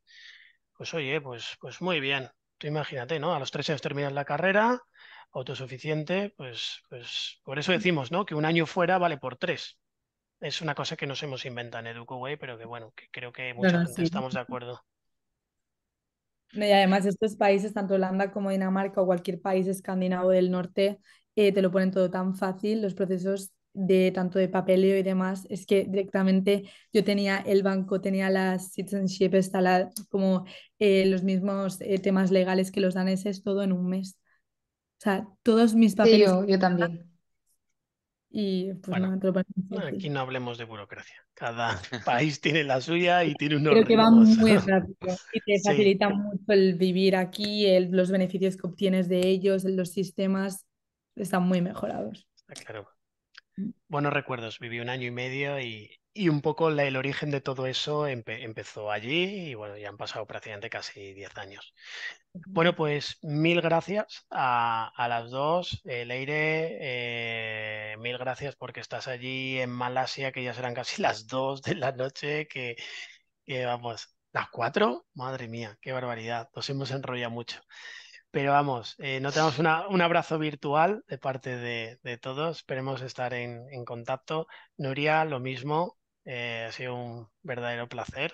pues oye, pues, pues muy bien. Tú imagínate, ¿no? A los tres años terminas la carrera, autosuficiente, pues, pues por eso decimos, ¿no? Que un año fuera vale por tres. Es una cosa que nos hemos inventado en EducoWay, pero que bueno, que creo que mucha estamos de acuerdo. Y además estos países, tanto Holanda como Dinamarca o cualquier país escandinavo del norte, eh, te lo ponen todo tan fácil, los procesos de tanto de papeleo y demás, es que directamente yo tenía el banco, tenía la citizenship, está como eh, los mismos eh, temas legales que los daneses, todo en un mes. O sea, todos mis papeles. yo también y pues, aquí no hablemos de burocracia. Cada país tiene la suya y tiene un Creo que va muy rápido y te facilita mucho el vivir aquí, los beneficios que obtienes de ellos, los sistemas están muy mejorados. claro. Mm. Buenos recuerdos. Viví un año y medio y y un poco el origen de todo eso empezó allí y bueno, ya han pasado prácticamente casi 10 años. Bueno, pues mil gracias a, las dos. Eh, Leire, eh, mil gracias porque estás allí en Malasia, que ya serán casi las 2 de la noche, que, vamos, las 4, madre mía, qué barbaridad, nos hemos enrollado mucho. Pero vamos, eh, no tenemos una, un abrazo virtual de parte de, todos. Esperemos estar en, en, contacto. Nuria, lo mismo. Eh, ha sido un verdadero placer.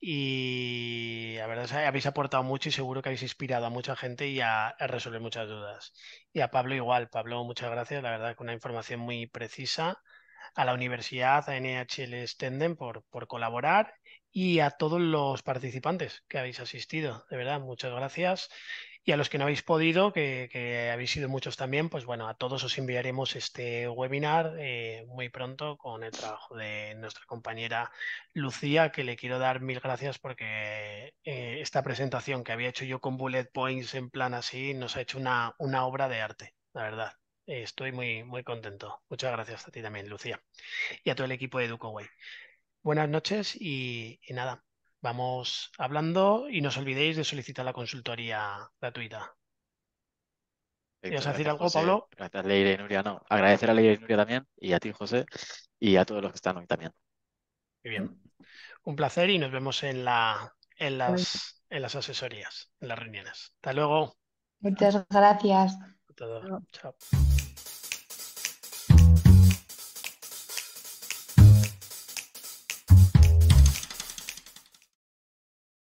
Y la verdad es que habéis aportado mucho y seguro que habéis inspirado a mucha gente y a, resolver muchas dudas. Y a Pablo igual. Pablo, muchas gracias. La verdad con una información muy precisa. A la universidad, a NHL Extenden por, por colaborar y a todos los participantes que habéis asistido. De verdad, muchas gracias y a los que no habéis podido, que, habéis sido muchos también, pues bueno, a todos os enviaremos este webinar eh, muy pronto con el trabajo de nuestra compañera Lucía, que le quiero dar mil gracias porque eh, esta presentación que había hecho yo con bullet points en plan así nos ha hecho una, obra de arte, la verdad. estoy muy, muy contento. Muchas gracias a ti también, Lucía, y a todo el equipo de EducoWay. Buenas noches y nada, Vamos hablando y no os olvidéis de solicitar la consultoría gratuita. ¿Quieres decir algo, Pablo? Gracias, Leire y Nuria. agradecer a Leire y Nuria también, y a ti, José, y a todos los que están hoy también. Muy bien. Un placer y nos vemos en, la, en, las, en las asesorías, en las reuniones. Hasta luego. Muchas gracias. A Chao.